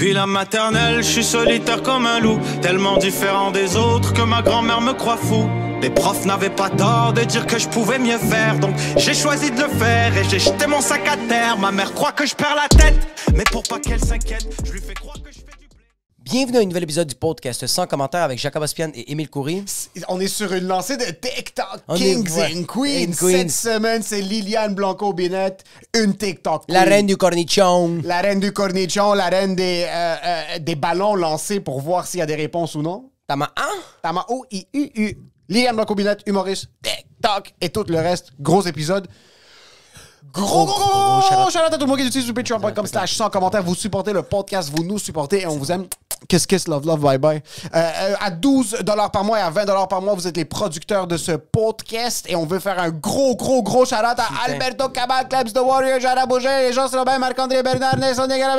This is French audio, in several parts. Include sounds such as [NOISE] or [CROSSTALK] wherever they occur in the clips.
Depuis la maternelle, je suis solitaire comme un loup, tellement différent des autres que ma grand-mère me croit fou. Les profs n'avaient pas tort de dire que je pouvais mieux faire, donc j'ai choisi de le faire et j'ai jeté mon sac à terre. Ma mère croit que je perds la tête, mais pour pas qu'elle s'inquiète, je lui fais croire que je... Bienvenue à un nouvel épisode du podcast sans commentaire avec Jacob Aspian et Émile Coury. On est sur une lancée de TikTok Kings and Queens. Cette semaine, c'est Liliane Blanco-Binette, une TikTok queen. La reine du cornichon. La reine du cornichon, la reine euh, euh, des, ballons lancés pour voir s'il y a des réponses ou non. Tama 1. Tama O-I-U-U. Liliane Blanco-Binette, humoriste, TikTok et tout le reste. Gros épisode. Gros, gros, gros, gros charade à tout le monde qui utilise le patreon.com slash sans commentaire. Vous supportez le podcast, vous nous supportez et on vous aime. Kiss Kiss Love Love Bye Bye. Euh, euh, à 12 dollars par mois et à 20 dollars par mois, vous êtes les producteurs de ce podcast et on veut faire un gros gros gros shout à Alberto Cabal, Clubs The Warrior, Jara Bouger, les gens Robin, Marc-André Bernard, Nelson Nicolas,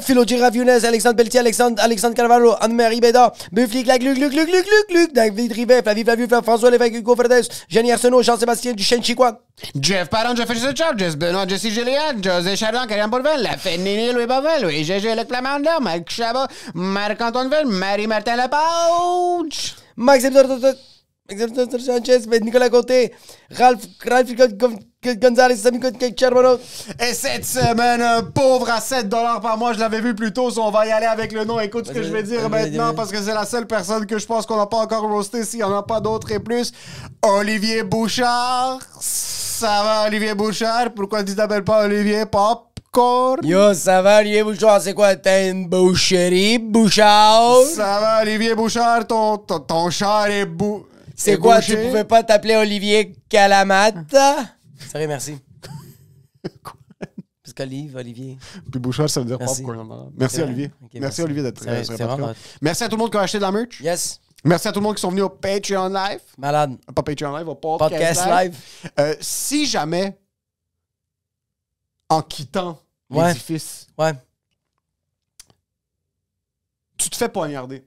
Philo Giraf Alexandre Pelletier, Alexandre, Alexandre Carvalho, Anne-Marie Bédard, Bufflic, Lac, Luc, Luc, Luc, Luc, Luc, Luc, David Rivet, Flavie, Flavie, François Lévesque, Hugo Fredes, Jenny Arsenault, Jean-Sébastien Duchesne Chicois. Jeff Parent, Jeff Fisher Charles, Benoît, Jesse Gillian, José Chardon, Karim Bourvel, La Fenini, Louis Bovel, Louis Gégé, Luc Lamander, Marc Chabot, Marc-Antoine Ville, Marie-Martin Lepauge. Maxime Sanchez, Nicolas Côté, Ralph, Ralph et cette semaine, un pauvre à 7 par mois, je l'avais vu plus tôt, on va y aller avec le nom. Écoute ce que je vais dire maintenant parce que c'est la seule personne que je pense qu'on n'a pas encore roasté s'il n'y en a pas d'autres et plus. Olivier Bouchard. Ça va, Olivier Bouchard? Pourquoi tu t'appelles pas Olivier Popcorn Yo, ça va, Olivier Bouchard? C'est quoi? T'as une boucherie, Bouchard? Ça va, Olivier Bouchard? Ton, ton, char est bou. C'est quoi? Tu Tu pouvais pas t'appeler Olivier Calamata? Sérieux, merci. [LAUGHS] Quoi? Parce qu'Olive, Olivier. Puis Bouchard, ça veut dire merci. popcorn. Hein. Merci, Olivier. merci, Olivier, d'être très intéressant. Merci à tout le monde qui a acheté de la merch. Yes. Merci à tout le monde qui sont venus au Patreon Live. Malade. Pas Patreon Live, au podcast, Live. Euh, si jamais, en quittant l'édifice, tu te fais poignarder.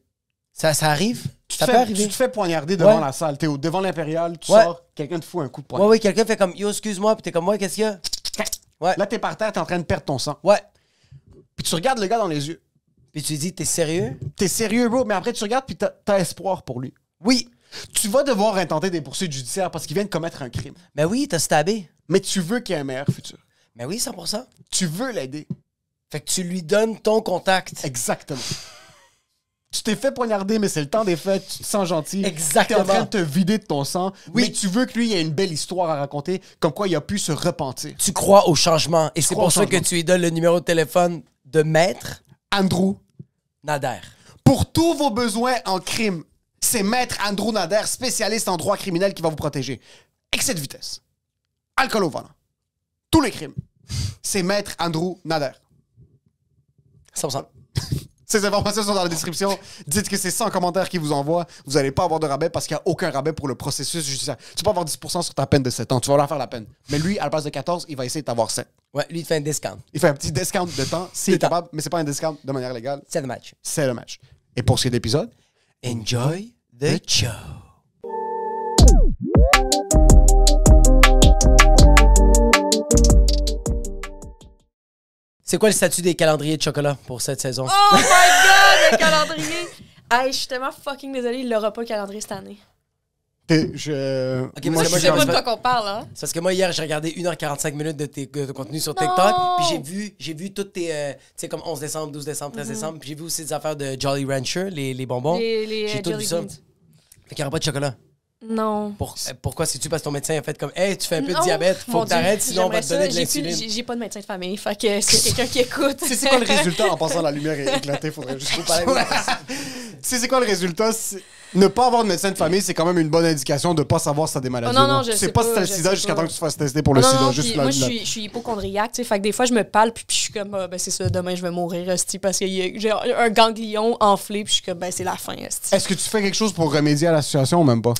Ça, ça arrive? Tu te, fais, poignarder devant la salle. T'es devant l'impérial, tu sors, quelqu'un te fout un coup de poignard. Ouais, oui, quelqu'un fait comme Yo, excuse-moi, puis t'es comme moi, qu'est-ce qu'il y a ouais. Là, t'es par terre, t'es en train de perdre ton sang. Ouais. Puis tu regardes le gars dans les yeux. Puis tu lui dis, t'es sérieux T'es sérieux, bro. Mais après, tu regardes, puis t'as espoir pour lui. Oui. Tu vas devoir intenter des poursuites judiciaires parce qu'il vient de commettre un crime. Mais ben oui, t'as stabé. Mais tu veux qu'il y ait un meilleur futur. Mais ben oui, 100%. Tu veux l'aider. Fait que tu lui donnes ton contact. Exactement tu t'es fait poignarder, mais c'est le temps des fêtes, tu sens gentil. Exactement. T'es en train de te vider de ton sang. Oui. Mais tu veux que lui ait une belle histoire à raconter, comme quoi il a pu se repentir. Tu crois au changement. Et c'est pour ça que tu lui donnes le numéro de téléphone de maître. Andrew. Nader. Pour tous vos besoins en crime, c'est maître Andrew Nader, spécialiste en droit criminel, qui va vous protéger. Excès de vitesse. Alcool au volant. Tous les crimes. C'est maître Andrew Nader. Ça me [LAUGHS] Ces informations sont dans la description. Dites que c'est 100 commentaires qui vous envoie. Vous n'allez pas avoir de rabais parce qu'il n'y a aucun rabais pour le processus judiciaire. Tu peux avoir 10% sur ta peine de 7 ans. Tu vas leur faire la peine. Mais lui, à la place de 14, il va essayer d'avoir t'avoir 7. Ouais, lui, il fait un discount. Il fait un petit discount de temps s'il est capable, mais c'est pas un discount de manière légale. C'est le match. C'est le match. Et pour ce qui est de enjoy the show. C'est quoi le statut des calendriers de chocolat pour cette saison? Oh my god, les calendriers! [LAUGHS] Hey, je suis tellement fucking désolé, il l'aura pas calendrier cette année. Je. Ok, moi, je sais pas de quoi qu'on parle, hein. C'est parce que moi, hier, j'ai regardé 1h45 minutes de tes contenus sur TikTok. Puis j'ai vu, j'ai vu toutes tes. Euh, tu sais, comme 11 décembre, 12 décembre, 13 mhm. décembre. Puis j'ai vu aussi des affaires de Jolly Rancher, les, les bonbons. Les- les, J'ai euh, tout vu ça. Fait n'y aura pas de chocolat. Non. Eh, pourquoi c'est-tu parce que ton médecin a fait comme Hey, tu fais un peu de diabète, faut que t'arrêtes, sinon on va te donner de l'insuline. J'ai pas de médecin de famille, fait que c'est [LAUGHS] quelqu'un qui écoute. tu sais, c'est quoi le résultat en passant la [LAUGHS] lumière est éclatée, faudrait juste parler. tu sais, c'est quoi le résultat? Ne pas avoir de médecin de famille, c'est quand même une bonne indication de ne pas savoir si t'as des maladies. Oh, non, non, je sais, pas, si t'as le sida jusqu'à temps que tu fasses tester pour le sida. juste moi, je suis, je suis hypochondriaque, tu sais, fait que des fois, je me parle, puis, puis je suis comme, ah, ben c'est ça, demain, je vais mourir, esti, parce que j'ai un ganglion enflé, puis je suis comme, ben c'est la fin, esti. Est-ce que tu fais quelque chose pour remédier à la situation ou même pas?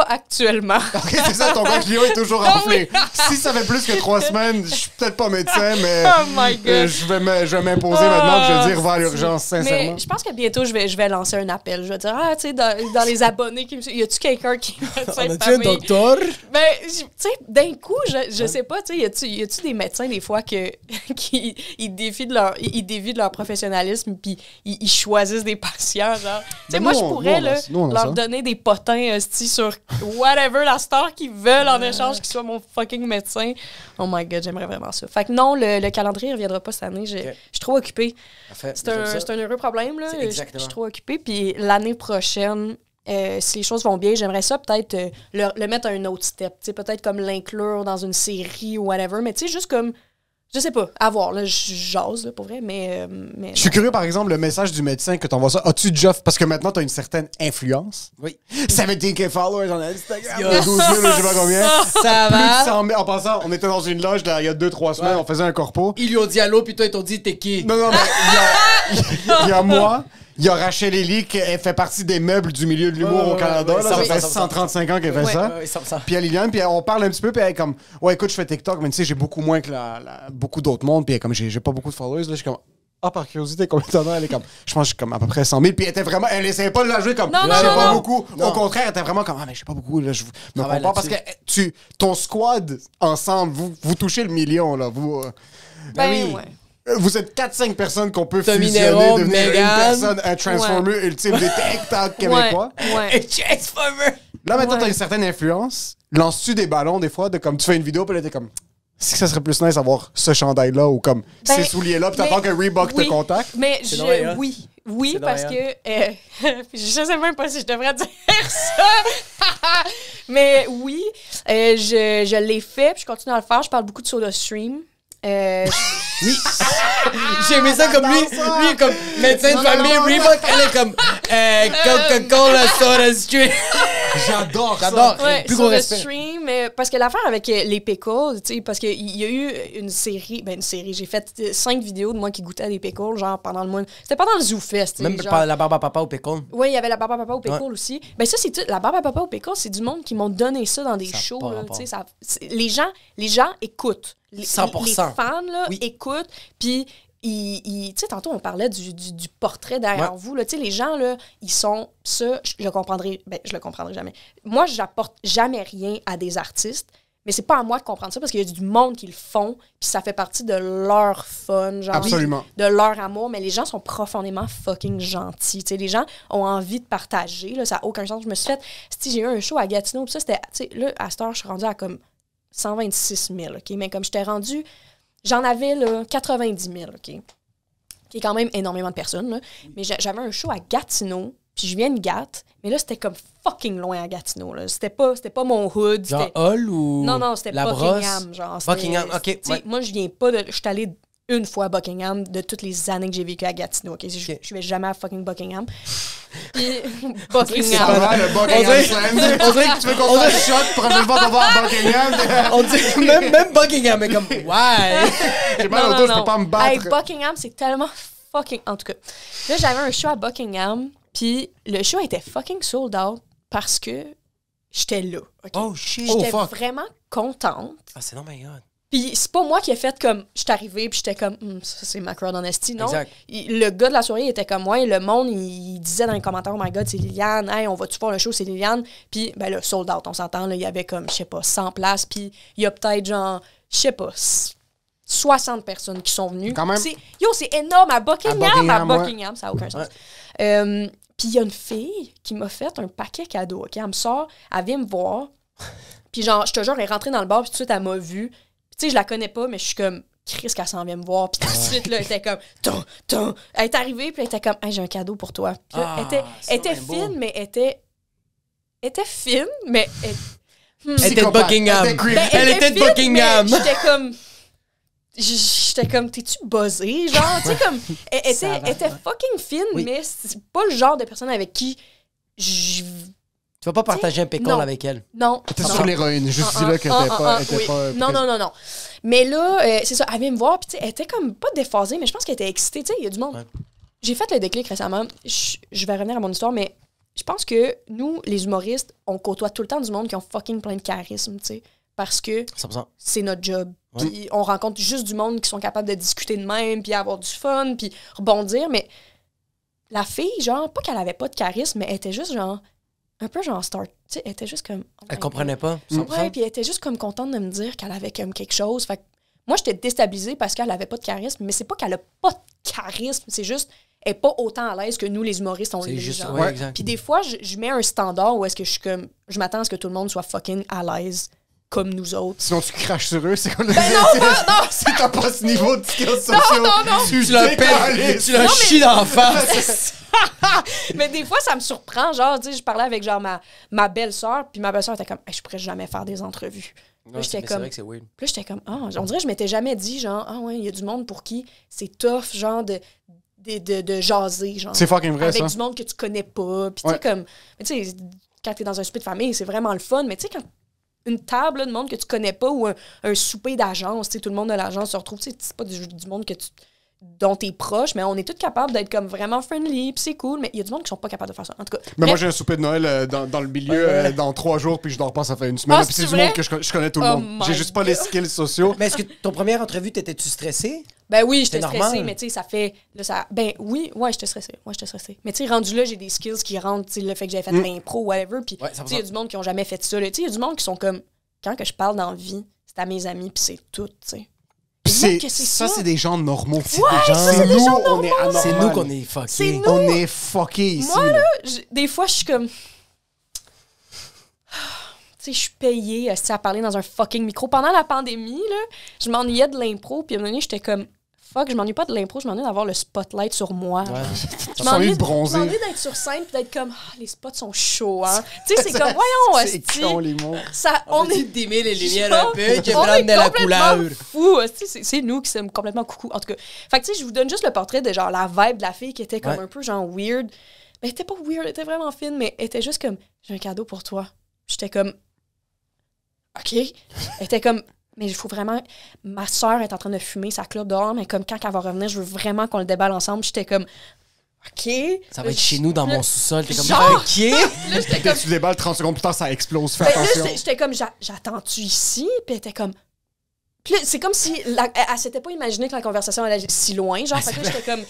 actuellement. ok, c'est ça, ton client est toujours enflé. si ça fait plus que trois semaines, je suis peut-être pas médecin, [LAUGHS] mais oh euh, je vais m'imposer maintenant je vais dire vers ah, l'urgence, sincèrement. Mais je pense que bientôt, je vais, je vais lancer un appel. Je vais dire, ah, tu sais, dans, les abonnés qui me y a-tu quelqu'un qui médecin [LAUGHS] de un docteur? Ben, tu sais, d'un coup, je, je sais pas, tu sais, y a-tu des médecins, des fois, que, [LAUGHS] qui ils défient de leur, ils défient de leur professionnalisme, puis ils, choisissent des patients, genre. Tu sais, ben, moi, je pourrais leur donner des potins aussi euh, sur whatever, la star qu'ils veulent en échange, qui soit mon fucking médecin. Oh my god, j'aimerais vraiment ça. Fait que non, le, calendrier ne reviendra pas cette année. Je suis trop occupée. C'est un, heureux problème, là. Je suis trop occupée. Puis l'année prochaine, euh, si les choses vont bien, j'aimerais ça peut-être euh, le, mettre à un autre step. Peut-être comme l'inclure dans une série ou whatever. Mais tu sais, juste comme je sais pas, à voir, là, je là, pour vrai, mais. Euh, mais je suis curieux, par exemple, le message du médecin que t'envoies ça. As-tu déjà. Parce que maintenant, t'as une certaine influence. Oui. 17K followers en Instagram, 12 000, je sais pas combien. Ça va. 100 En passant, on était dans une loge, là, il y a deux, trois semaines, on faisait un corpo. Ils lui ont dit allô, puis toi, ils t'ont dit t'es qui. Non, non, mais il y il y a moi, il y a Rachel Ellie qui fait partie des meubles du milieu de l'humour au Canada. ça, fait 135 ans qu'elle fait ça. Puis elle Liliane, puis on parle un petit peu, puis elle est comme Ouais, écoute, je fais TikTok, mais tu sais, j'ai beaucoup moins que la, beaucoup d'autres mondes, puis comme j'ai pas beaucoup de followers. Là, je suis comme Ah, par curiosité, combien t'en as Elle est comme Je pense que j'ai comme à peu près 100 000, puis elle était vraiment, elle essayait pas de la jouer comme Non, pas beaucoup. Au contraire, elle était vraiment comme Ah, mais j'ai pas beaucoup, là, je me parce que tu, ton squad ensemble, vous, touchez le million, là, vous. Euh, ben, Ben oui. Vous êtes 4-5 personnes qu'on peut fusionner, devenir une personne, un Transformer le ultime des TikTok québécois. Ouais. [LAUGHS] Transformer! Là, maintenant, t'as une certaine influence. Lances-tu des ballons, des fois, de comme tu fais une vidéo, puis là, t'es comme est que ça serait plus nice d'avoir ce chandail-là ou comme ben, ces souliers-là, puis t'attends que Reebok te contacte? Mais je, oui, oui, parce que euh, [LAUGHS] je sais même pas si je devrais [LAUGHS] dire ça, mais oui, euh, je, je l'ai fait, puis je continue à le faire. Je parle beaucoup de stream. Euh... Oui. J'ai aimé ça comme lui. Lui est comme médecin de famille, Reebok. Elle est comme euh, Coca-Cola Soda J'adore ça. J'adore. Ouais, plus gros Stream, parce que l'affaire avec euh, les pickles, tu sais, parce qu'il y a eu une série, ben une série, j'ai fait euh, cinq vidéos de moi qui goûtais des pickles, genre pendant le mois. C'était pendant le Zoo Fest. Même la barbe à papa au pickle. Oui, il y avait la barbe à papa au pickle aussi. Ben ça, c'est la barbe à papa au pickle, c'est du monde qui m'ont donné ça dans des shows. Là, ça, les, gens, les gens écoutent les, fans là, écoutent, puis tu sais, tantôt, on parlait du, portrait derrière vous. Là. Les gens, là, ils sont. Ça, je le comprendrai. Ben, je le comprendrai jamais. Moi, j'apporte jamais rien à des artistes, mais c'est pas à moi de comprendre ça parce qu'il y a du monde qui le font, puis ça fait partie de leur fun, genre. De leur amour, mais les gens sont profondément fucking gentils. sais les gens ont envie de partager. Là, ça n'a aucun sens. Je me suis fait. Si j'ai eu un show à Gatineau, puis ça, c'était. Tu sais, là, à cette heure, je suis rendue à comme 126 000, OK? Mais comme j'étais rendu, j'en avais là, 90 000, OK? Qui est quand même énormément de personnes, là. Mais j'avais un show à Gatineau, puis je viens de Gat, mais là, c'était comme fucking loin à Gatineau, là. C'était pas, c'était pas mon hood. Genre Non, non, c'était Buckingham, genre. Buckingham, OK. Moi, je viens pas de. Je suis allée une fois à Buckingham de toutes les années que j'ai vécu à Gatineau. Okay? Je, ne vais jamais à fucking Buckingham. Puis, Buckingham. On dirait que tu veux qu'on fasse shot prochaine fois qu'on va à Buckingham. [LAUGHS] On dit même, même Buckingham est comme ouais. [LAUGHS] J'ai mal au dos, je peux pas me battre. Buckingham, c'est tellement fucking. En tout cas, là j'avais un show à Buckingham, puis le show était fucking sold out parce que j'étais là. Okay? Oh shit. J'étais oh, vraiment contente. Ah c'est non my god. Puis c'est pas moi qui ai fait comme, je suis arrivée, puis j'étais comme, hmm, ça c'est ma crowd honesty. Non. le gars de la soirée était comme moi, le monde, il, disait dans les commentaires, oh my god, c'est Liliane, hey, on va-tu faire le show, c'est Liliane. Puis, ben le sold out, on s'entend, il y avait comme, je sais pas, 100 places, puis il y a peut-être genre, je sais pas, 60 personnes qui sont venues. Quand même. Yo, c'est énorme, à Buckingham, à Buckingham, à Buckingham ça n'a aucun sens. Pis euh, puis il y a une fille qui m'a fait un paquet cadeau, Elle me sort, elle vient me voir. Puis genre, je te jure, elle est rentrée dans le bar, puis tout de suite, elle m'a vu sais, je la connais pas, mais je suis comme, Chris, qu'elle s'en vient me voir. Puis ensuite, là, elle était comme, ton, ton. Elle est arrivée, puis elle était comme, j'ai un cadeau pour toi. Ah, elle était, était fine, mais elle était. Elle était fine, mais. Elle, hmm. était de Buckingham. Elle était, ben, de Buckingham. J'étais comme. J'étais comme, t'es-tu buzzé? Genre, tu sais, comme. Elle, [LAUGHS] était, était fucking fine, mais c'est pas le genre de personne avec qui je tu vas pas partager un pécole avec elle. Non. T'es sur l'héroïne, juste ah, dis là ah, qu'elle était ah, pas. non, non, non, non. Mais là, euh, c'est ça, elle vient me voir, puis elle était comme pas déphasée, mais je pense qu'elle était excitée. Tu sais, il y a du monde. J'ai fait le déclic récemment. Je, vais revenir à mon histoire, mais je pense que nous, les humoristes, on côtoie tout le temps du monde qui ont fucking plein de charisme, tu sais. Parce que c'est notre job. Puis on rencontre juste du monde qui sont capables de discuter de même, puis avoir du fun, puis rebondir. Mais la fille, genre, pas qu'elle avait pas de charisme, mais elle était juste genre un peu genre start. elle était juste comme. elle comprenait pas. Ouais, mm. puis elle était juste comme contente de me dire qu'elle avait comme quelque chose. Fait moi, j'étais déstabilisée parce qu'elle avait pas de charisme, mais c'est pas qu'elle a pas de charisme, c'est juste elle est pas autant à l'aise que nous les humoristes on est juste Puis des fois, je, mets un standard où est-ce que je suis comme je m'attends à ce que tout le monde soit fucking à l'aise comme nous autres. Sinon, tu craches sur eux, c'est comme ben [LAUGHS] non, non, non. Si t'as pas ce niveau de skills sociaux, non, non, non. tu le tu le chies d'en face. [LAUGHS] mais des fois, ça me surprend. Genre, tu sais, je parlais avec genre ma, ma belle-sœur, puis ma belle-sœur était comme, je pourrais jamais faire des entrevues. C'est Vrai que c'est weird. Là, j'étais comme, ah, on dirait que je m'étais jamais dit, genre, ah ouais, il y a du monde pour qui c'est tough, genre, de, de, de, jaser, genre. C'est fucking vrai, Avec du monde que tu connais pas, puis tu sais, ouais. comme, tu sais, quand t'es dans un souper de famille, c'est vraiment le fun, mais tu sais, quand une table de monde que tu connais pas ou un, souper d'agence. Tout le monde de l'agence se retrouve. C'est pas du, monde que tu dont tes proche, mais on est tous capables d'être comme vraiment friendly, puis c'est cool, mais il y a du monde qui sont pas capables de faire ça. En tout cas. Mais moi, j'ai un souper de Noël euh, dans, dans, le milieu euh, dans trois jours, puis je dors pas, ça fait une semaine. Ah, puis c'est du monde que je, connais tout le oh monde. J'ai juste pas les skills sociaux. Mais est-ce que ton première entrevue, t'étais-tu stressé? Ben oui, j'étais stressée, mais tu sais, ça fait. ça, ben oui, ouais, j'étais stressée. Ouais, j'étais stressée. Mais tu sais, rendu là, j'ai des skills qui rendent. le fait que j'ai fait mm. l'impro, ben whatever. Puis, il y a du monde qui ont jamais fait ça. Tu sais, il y a du monde qui sont comme. Quand que je parle dans vie, c'est à mes amis, puis c'est tout, tu sais. C'est ça, c'est des gens normaux. c'est nous, est C'est nous qu'on est fuckés. On est fuckés ici. Moi, des fois, je suis comme. [SIGHS] Tu sais, je suis payée à euh, parler dans un fucking micro. Pendant la pandémie, là, je m'ennuyais de l'impro, puis à un moment donné, j'étais comme fuck, je m'ennuie pas de l'impro, je m'ennuie d'avoir le spotlight sur moi. [LAUGHS] je m'ennuie d'être sur scène et d'être comme, ah, les spots sont chauds, hein. [LAUGHS] Tu sais, c'est comme, voyons, c'est Ça, on, est d'aimer les lumières un peu, on est la couleur. Fou, c'est nous qui sommes complètement coucou. En tout cas, fait tu sais, je vous donne juste le portrait de genre la vibe de la fille qui était comme un peu genre weird. Mais elle était pas weird, elle était vraiment fine, mais elle était juste comme, j'ai un cadeau pour toi. J'étais comme, OK. Elle était comme, mais il faut vraiment. Ma soeur est en train de fumer sa clope dehors, mais comme quand elle va revenir, je veux vraiment qu'on le déballe ensemble. J'étais comme. OK. Ça va être chez nous dans mon sous-sol. T'es comme, OK. [LAUGHS] là, j'étais comme... Tu déballes 30 secondes plus tard, ça explose. Ben, attention. J'étais comme, j'attends-tu ici? Puis elle était comme, c'est comme si elle, s'était pas imaginée que la conversation allait si loin. Genre, ah, fait que j'étais comme,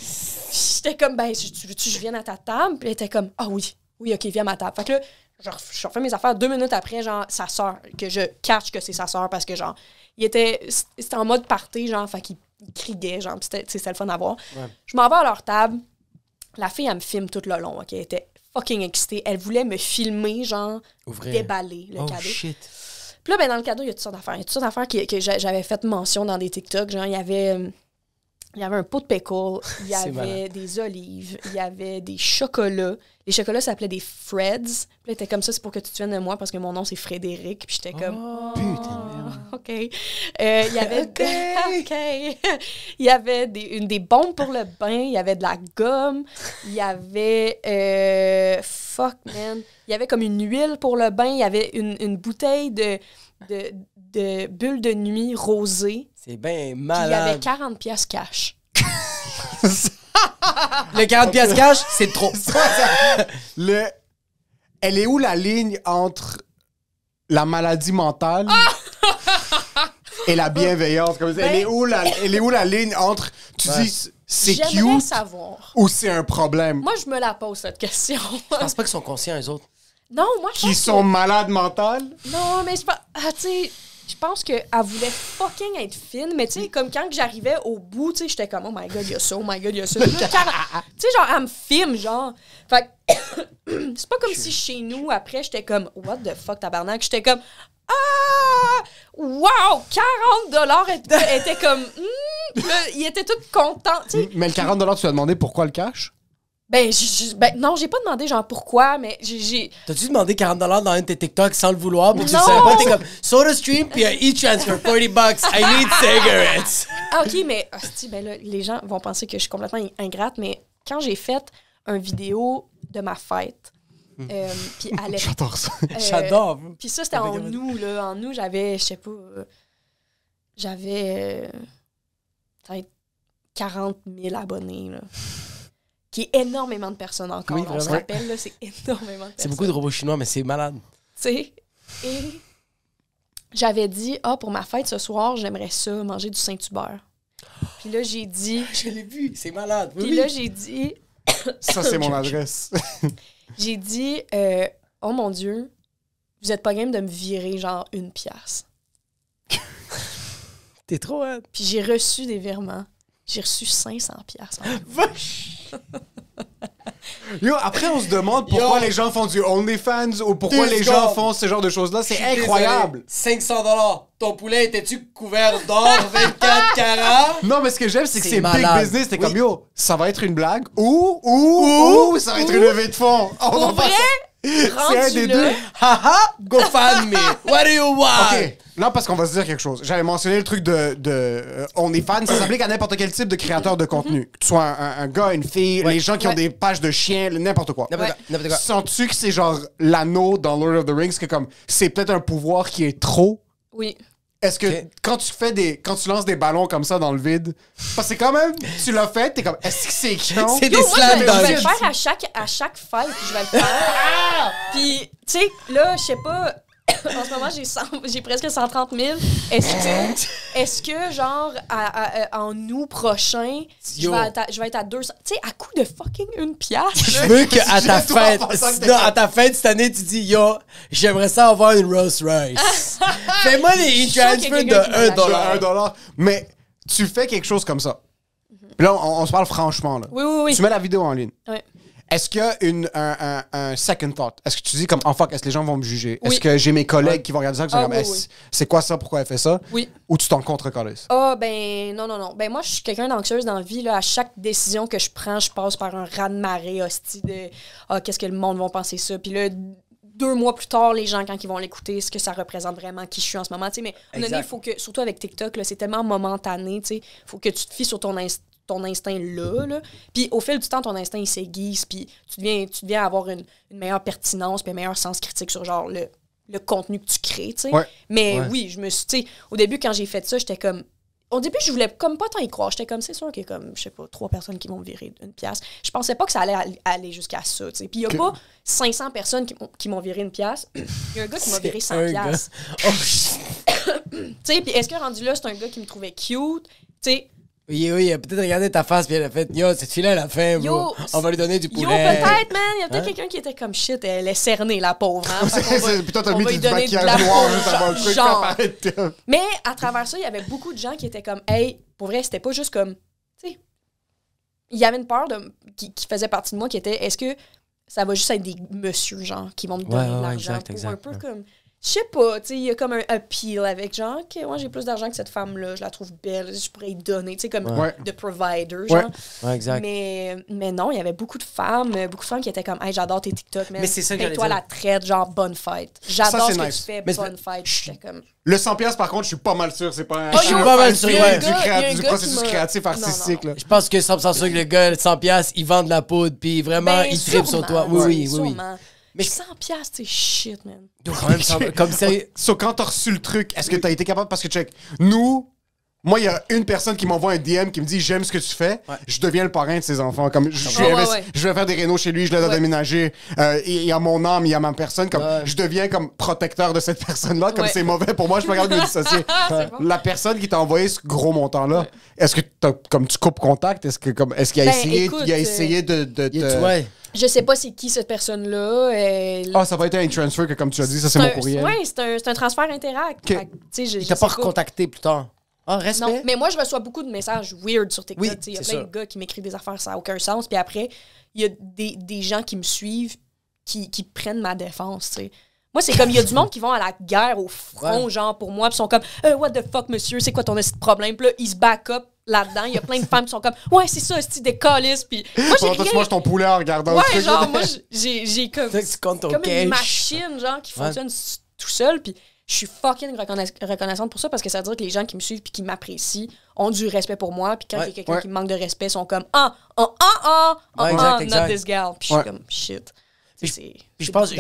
j'étais comme, ben, tu veux-tu que je vienne à ta table? Puis elle était comme, ah oui, oui, ok, viens à ma table. Fait que là, je, je, refais mes affaires. Deux minutes après, genre, sa soeur, que je catch que c'est sa soeur parce que, genre, il était, c'était en mode party, genre, fait qu'il criait, genre, c'était, c'était le fun à voir. Je m'en vais à leur table. La fille, elle me filme tout le long, OK? Elle était fucking excitée. Elle voulait me filmer, genre, déballer le oh, cadeau. Shit. Puis là, ben, dans le cadeau, il y a toutes sortes d'affaires. Il y a toutes sortes d'affaires que, que j'avais fait mention dans des TikTok. Genre, il y avait euh, il y avait un pot de pickle, il y avait des olives, il y avait des chocolats. Les chocolats s'appelaient des Freds. Puis comme ça, c'est pour que tu te souviennes de moi parce que mon nom c'est Frédéric. Puis j'étais comme. Oh! putain oh, OK. Euh, il y avait. [LAUGHS] il y avait des, une, des bombes pour le bain, il y avait de la gomme, il y avait. Euh, fuck, man. Il y avait comme une huile pour le bain, il y avait une, une bouteille de, de, de bulles de nuit rosées. C'est bien malade. il y avait 40 pièces cash. [LAUGHS] le 40 pièces cash, c'est trop. [LAUGHS] le... Elle est où la ligne entre la maladie mentale ah! et la bienveillance? Ben- elle, est où la... ligne entre... Tu dis c'est cute ou c'est un problème? Moi, je me la pose, cette question. je pense pas qu'ils sont conscients, les autres. Non, moi, je pense Qu'ils sont malades mentales? Non, mais je pas... Ah, tu je pense qu'elle voulait fucking être fine, mais tu sais, comme quand j'arrivais au bout, tu sais, j'étais comme, oh my god, il y a ça, oh my god, il y a ça. tu sais, genre, elle me filme, genre. Fait [COUGHS] c'est pas comme si chez nous, après, j'étais comme, what the fuck, tabarnak? J'étais comme, ah! Wow! 40 était, [LAUGHS] était comme, hmm, il était tout content. tu sais Mais le 40 tu as demandé pourquoi le cash? Ben, je, ben non, j'ai pas demandé genre pourquoi, mais j'ai. T'as-tu demandé 40 dans un de tes TikTok sans le vouloir, mais tu savais pas, t'es comme SodaStream puis e-transfer, 40 bucks, I need cigarettes. Ah, ok, mais hostie, ben là, les gens vont penser que je suis complètement ingrate, mais quand j'ai fait une vidéo de ma fête, hmm. euh, puis à J'adore ça. Euh, J'adore. Puis ça, c'était en nous, là. En nous, j'avais, je sais pas, euh, j'avais euh, peut-être 40 000 abonnés, là qui est énormément de personnes encore. on se rappelle, c'est énormément de personnes. C'est beaucoup de robots chinois, mais c'est malade. Tu sais, et j'avais dit, ah, pour ma fête ce soir, j'aimerais ça, manger du Saint-Hubert. Puis là, j'ai dit. [LAUGHS] Je l'ai vu, c'est malade. Puis là, j'ai dit. [COUGHS] ça, c'est mon adresse. [COUGHS] j'ai dit, euh, oh mon Dieu, vous êtes pas game de me virer genre une pièce. T'es trop hein. Puis j'ai reçu des virements j'ai reçu 500 pièces. [LAUGHS] Yo, après, on se demande pourquoi les gens font du OnlyFans ou pourquoi les gens font ce genre de choses-là. C'est incroyable. 500 dollars. Ton poulet était-tu couvert d'or 24 carats? Non, mais ce que j'aime, c'est que c'est big business. T'es comme, yo, ça va être une blague ou, ou, ça va être une levée de fonds. On c'est un des deux. Haha, me. What do you want? OK. Non parce qu'on va se dire quelque chose. J'avais mentionné le truc de, de euh, on est fan, ça s'applique à n'importe quel type de créateur de contenu. Mm-hmm. Que tu sois un, gars, une fille, les gens qui ont des pages de chiens, n'importe quoi. N'importe quoi, Sens-tu que c'est genre l'anneau dans Lord of the Rings, que comme c'est peut-être un pouvoir qui est trop Oui. Est-ce que quand tu fais des quand tu lances des ballons comme ça dans le vide parce que quand même tu l'as fait t'es comme est-ce que c'est con [LAUGHS] C'est des slams dans slam je, vais, je vais le faire à chaque à chaque fight je vais le faire. [LAUGHS] Ah! Puis tu sais là je sais pas [COUGHS] en ce moment, j'ai, presque 130 000. Hein? Est-ce que, genre, euh, en août prochain, je vais, être à, je vais 200... Tu sais, à coup de fucking une pièce. Je veux qu'à ta fête... à ta fête cette année, tu dis, yo, j'aimerais ça avoir une Rolls Royce. [LAUGHS] Fais-moi les e-transfers de 1 dollar. 1 dollar. Mais tu fais quelque chose comme ça. Mhm. Puis là, on, se parle franchement. Là. Oui, oui, oui. Tu mets la vidéo en ligne. Oui. Est-ce qu'il y a un, second thought? Est-ce que tu dis comme, en oh, fuck, est-ce que les gens vont me juger? Est-ce que j'ai mes collègues qui vont regarder ça, qui vont dire, ah c'est quoi ça, pourquoi elle fait ça? Oui. Ou tu t'en contre -calleuses? Ah, ben, non, non, non. Ben, moi, je suis quelqu'un d'anxieuse dans la vie. À chaque décision que je prends, je passe par un raz de marée hostile de, ah, qu'est-ce que le monde va penser ça? Puis là, deux mois plus tard, les gens, quand ils vont l'écouter, ce que ça représente vraiment qui je suis en ce moment. Tu sais, mais il faut que, surtout avec TikTok, c'est tellement momentané. Il faut que tu te fies sur ton instinct ton instinct là. là. Puis au fil du temps, ton instinct, il s'aiguise, puis tu deviens, tu deviens avoir une, meilleure pertinence, puis un meilleur sens critique sur genre le, le contenu que tu crées, tu sais. Mais oui, je me suis, tu sais, au début, quand j'ai fait ça, j'étais comme, au début, je voulais comme pas tant y croire. J'étais comme, c'est sûr qu'il y a comme, je sais pas, trois personnes qui m'ont viré une pièce. Je pensais pas que ça allait aller jusqu'à ça. tu sais. Puis il y a pas 500 personnes qui m'ont viré une pièce. [COUGHS] Il y a un gars qui m'a viré 100 pièces. Oh. [COUGHS] puis est-ce que rendu là, c'est un gars qui me trouvait cute? tu sais oui, oui, il a peut-être regardé ta face, puis elle a fait Yo, cette fille-là, elle a faim, on va lui donner du poulet. Yo, peut-être, man. Il y a peut-être hein? quelqu'un qui était comme shit, elle est cernée, la pauvre. Hein? [LAUGHS] va, Puis t'as mis du maquillage noir le truc. Mais à travers ça, il y avait beaucoup de gens qui étaient comme Hey, pour vrai, c'était pas juste comme. Tu sais. Il y avait une part qui, faisait partie de moi qui était Est-ce que ça va juste être des messieurs, genre, qui vont me donner de l'argent. un peu comme je sais pas, tu sais, il y a comme un appeal avec genre, ok, moi j'ai plus d'argent que cette femme-là, je la trouve belle, je pourrais y donner, tu sais, comme de provider, genre. Ouais. Ouais, exact. Mais, mais non, il y avait beaucoup de femmes, euh, beaucoup de femmes qui étaient comme, hey, j'adore tes TikTok, mais c'est ben, toi la traite, genre, bonne fête. J'adore ce que tu fais, bonne fête. comme. Le 100 par contre, je suis pas mal sûr, c'est pas un... je oh, suis pas mal sûr ouais. du, du processus créatif artistique là. Je pense que 100% sûr que le gars le 100 il vend de la poudre puis vraiment ben, il tripe sur toi. Oui oui oui. Mais 100 c'est shit, man. Donc, quand [LAUGHS] comme oh, quand t'as reçu le truc, est-ce que t'as été capable? Parce que, check, nous, moi, il y a une personne qui m'envoie un DM qui me dit j'aime ce que tu fais, je deviens le parrain de ses enfants. Comme je, ah vais faire des rénaux chez lui, je l'aide à déménager. il y a mon âme, il y a ma personne. Comme je deviens comme protecteur de cette personne-là. Comme c'est mauvais pour moi, je peux regarde me dissocier. [LAUGHS] La personne qui t'a envoyé ce gros montant-là, est-ce que comme tu coupes contact Est-ce que est-ce qu'il a, ben, essayé, a essayé de, de je sais pas c'est qui cette personne-là. Ah, ça va être un transfert, que, comme tu as dit, ça c'est mon courriel. Oui, c'est un, un, transfert interact. Tu t'as pas recontacté plus tard. Ah, respect. Non, mais moi, je reçois beaucoup de messages weird sur TikTok. Oui, il y a plein de gars qui m'écrivent des affaires, ça n'a aucun sens. Puis après, il y a des, des, gens qui me suivent, qui, qui prennent ma défense. sais. Moi, c'est comme, il y a du monde qui vont à la guerre au front, genre, pour moi, puis sont comme, euh, what the fuck, monsieur, c'est quoi ton problème? Puis là, ils se back up là-dedans. Il y a plein de femmes qui sont comme Ouais, c'est ça, c'est des colis. Puis moi, j'ai. Rien... ton poulet en regardant Ouais, genre, moi, j'ai comme. une machine, genre, qui fonctionne tout seul. Puis je suis fucking reconnaissante pour ça parce que ça veut dire que les gens qui me suivent puis qui m'apprécient ont du respect pour moi. Puis quand il y a quelqu'un qui me manque de respect, ils sont comme Ah, ah, ah, ah, ah, not this girl. Puis je suis comme Shit. Puis je pense,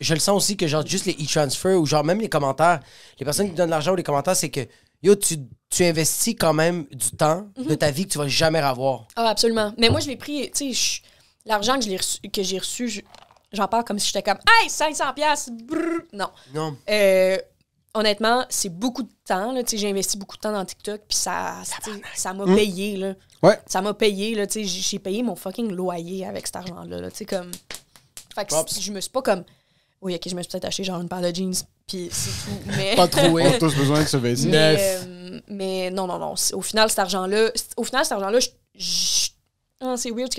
je, le sens aussi que genre juste les e transfers ou genre même les commentaires, les personnes qui donnent l'argent ou les commentaires, c'est que yo, tu tu investis quand même du temps de mhm. ta vie que tu vas jamais avoir. Ah, absolument. Mais moi, je l'ai pris, tu sais, l'argent que j'ai reçu, que j'ai reçu j'en parle comme si j'étais comme Hey, 500$! pièces Non. Non. Euh, honnêtement, c'est beaucoup de temps. Tu sais, J'ai investi beaucoup de temps dans TikTok, puis ça ça m'a payé. Là. Mmh. Ouais. Ça m'a payé. Là, j'ai payé mon fucking loyer avec cet argent-là. Là, comme... Fait que je me suis pas comme oui, ok, je me suis peut-être acheté genre une paire de jeans, puis c'est fou, [LAUGHS] Mais... pas trop, On hein. a tous besoin de ce va Mais, euh, mais, non, non, non. Au final, cet argent-là, au final, cet argent-là, je... Hein, c'est weird.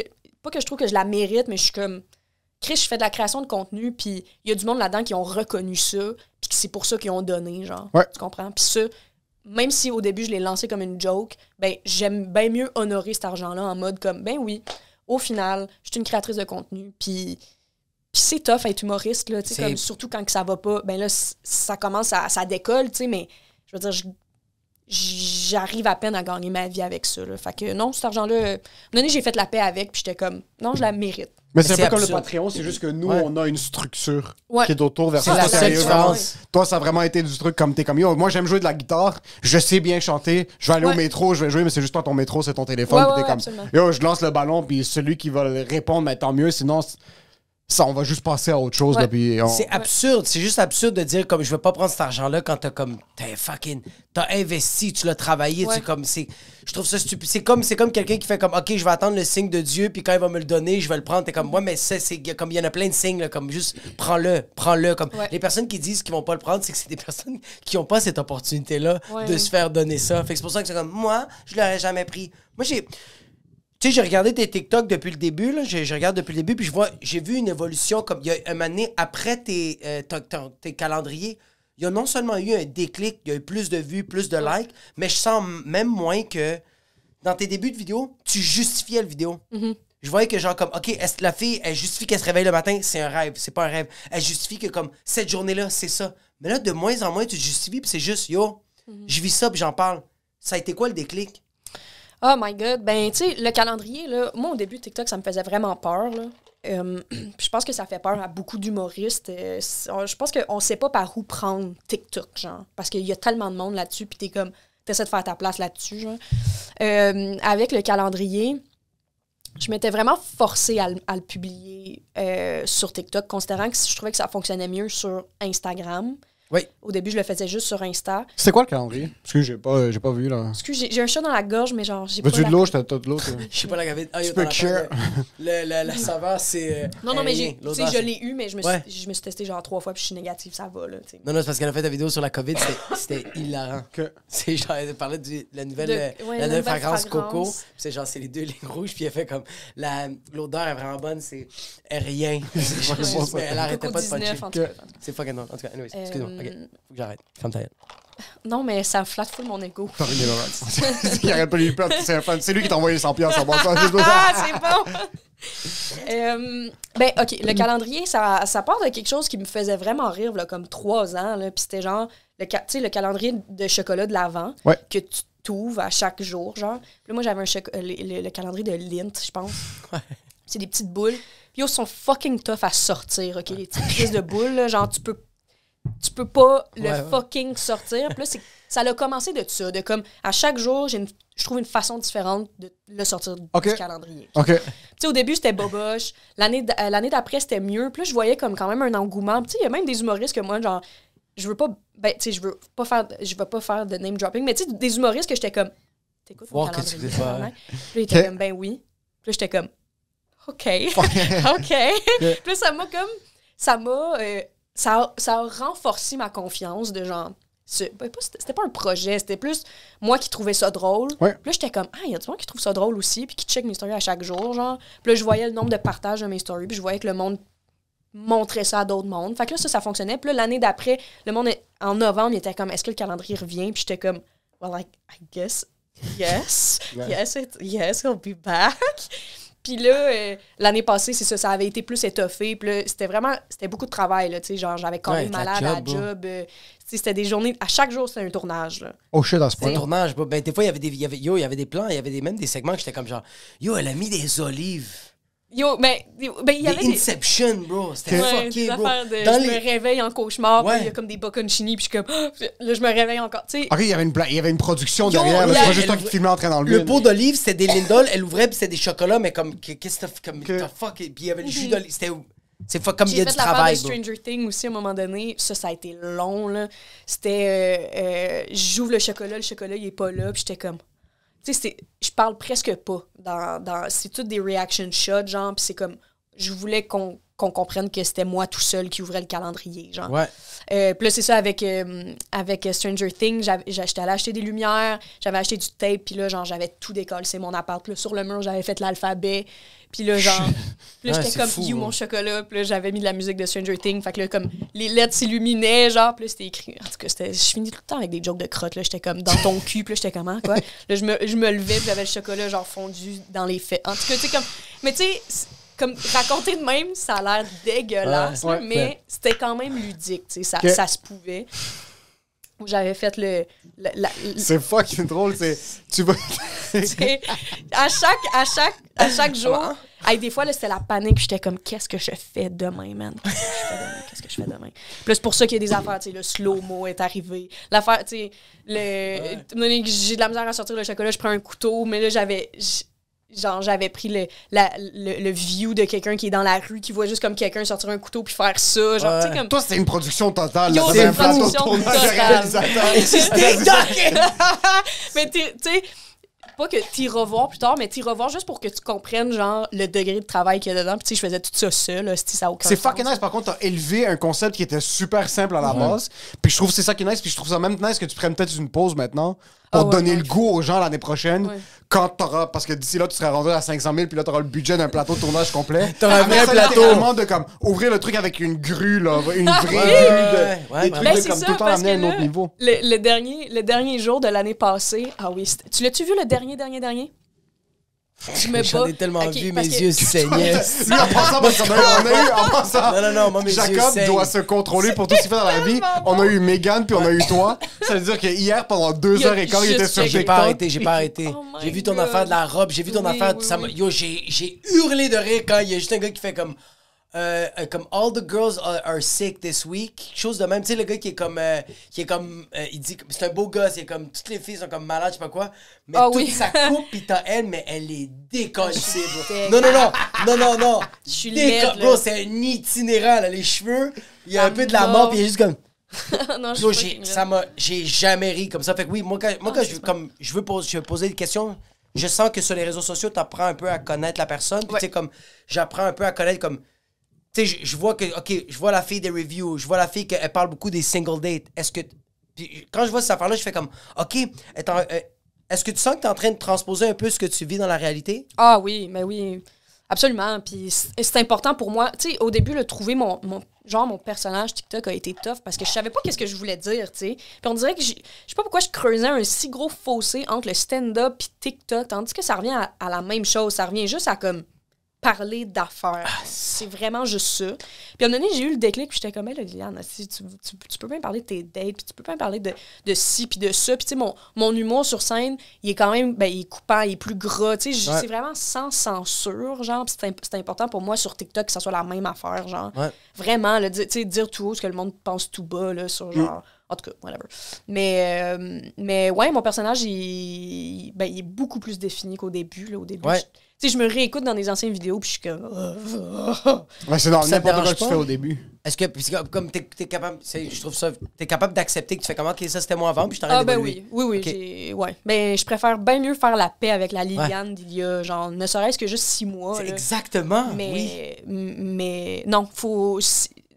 pas que je trouve que je la mérite, mais je suis comme. Chris, je fais de la création de contenu, puis il y a du monde là-dedans qui ont reconnu ça, puis c'est pour ça qu'ils ont donné, genre. Tu comprends? Puis ça, même si au début je l'ai lancé comme une joke, ben j'aime bien mieux honorer cet argent-là en mode comme, ben oui, au final, je suis une créatrice de contenu, puis puis c'est tough être humoriste, comme, surtout quand ça va pas. Ben là, ça commence à. ça décolle, mais je veux dire, j'arrive à peine à gagner ma vie avec ça. Fait que non, cet argent-là, euh, à un j'ai fait la paix avec, puis j'étais comme, non, je la mérite. Mais c'est un peu comme le Patreon, c'est juste que nous, on a une structure qui est autour vers la Toi, ça a vraiment été du truc comme t'es comme Moi, j'aime jouer de la guitare, je sais bien chanter, je vais aller au métro, je vais jouer, mais c'est juste toi, ton métro, c'est ton téléphone. t'es comme yo, je lance le ballon, puis celui qui va répondre, mais ben, tant mieux, sinon ça, on va juste passer à autre chose. C'est absurde. C'est juste absurde de dire comme je veux pas prendre cet argent-là quand t'as comme t'es fucking t'as investi, tu l'as travaillé, comme c'est. Je trouve ça stupide. C'est comme c'est comme quelqu'un qui fait comme ok, je vais attendre le signe de Dieu, puis quand il va me le donner, je vais le prendre. T'es comme moi mais c'est comme il y en a plein de signes comme juste prends-le, prends-le. Comme les personnes qui disent qu'ils vont pas le prendre, c'est que c'est des [LAUGHS] personnes qui ont pas cette opportunité-là de se faire donner ça. Fait c'est pour ça que c'est comme moi, je l'aurais jamais pris. Moi j'ai tu sais, j'ai regardé tes TikTok depuis le début, là. Je, regarde depuis le début, puis je vois, j'ai vu une évolution comme il y a un année après euh, tes, calendriers. Il y a non seulement eu un déclic, il y a eu plus de vues, plus de likes, mais je sens même moins que dans tes débuts de vidéo, tu justifiais la vidéo. Mm-hmm. Je voyais que genre comme, OK, est-ce la fille, elle justifie qu'elle se réveille le matin? C'est un rêve, c'est pas un rêve. Elle justifie que comme, cette journée-là, c'est ça. Mais là, de moins en moins, tu justifies, puis c'est juste, yo, mm-hmm. je vis ça, puis j'en parle. Ça a été quoi le déclic? Oh my God. Ben, tu sais, le calendrier, là, moi, au début, TikTok, ça me faisait vraiment peur. Là. Hum, [CLEARS THROAT] je pense que ça fait peur à beaucoup d'humoristes. Euh, je pense qu'on ne sait pas par où prendre TikTok, genre. Parce qu'il y a tellement de monde là-dessus, puis es comme, t'essaies de faire ta place là-dessus, hum, avec le calendrier, je m'étais vraiment forcée à, à le publier euh, sur TikTok, considérant que je trouvais que ça fonctionnait mieux sur Instagram. Oui. Au début, je le faisais juste sur Insta. C'est quoi le calendrier? Parce que j'ai pas, j'ai pas vu, là. Parce que j'ai un chat dans la gorge, mais genre, j'ai pas. Veux-tu de l'eau? J'étais de l'eau? Je sais pas la gavette. Ah, peux [LAUGHS] Le, la saveur, c'est. Euh, non, non, mais j'ai, je l'ai eu, mais je me, suis, je me suis testé genre trois fois, puis je suis négatif, ça va, là. Non, non, c'est parce qu'elle a fait la vidéo sur la COVID, c'était hilarant. Que? [LAUGHS] C'est genre, elle parlait de la nouvelle, euh, la, nouvelle fragrance, coco, c'est genre, c'est les deux lignes rouges, puis elle fait comme. L'odeur est vraiment bonne, c'est rien. [LAUGHS] Elle arrêtait pas de puncher. C'est fucking En tout cas, euh, excuse-moi. Mm. faut que j'arrête. Ferme ta Non, mais ça flatte full mon ego. pas c'est C'est lui qui t'a envoyé 100 pièces en ah, c'est bon! Euh, ben, OK, le calendrier, ça, part de quelque chose qui me faisait vraiment rire, là, comme trois ans. Puis c'était genre, le, le calendrier de chocolat de l'avant que tu t'ouvres à chaque jour, genre. moi, j'avais euh, le, le, le, calendrier de Lint, je pense. Ouais. C'est des petites boules. Puis ils sont fucking tough à sortir, OK? Les petites prises de boules, là, genre, tu peux tu peux pas le fucking sortir. Puis là, ça a commencé de ça, de comme à chaque jour, j'ai je trouve une façon différente de le sortir du calendrier. Tu au début, c'était boboche. Euh, l'année d'après, c'était mieux. Puis là, je voyais comme quand même un engouement. Tu sais, il y a même des humoristes que moi, genre, je veux pas, ben, tu sais, je veux pas faire, je veux pas faire de name dropping, mais tu sais, des humoristes que j'étais comme, t'écoutes mon calendrier. Puis comme, ben oui. Puis j'étais comme, OK. [LAUGHS] OK. Puis ça m'a comme, ça m'a. Euh, ça, a renforcé ma confiance de genre. Ben, c'était pas un projet, c'était plus moi qui trouvais ça drôle. Puis là, j'étais comme, ah, il y a du monde qui trouve ça drôle aussi, puis qui check mes stories à chaque jour, genre. Puis là, je voyais le nombre de partages de mes stories, puis je voyais que le monde montrait ça à d'autres mondes. Fait que là, ça, ça fonctionnait. Puis là, l'année d'après, le monde, en novembre, il était comme, est-ce que le calendrier revient? Puis j'étais comme, well, I, I guess, yes, [LAUGHS] yes, it, yes, it'll be back. Puis là, euh, l'année passée, c'est ça, ça avait été plus étoffé. Puis c'était vraiment, c'était beaucoup de travail, là, tu sais, genre, j'avais quand même malade à job. job euh, c'était des journées, à chaque jour, c'était un tournage, là. Oh shit, dans ce point. Un tournage, bah, ben, des fois, il y avait des, yo, il y avait des plans, il y avait des, même des segments que j'étais comme genre, yo, elle a mis des olives. Yo, ben, ben il y avait des Inception, bro. C'était ouais, fucké, bro. De, Dans je les... me réveille en cauchemar, ouais. il y a comme des bocconcini, puis je suis comme, oh, là, je me réveille encore. Tu sais. Ok, il y avait une, y avait une production derrière, c'est pas juste toi qui filmais en train dans Le pot d'olive, c'était des Lindol. elle ouvrait, puis c'était des chocolats, mais comme, qu'est-ce que comme, the fuck, puis il y avait le jus mhm. d'olive. C'était. C'est comme il y a du travail. J'ai fait la part de Stranger Things aussi à un moment donné. Ça, ça a été long, là. C'était. Euh, euh, j'ouvre le chocolat, le chocolat, il est pas là, puis j'étais comme, tu sais, je parle presque pas. Dans, c'est tout des reaction shots, genre, puis c'est comme, je voulais qu'on qu'on comprenne que c'était moi tout seul qui ouvrais le calendrier. Genre. Ouais. Euh, puis c'est ça, avec, euh, avec Stranger Things, j'étais allée acheter des lumières, j'avais acheté du tape, puis là, genre, j'avais tout décollé, c'est mon appart. là, sur le mur, j'avais fait l'alphabet. Puis là, genre, [LAUGHS] j'étais comme You, mon hein. chocolat. Puis là, j'avais mis de la musique de Stranger Things. Fait que là, comme les lettres s'illuminaient, genre, plus c'était écrit. En tout cas, je finis tout le temps avec des jokes de crotte. Là, j'étais comme dans ton cul, puis là, j'étais comment, ah, quoi. Là, je me, levais, j'avais le chocolat, genre, fondu dans les faits. En tout cas, tu comme. Mais tu sais, comme raconter de même, ça a l'air dégueulasse, ah, mais c'était quand même ludique, tu sais, ça, ça se pouvait. J'avais fait le. c'est le c'est fucking drôle, c'est. Tu vas. [LAUGHS] à chaque, à chaque, à chaque jour. Hey, des fois, c'était la panique. J'étais comme, qu'est-ce que je fais demain, man? Qu'est-ce que je fais demain? Plus pour ça qu'il y a des affaires, tu sais, le slow-mo est arrivé. L'affaire, tu sais, le... j'ai de la misère à sortir le chocolat, je prends un couteau, mais là, j'avais genre j'avais pris le, le, view de quelqu'un qui est dans la rue qui voit juste comme quelqu'un sortir un couteau puis faire ça genre comme toi c'est une production totale c'est une production totale [LAUGHS] [LAUGHS] [LAUGHS] mais tu sais pas que t'y revois plus tard mais t'y revois juste pour que tu comprennes genre le degré de travail qu'il y a dedans puis tu sais je faisais tout ça seul ça aucun c'est fucking nice par contre t'as élevé un concept qui était super simple à la base puis je trouve c'est ça qui est nice puis je trouve ça même nice que tu prennes peut-être une pause maintenant pour ah donner le goût aux gens l'année prochaine. quand Quand t'auras, parce que d'ici là, tu seras rendu à 500 000, puis là, t'auras le budget d'un plateau de tournage complet. [LAUGHS] t'auras un vrai plateau. de comme ouvrir le truc avec une grue, là, une vraie grue. De, des trucs ben, comme ça, tout le à un autre niveau. Le, dernier, le dernier jour de l'année passée, ah oui, tu l'as-tu vu le dernier, dernier, dernier? Je me J'en ai tellement vu, mes yeux [LAUGHS] saignaient. Lui, en pensant, a [LAUGHS] eu, en non, non, non, Jacob doit se contrôler pour tout ce qu'il fait dans la vie. On a eu Megan, puis on a eu toi. Ça veut dire que hier, pendant deux heures et quart, il était sur J'ai pas arrêté, j'ai pas arrêté. Oh j'ai vu ton affaire de la robe, j'ai vu ton affaire. ça Yo, j'ai hurlé de rire quand il y a juste un gars qui fait comme euh, euh, comme All the girls are, sick this week, chose de même. Tu sais, le gars qui est comme, euh, qui est comme, il dit, c'est un beau gars, c'est comme, toutes les filles sont comme malades, je sais pas quoi. Mais ah toute oui. sa coupe, [LAUGHS] pis t'as elle, mais elle est décochée, Non, non, non, non, non, non. [LAUGHS] Je suis c'est un itinérant, les cheveux, il y a un peu de la mort, pis il est juste comme. [LAUGHS] non, je j'ai, ça m'a, j'ai jamais ri comme ça. Fait que oui, moi, quand, je, comme, je veux poser, je des questions, je sens que sur les réseaux sociaux, t'apprends un peu à connaître la personne. pis tu sais, comme, j'apprends un peu à connaître, comme, tu je vois que, OK, je vois la fille des reviews, je vois la fille qu'elle parle beaucoup des single dates. Est-ce que. Puis quand je vois cette affaire-là, je fais comme, OK, euh, est-ce que tu sens que tu es en train de transposer un peu ce que tu vis dans la réalité? Ah oui, mais oui. Absolument. Puis c'est important pour moi. Tu sais, au début, le trouver mon, mon, genre mon personnage TikTok a été tough parce que je savais pas qu'est-ce que je voulais dire, tu Puis on dirait que je sais pas pourquoi je creusais un si gros fossé entre le stand-up et TikTok, tandis que ça revient à, la même chose. Ça revient juste à comme parler d'affaires. Ah, c'est vraiment juste ça. Puis à un moment donné, j'ai eu le déclic, puis j'étais comme, mais Liliane, tu, peux bien parler de tes dates, puis tu peux bien parler de, de ci, puis de ça. Puis tu sais, mon, mon humour sur scène, il est quand même, ben, il est coupant, il est plus gras. Tu sais, c'est vraiment sans censure, genre. Puis c'est important pour moi sur TikTok que ça soit la même affaire, genre. Vraiment, tu sais, dire tout haut ce que le monde pense tout bas, là, sur mm. genre. En tout cas, whatever. Mais, euh, mais ouais, mon personnage, ben, il, est beaucoup plus défini qu'au début. Là. Au début, sais, je me réécoute dans des anciennes vidéos, puis je suis comme. [LAUGHS] c'est dans n'importe quoi que tu fais au début. Est-ce que, puisque comme- tu t'es es capable, je trouve ça, t'es capable d'accepter que tu fais comment, que ça c'était moi avant, puis je t'en Ah, ben oui. Oui, oui. Ouais. Ben, je préfère bien mieux faire la paix avec la Liliane d'il y a, genre, ne serait-ce que juste six mois. Exactement. Mais, oui. mais non, faut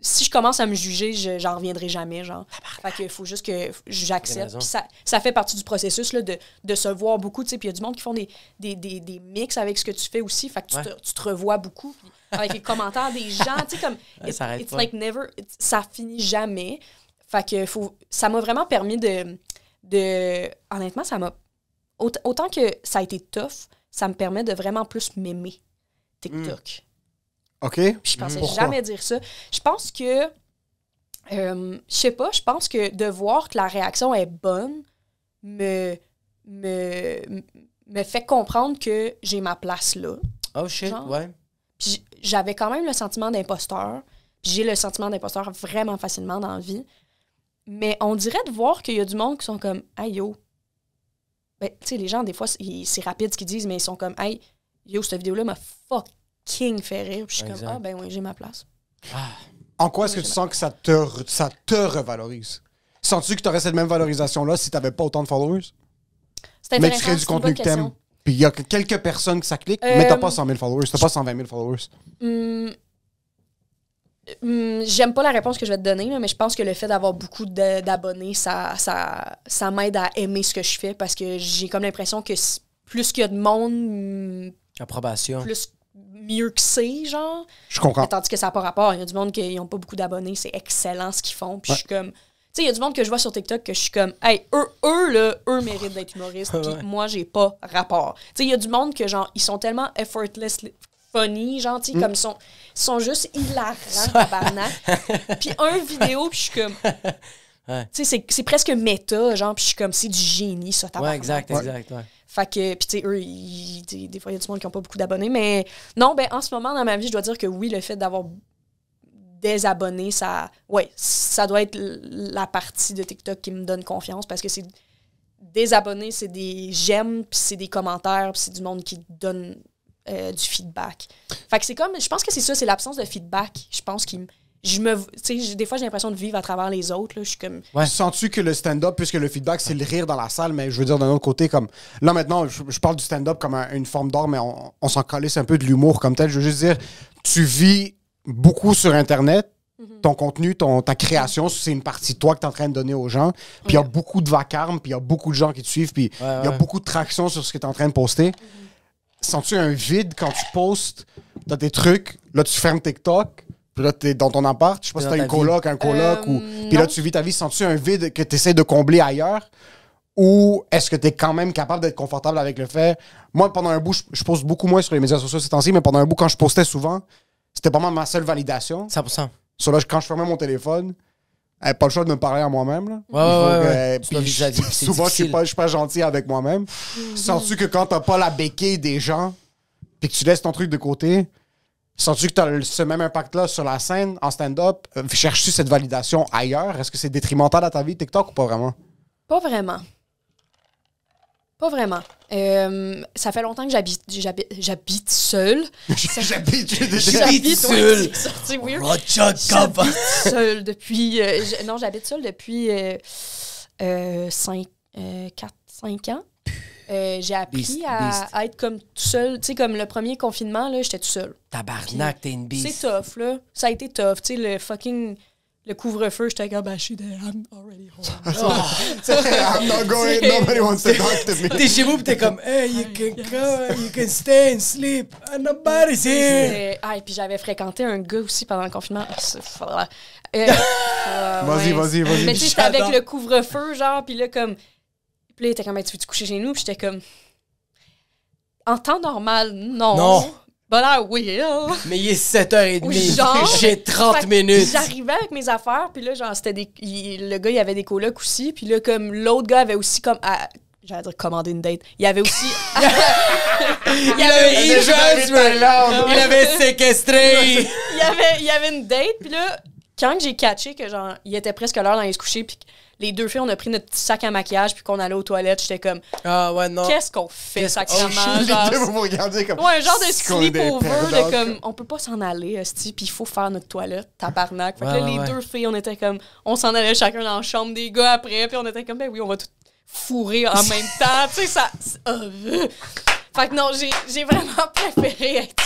si je commence à me juger, j'en reviendrai jamais, genre. Fait qu'il faut juste que j'accepte. Ça, fait partie du processus là, de, se voir beaucoup, tu sais. Puis il y a du monde qui font des, des, mix avec ce que tu fais aussi. Fait que tu, te, revois beaucoup avec les commentaires des [LAUGHS] gens, tu sais, comme... ça it's like never... ça finit jamais. Fait que faut... Ça m'a vraiment permis de... de honnêtement, ça m'a... Autant que ça a été tough, ça me permet de vraiment plus m'aimer. Hmm. TikTok. OK. je pensais jamais dire ça. Je pense que. Euh, je sais pas, je pense que de voir que la réaction est bonne me, me, fait comprendre que j'ai ma place là. Oh shit, ouais. j'avais quand même le sentiment d'imposteur. J'ai le sentiment d'imposteur vraiment facilement dans la vie. Mais on dirait de voir qu'il y a du monde qui sont comme, hey yo. Ben, tu sais, les gens, des fois, c'est rapide ce qu'ils disent, mais ils sont comme, hey yo, cette vidéo-là m'a fuck King fait rire. Puis je suis comme, ah ben oui, j'ai ma place. Ah. En quoi est-ce que tu sens que ça te, ça te revalorise? Sens-tu que tu aurais cette même valorisation-là si tu n'avais pas autant de followers? Mais tu crées du contenu que tu aimes. Puis il y a quelques personnes que ça clique, mais mais t'as euh, pas 100 000 followers, t'as pas 120 000 followers. Hum, J'aime pas la réponse que je vais te donner, mais je pense que le fait d'avoir beaucoup d'abonnés, ça, ça, ça m'aide à aimer ce que je fais parce que j'ai comme l'impression que plus qu'il y a de monde. Hmm, Approbation. Plus, mieux que c'est, genre. Je comprends. Tandis que ça n'a pas rapport. Il y a du monde qui n'ont pas beaucoup d'abonnés, c'est excellent ce qu'ils font. Puis je suis comme. Tu sais, il y a du monde que je vois sur TikTok que je suis comme, hey, eux, eux, là, eux méritent d'être humoristes, [LAUGHS] puis moi, j'ai pas rapport. Tu sais, il y a du monde que, genre, ils sont tellement effortless, funny, gentils, sais, mm. comme ils sont, ils sont juste hilarants, [LAUGHS] tabarnak. puis un vidéo, puis je suis comme, [LAUGHS] tu sais, c'est presque méta, genre, puis je suis comme, c'est du génie, ça, tabarnak. Ouais, exact, exact, fait que, puis tu eux, des, fois, il y a du monde qui n'ont pas beaucoup d'abonnés. Mais non, ben en ce moment, dans ma vie, je dois dire que oui, le fait d'avoir des abonnés, ça, ouais, ça doit être la partie de TikTok qui me donne confiance parce que c'est des abonnés, c'est des j'aime, puis c'est des commentaires, puis c'est du monde qui donne euh, du feedback. Fait que c'est comme, je pense que c'est ça, c'est l'absence de feedback, je pense, qui me je me des fois j'ai l'impression de vivre à travers les autres là, sens-tu que le stand-up puisque le feedback c'est le rire dans la salle mais je veux dire d'un autre côté comme là maintenant je, parle du stand-up comme une forme d'art mais on, s'en c'est un peu de l'humour comme tel je veux juste dire tu vis beaucoup sur internet mhm. Ton contenu, ton, ta création, c'est une partie de toi que tu es en train de donner aux gens. Puis il y a beaucoup de vacarme, puis il y a beaucoup de gens qui te suivent, puis il y a beaucoup de traction sur ce que tu es en train de poster. Mhm. Sens-tu un vide quand tu postes, dans des trucs, là tu fermes TikTok, puis là, t'es dans ton appart, je sais pas si t'as une coloc, un coloc, ou. Euh, puis là, tu vis ta vie, sens-tu un vide que t'essaies de combler ailleurs? Ou est-ce que t'es quand même capable d'être confortable avec le fait? Moi, pendant un bout, je, pose beaucoup moins sur les médias sociaux ces temps-ci, mais pendant un bout, quand je postais souvent, c'était pas mal ma seule validation. 100%. Sur là, quand je fermais mon téléphone, n'avait pas le choix de me parler à moi-même. Ouais, ouais, ouais. Euh, [LAUGHS] souvent, je suis, pas, gentil avec moi-même. Mhm. Sens-tu que quand t'as pas la béquille des gens, puis que tu laisses ton truc de côté, Sens-tu que tu as ce même impact-là sur la scène, en stand-up? Euh, cherches-tu cette validation ailleurs? Est-ce que c'est détrimental à ta vie, TikTok, ou pas vraiment? Pas vraiment. Pas vraiment. Euh, ça fait longtemps que j'habite j'habite seule. [LAUGHS] j'habite seule. [LAUGHS] J'habite seule depuis euh, non, j'habite seule depuis 5 5 ans. Euh, j'ai appris à, être comme tout seul. Tu sais, comme le premier confinement, là, j'étais tout seul. Tabarnak, t'es une bise. C'est tough, là. Ça a été tough. Tu sais, le fucking le couvre-feu, j'étais comme, bah, je suis I'm already home. [LAUGHS] Oh. I'm not going, nobody wants to talk to me. T'es chez vous, t'es comme, [LAUGHS] hey, you can go, you can stay and sleep, and ah, nobody's here. Ah, et puis j'avais fréquenté un gars aussi pendant le confinement. Ah, euh, [LAUGHS] vas-y, vas-y, vas-y. Mais tu sais, avec le couvre-feu, genre, puis là, comme, puis là, il était comme, ben, tu veux te coucher chez nous? Puis j'étais comme, en temps normal, non. Non. voilà oui. Mais il est 7h30. [LAUGHS] J'ai 30 minutes. J'arrivais avec mes affaires, puis là, genre, c'était des. le gars, il avait des colocs aussi, puis là, comme l'autre gars avait aussi comme. J'allais dire commander une date. Il y avait aussi. [LAUGHS] [LAUGHS] il, avait, il, avait, il, avait séquestré. il, avait, avait une date, puis là, quand j'ai catché que genre il était presque l'heure d'aller se coucher puis les deux filles on a pris notre petit sac à maquillage puis qu'on allait aux toilettes j'étais comme ah ouais non qu'est-ce qu'on fait sacrément oh, vous vous regardez comme ouais un genre de sleepover. de comme on peut pas s'en aller esti puis il faut faire notre toilette tabarnak fait que là, les deux filles on était comme on s'en allait chacun dans la chambre des gars après puis on était comme ben oui on va tout fourrer en même [LAUGHS] temps tu sais ça fait que non j'ai vraiment [LAUGHS] préféré être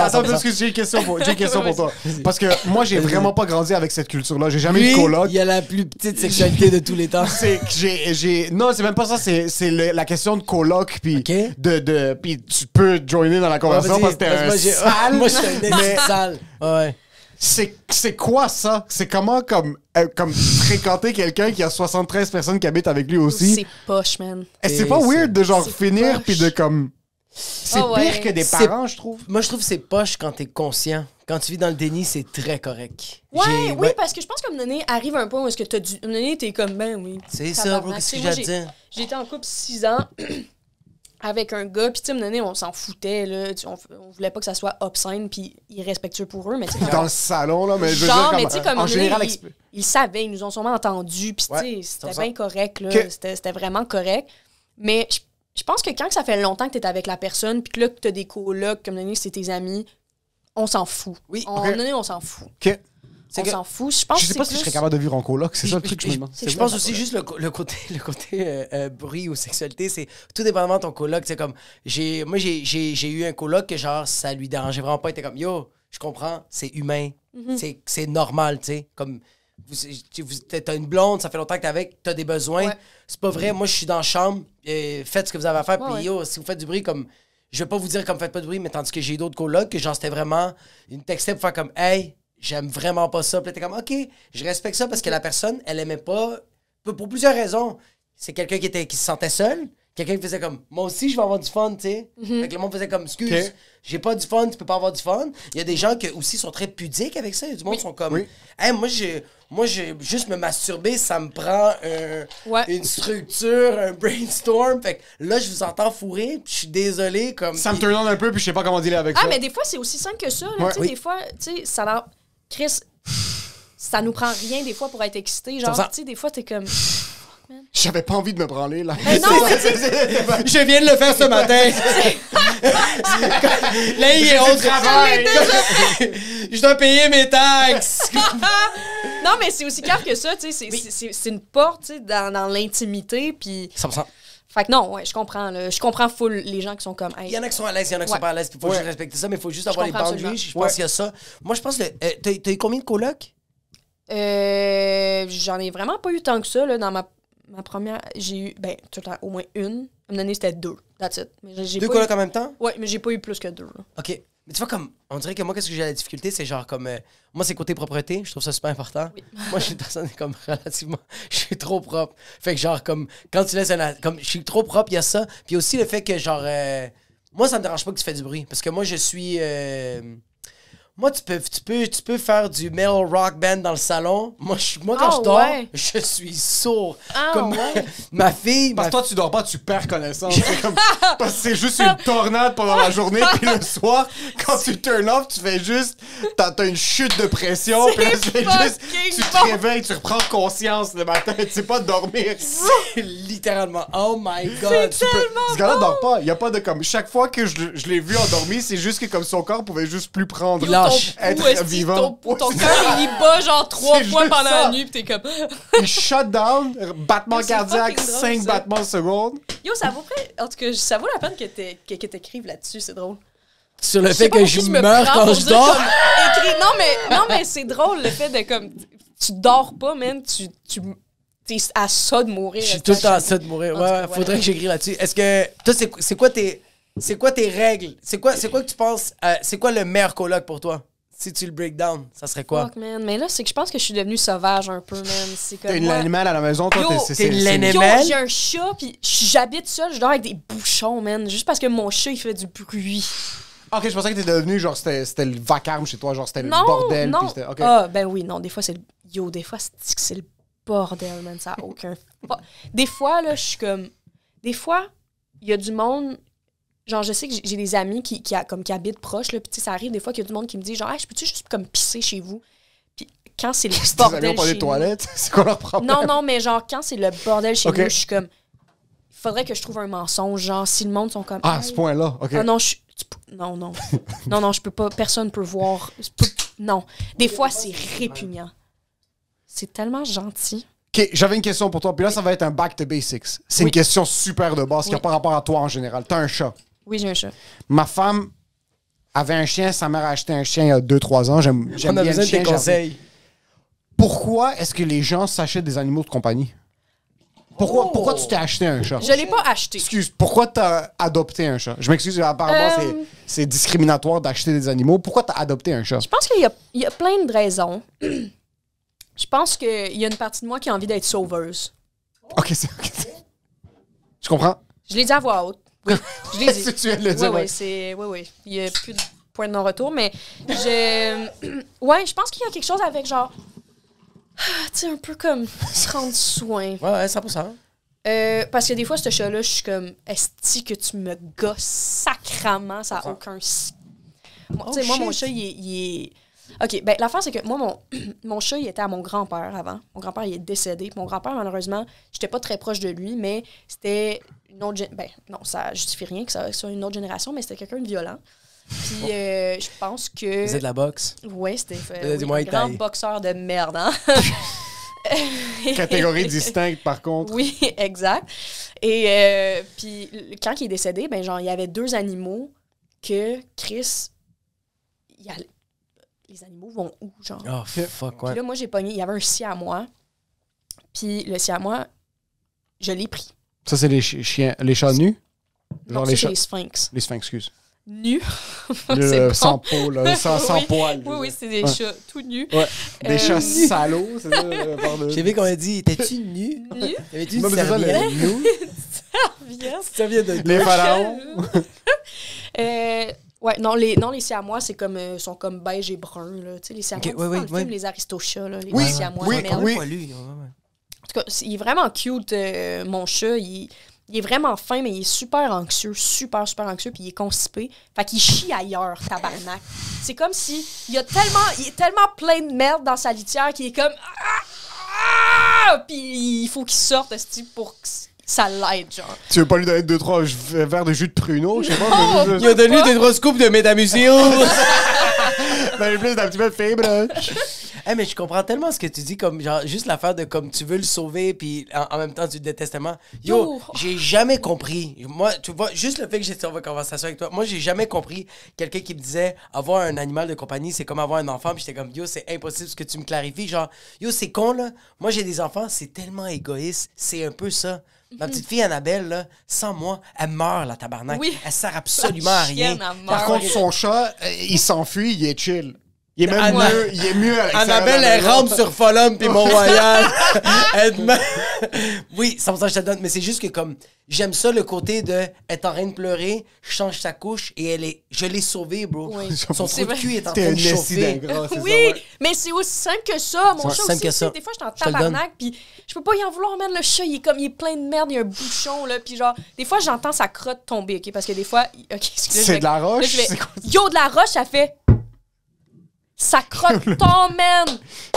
attends, que j'ai une question pour, question pour [LAUGHS] toi. Parce que moi, j'ai vraiment pas grandi avec cette culture-là. J'ai jamais eu de coloc. Il y a la plus petite sexualité de tous les temps. [LAUGHS] j'ai, j'ai, non, c'est même pas ça. C'est, la question de coloc. Puis, de, tu peux joiner dans la conversation parce que t'es un sale. [LAUGHS] Moi, je suis un mais... Ouais c'est quoi ça? C'est comment comme, euh, comme fréquenter quelqu'un qui a 73 personnes qui habitent avec lui aussi? C'est poche, man. Et eh, c'est pas weird de genre finir puis de comme c'est oh, pire que des parents, je trouve. Moi, je trouve que c'est poche quand t'es conscient. Quand tu vis dans le déni, c'est très correct. Ouais, oui, parce que je pense qu'à un moment donné, arrive un point où est-ce que t'as dû... À un moment donné, t'es comme, ben oui. C'est ça, bro, qu'est-ce que j'ai j'étais J'étais en couple six ans [CLEARS THROAT] avec un gars, puis tu sais, un moment donné, on s'en foutait, là. On, voulait pas que ça soit obscène puis irrespectueux pour eux, mais Dans le salon, là, mais je veux dire, comme, mais comme en général... ils, ils, savaient, ils nous ont sûrement entendus, puis tu c'était bien correct, là. C'était vraiment correct. Mais je pense que quand ça fait longtemps que tu es avec la personne, puis que là, que tu as des colocs, comme donné, c'est tes amis, on s'en fout. Oui. On, okay. donné, on s'en fout. Okay. On s'en fout. Je pense je sais pas si je serais capable de vivre en coloc, c'est ça le truc que je me demande. Je pense aussi juste le, côté, le côté euh, euh, bruit ou sexualité, c'est tout dépendamment de ton coloc. C'est comme, moi j'ai, eu un coloc que genre, ça lui dérangeait vraiment pas. Il était comme, yo, je comprends, c'est humain, mhm. c'est, normal, tu sais. Comme, t'as une blonde, ça fait longtemps que t'es avec, t'as des besoins. C'est pas vrai, moi je suis dans la chambre, et faites ce que vous avez à faire, puis si vous faites du bruit, comme. Je vais pas vous dire comme faites pas de bruit, mais tandis que j'ai d'autres colocs que genre c'était vraiment. une texte pour faire comme Hey, j'aime vraiment pas ça. Puis t'es comme OK, je respecte ça parce que la personne, elle aimait pas. Pour plusieurs raisons. C'est quelqu'un qui, était, qui se sentait seul quelqu'un faisait comme moi aussi je vais avoir du fun tu sais mhm. le monde faisait comme excuse j'ai pas du fun tu peux pas avoir du fun il y a des gens qui aussi sont très pudiques avec ça du monde sont comme oui. moi j'ai moi j'ai juste me masturber ça me prend une structure un brainstorm fait que là je vous entends fourrer je suis désolé comme ça me tourne un peu puis je sais pas comment dire avec ah, ça ah mais des fois c'est aussi simple que ça là, des fois tu sais ça leur Chris ça nous prend rien des fois pour être excité genre tu sais des fois t'es comme j'avais pas envie de me branler, là. Mais non, [LAUGHS] [LAUGHS] Je viens de le faire ce matin. [LAUGHS] là, il est au travail. Ah, je dois payer mes taxes. non, mais c'est aussi clair que ça, tu sais. C'est une porte, dans, dans l'intimité, puis... 100%. Fait que non, ouais, je comprends. Je comprends full les gens qui sont comme. il y en a qui sont à l'aise, il y en a qui sont pas à l'aise. Il faut juste respecter ça, mais il faut juste avoir les bandes Je pense qu'il y a ça. Moi, je pense que. Euh, t'as eu combien de colocs? Euh, J'en ai vraiment pas eu tant que ça là, dans ma ma première, j'ai eu, ben, tout le au moins une. À un moment donné, c'était deux. That's it. Mais j'ai deux pas en même temps? Ouais, mais j'ai pas eu plus que deux. OK. Mais tu vois, comme, on dirait que moi, qu'est-ce que j'ai la difficulté, c'est genre comme. Euh, moi, c'est côté propreté, je trouve ça super important. [LAUGHS] moi, je suis une personne comme relativement. [LAUGHS] Je suis trop propre. Fait que, genre, comme, quand tu laisses un. Comme, je suis trop propre, il y a ça. Puis aussi le fait que, genre. Euh, moi, ça me dérange pas que tu fais du bruit. Parce que moi, je suis. Euh, moi, tu peux, tu peux, tu peux faire du metal rock band dans le salon. Moi, je, moi quand ah, je dors, je suis sourd. Ah, comme moi [LAUGHS] ma fille. Parce que toi, tu dors pas, tu perds connaissance. comme... [LAUGHS] Parce que c'est juste une tornade pendant la journée, puis le soir, quand tu [LAUGHS] turn off, tu fais juste. T'as as une chute de pression, puis tu juste. Tu te réveilles, tu reprends conscience le matin, tu sais pas dormir. littéralement. Oh my god. Tu peux... Ce gars-là dort pas. Il y a pas de comme. Chaque fois que je, l'ai vu endormi, c'est juste que comme son corps pouvait juste plus prendre être vivant. Ton, [LAUGHS] cœur, il bat genre trois fois pendant la nuit, pis t'es comme. [LAUGHS] shut down, battement cardiaque, cinq battements secondes. Yo, ça vaut En tout cas, ça vaut la peine que t'écrives là-dessus, c'est drôle sur le fait que je meurs quand je dors. non mais non mais c'est drôle le fait de comme tu dors pas même tu tu t'es à ça de mourir. Je suis tout le temps à ça de mourir. Ouais, faudrait que j'écrive là-dessus. Est-ce que toi c'est quoi tes c'est quoi tes règles? C'est quoi, c'est quoi que tu penses? Euh, c'est quoi le meilleur coloc pour toi? Si tu le break down, ça serait quoi? Fuck, man. Mais là, c'est que je pense que je suis devenue sauvage un peu, man. C'est comme. T'es une à la maison, toi? c'est l'animal? j'ai un chat, puis j'habite seul, je dors avec des bouchons, man. Juste parce que mon chat, il fait du bruit. Ok, je pensais que t'es devenu genre c'était, le vacarme chez toi, genre c'était le bordel. Non, Ah, ben oui, non, des fois c'est le. Yo, des fois c'est le bordel, man, ça n'a aucun. [LAUGHS] des fois, là, je suis comme. Des fois, il y a du monde genre je sais que j'ai des amis qui, qui, comme, qui habitent proche là, puis ça arrive des fois qu'il y a du monde qui me dit genre je peux-tu juste comme pisser chez vous puis quand c'est le [LAUGHS] bordel chez des toilettes [LAUGHS] c'est quoi leur problème non non mais genre quand c'est le bordel chez je suis comme il faudrait que je trouve un mensonge genre si le monde sont comme ah ce point là ok ah non je non non [LAUGHS] non non je peux pas personne peut voir non des fois c'est répugnant c'est tellement gentil ok j'avais une question pour toi. Puis là, ça va être un back to basics. C'est une question super de base qui a par rapport à toi en général. T'as un chat. Oui, j'ai un chat. Ma femme avait un chien, sa mère a acheté un chien il y a 2-3 ans. J'aime On a bien besoin de conseils. Pourquoi est-ce que les gens s'achètent des animaux de compagnie? Pourquoi, oh! pourquoi tu t'es acheté un chat? Je ne l'ai pas acheté. Excuse, pourquoi tu as adopté un chat? Je m'excuse, apparemment, euh, c'est- discriminatoire d'acheter des animaux. Pourquoi tu as adopté un chat? Je pense qu'il y a, plein de raisons. Je pense qu'il y a une partie de moi qui a envie d'être sauveuse. Ok, c'est ok. [LAUGHS] Je comprends. Je l'ai dit à voix haute. Oui, je l'ai dit. Oui, [LAUGHS] oui, c'est... Oui, oui. Il n'y a plus de point de non-retour, mais je... [CLEARS THROAT] ouais, je pense qu'il y a quelque chose avec genre... Ah, tu sais, un peu comme se rendre soin. Ouais, ouais, ça, Euh, parce que des fois, ce chat-là, je suis comme, est-ce que tu me gosses sacrament, ça n'a aucun. Oh, tu sais moi, mon chat, il il est, OK, ben l'affaire, c'est que moi, mon, [CLEARS THROAT] mon chat, il était à mon grand-père avant. Mon grand-père, il est décédé. Mon grand-père, malheureusement, j'étais pas très proche de lui, mais c'était une autre... Ben non, ça justifie rien que ça soit une autre génération, mais c'était quelqu'un de violent. Puis oh. euh, je pense que... Vous de la boxe? Ouais, c'était, oui, c'était un grand boxeur de merde, hein? [LAUGHS] Catégorie distincte, par contre. Oui, [LAUGHS] exact. Et euh, puis, quand il est décédé, ben genre, il y avait deux animaux que Chris, il allait, les animaux vont où, genre? Ah, fuck, ouais. Puis là, moi, j'ai pogné, il y avait un si à moi. Puis le si à moi, je l'ai pris. Ça, c'est les chiens, les chats nus? non, les, chats... les sphinx. Les sphinx, excuse. Nus. [LAUGHS] [LAUGHS] Le, Sans peau, là, sans, [LAUGHS] oui. poil. Oui, oui, c'est des chats tout nus. Des euh, chats salauds, c'est ça? J'ai vu qu'on a dit, t'es-tu nu? Nu? T'avais-tu une serviette? Nu? serviette? Serviette de Les pharaons? euh Ouais, non, les, non, les Siamois, c'est comme, euh, sont comme beige et brun, là. Tu sais, les Siamois, okay, le film, les Aristochats, là, les Siamois. Oui, merde. oui, oui. En tout cas, il est vraiment cute, euh, mon chat. Il, il, est vraiment fin, mais il est super anxieux, super, super anxieux, puis il est constipé. Fait qu'il chie ailleurs, tabarnak. C'est comme si il, a tellement, il est tellement plein de merde dans sa litière qu'il est comme... Ah! Ah! Puis il faut qu'il sorte, pour ça l'aide, genre. Tu veux pas lui donner deux, trois verres de jus de pruneau, je sais pas. Il a donné des trois coupes de Metamucil. mais [LAUGHS] ben, plus d'un petit peu fibre. Hein. [LAUGHS] mais je comprends tellement ce que tu dis, comme genre juste l'affaire de comme tu veux le sauver, puis en, même temps du détestement. Yo, j'ai jamais compris. Moi, tu vois, juste le fait que j'étais en conversation avec toi, moi j'ai jamais compris quelqu'un qui me disait avoir un animal de compagnie, c'est comme avoir un enfant, puis j'étais comme yo, c'est impossible ce que tu me clarifies. Genre, yo, c'est con là. Moi j'ai des enfants, c'est tellement égoïste, c'est un peu ça. Ma petite fille Annabelle, sans moi, elle meurt, la tabarnak. Elle sert absolument à rien. Par contre, son chat, euh, il s'enfuit, il est chill. Il est mieux, il est Annabelle, elle rampe sur Follum puis Mont-Royal. [LAUGHS] oui, ça je te donne, mais c'est juste que comme, j'aime ça le côté de, elle en train de pleurer, je change sa couche et elle est, je l'ai sauvée, bro. [LAUGHS] Son trou cul est en train de chauffer. oui, mais c'est aussi simple que ça. Mon chat aussi, que ça. des fois, je suis en tabarnak puis je peux pas y en vouloir, même Le chat, il est comme, il est plein de merde, il y a un bouchon, là, puis genre, des fois, j'entends sa crotte tomber, OK? Parce que des fois, OK, C'est de la roche? Yo, de la roche, ça fait ça croque [LAUGHS] ton man.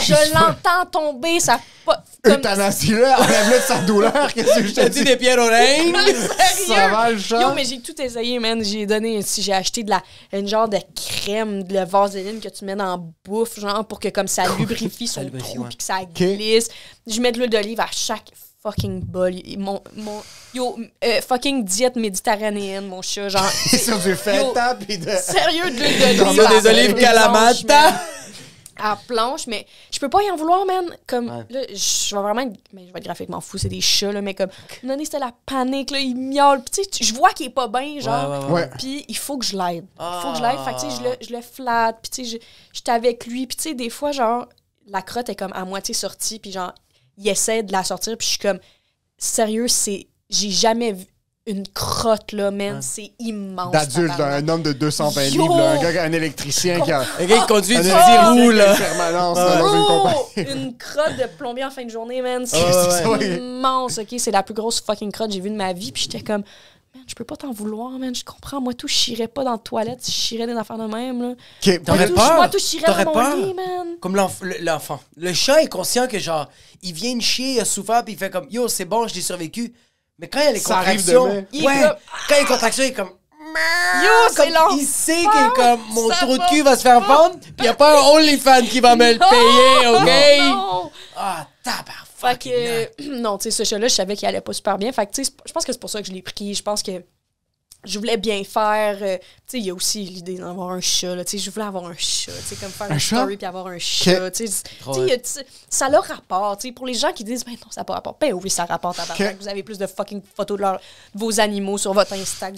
Je l'entends tomber, ça Comme... Euthanasie-le, enlève-le sa douleur. Qu'est-ce que je t'ai dit des pierres oreilles? [LAUGHS] ça va le chat. Yo, mais j'ai tout essayé, man. J'ai donné, si j'ai acheté de la, une genre de crème, de la vaseline que tu mets dans bouffe, genre, pour que comme ça lubrifie son trou et que ça glisse. Je mets de l'huile d'olive à chaque fois fucking bol. Mon, mon, yo, euh, fucking diète méditerranéenne, mon chat. Genre. [LAUGHS] sur du feta pis de. Sérieux, de l'huile [LAUGHS] des olives calamata. À planche, mais je peux pas y en vouloir, man. Comme, là, je vais vraiment mais je vais être graphiquement fou, c'est des chats, là, mais comme, Non, c'était la panique, là, il miaule. Puis, tu sais, je vois qu'il est pas bien, genre. puis, il faut que je l'aide. Il faut que je l'aide. Fait que, tu sais, je le, ah. je le flatte. Puis, tu sais, j'étais avec lui. Puis, tu sais, des fois, genre, la crotte est comme à moitié sortie, puis genre, il essaie de la sortir, puis je suis comme, sérieux, c'est j'ai jamais vu une crotte, là, man. C'est immense. D'adulte, un homme de 220 livres, un, gars, un électricien qui a. Oh! Un gars qui conduit roues, là. Permanence, oh! une, une crotte de plombier en fin de journée, man. [LAUGHS] C'est immense, OK? C'est la plus grosse fucking crotte que j'ai vue de ma vie. Puis j'étais comme, man, je peux pas t'en vouloir, man. Je comprends. Moi, tout, je chierais pas dans la toilette je chirais des affaires de même, là. T'aurais peur? Moi, tout, je chierais dans mon lit, man. Comme l'enfant. Le chat est conscient que, genre, il vient de chier, il a souffert, puis il fait comme, yo, c'est bon, je l'ai survécu. Mais quand il y a les contractions. il quand il y a les contractions, il est comme. Yo, ah! c'est Il sait que comme mon trou de cul va se faire vendre, puis il n'y a pas un OnlyFans qui va me le [LAUGHS] payer, OK? Ah, tabac. Fait que, [CLEARS THROAT] non, tu sais, ce chat-là, je savais qu'il allait pas super bien. Fait tu sais, je pense que c'est pour ça que je l'ai pris. Je pense que je voulais bien faire. Euh, tu sais, il y a aussi l'idée d'avoir un chat, là. Tu sais, je voulais avoir un chat, tu sais, comme faire un story puis avoir un chat. Tu sais, ça leur rapport. Tu sais, pour les gens qui disent, ben non, ça n'a pas rapport. Ben oui, ça rapporte à Vous avez plus de fucking photos de, vos animaux sur votre Insta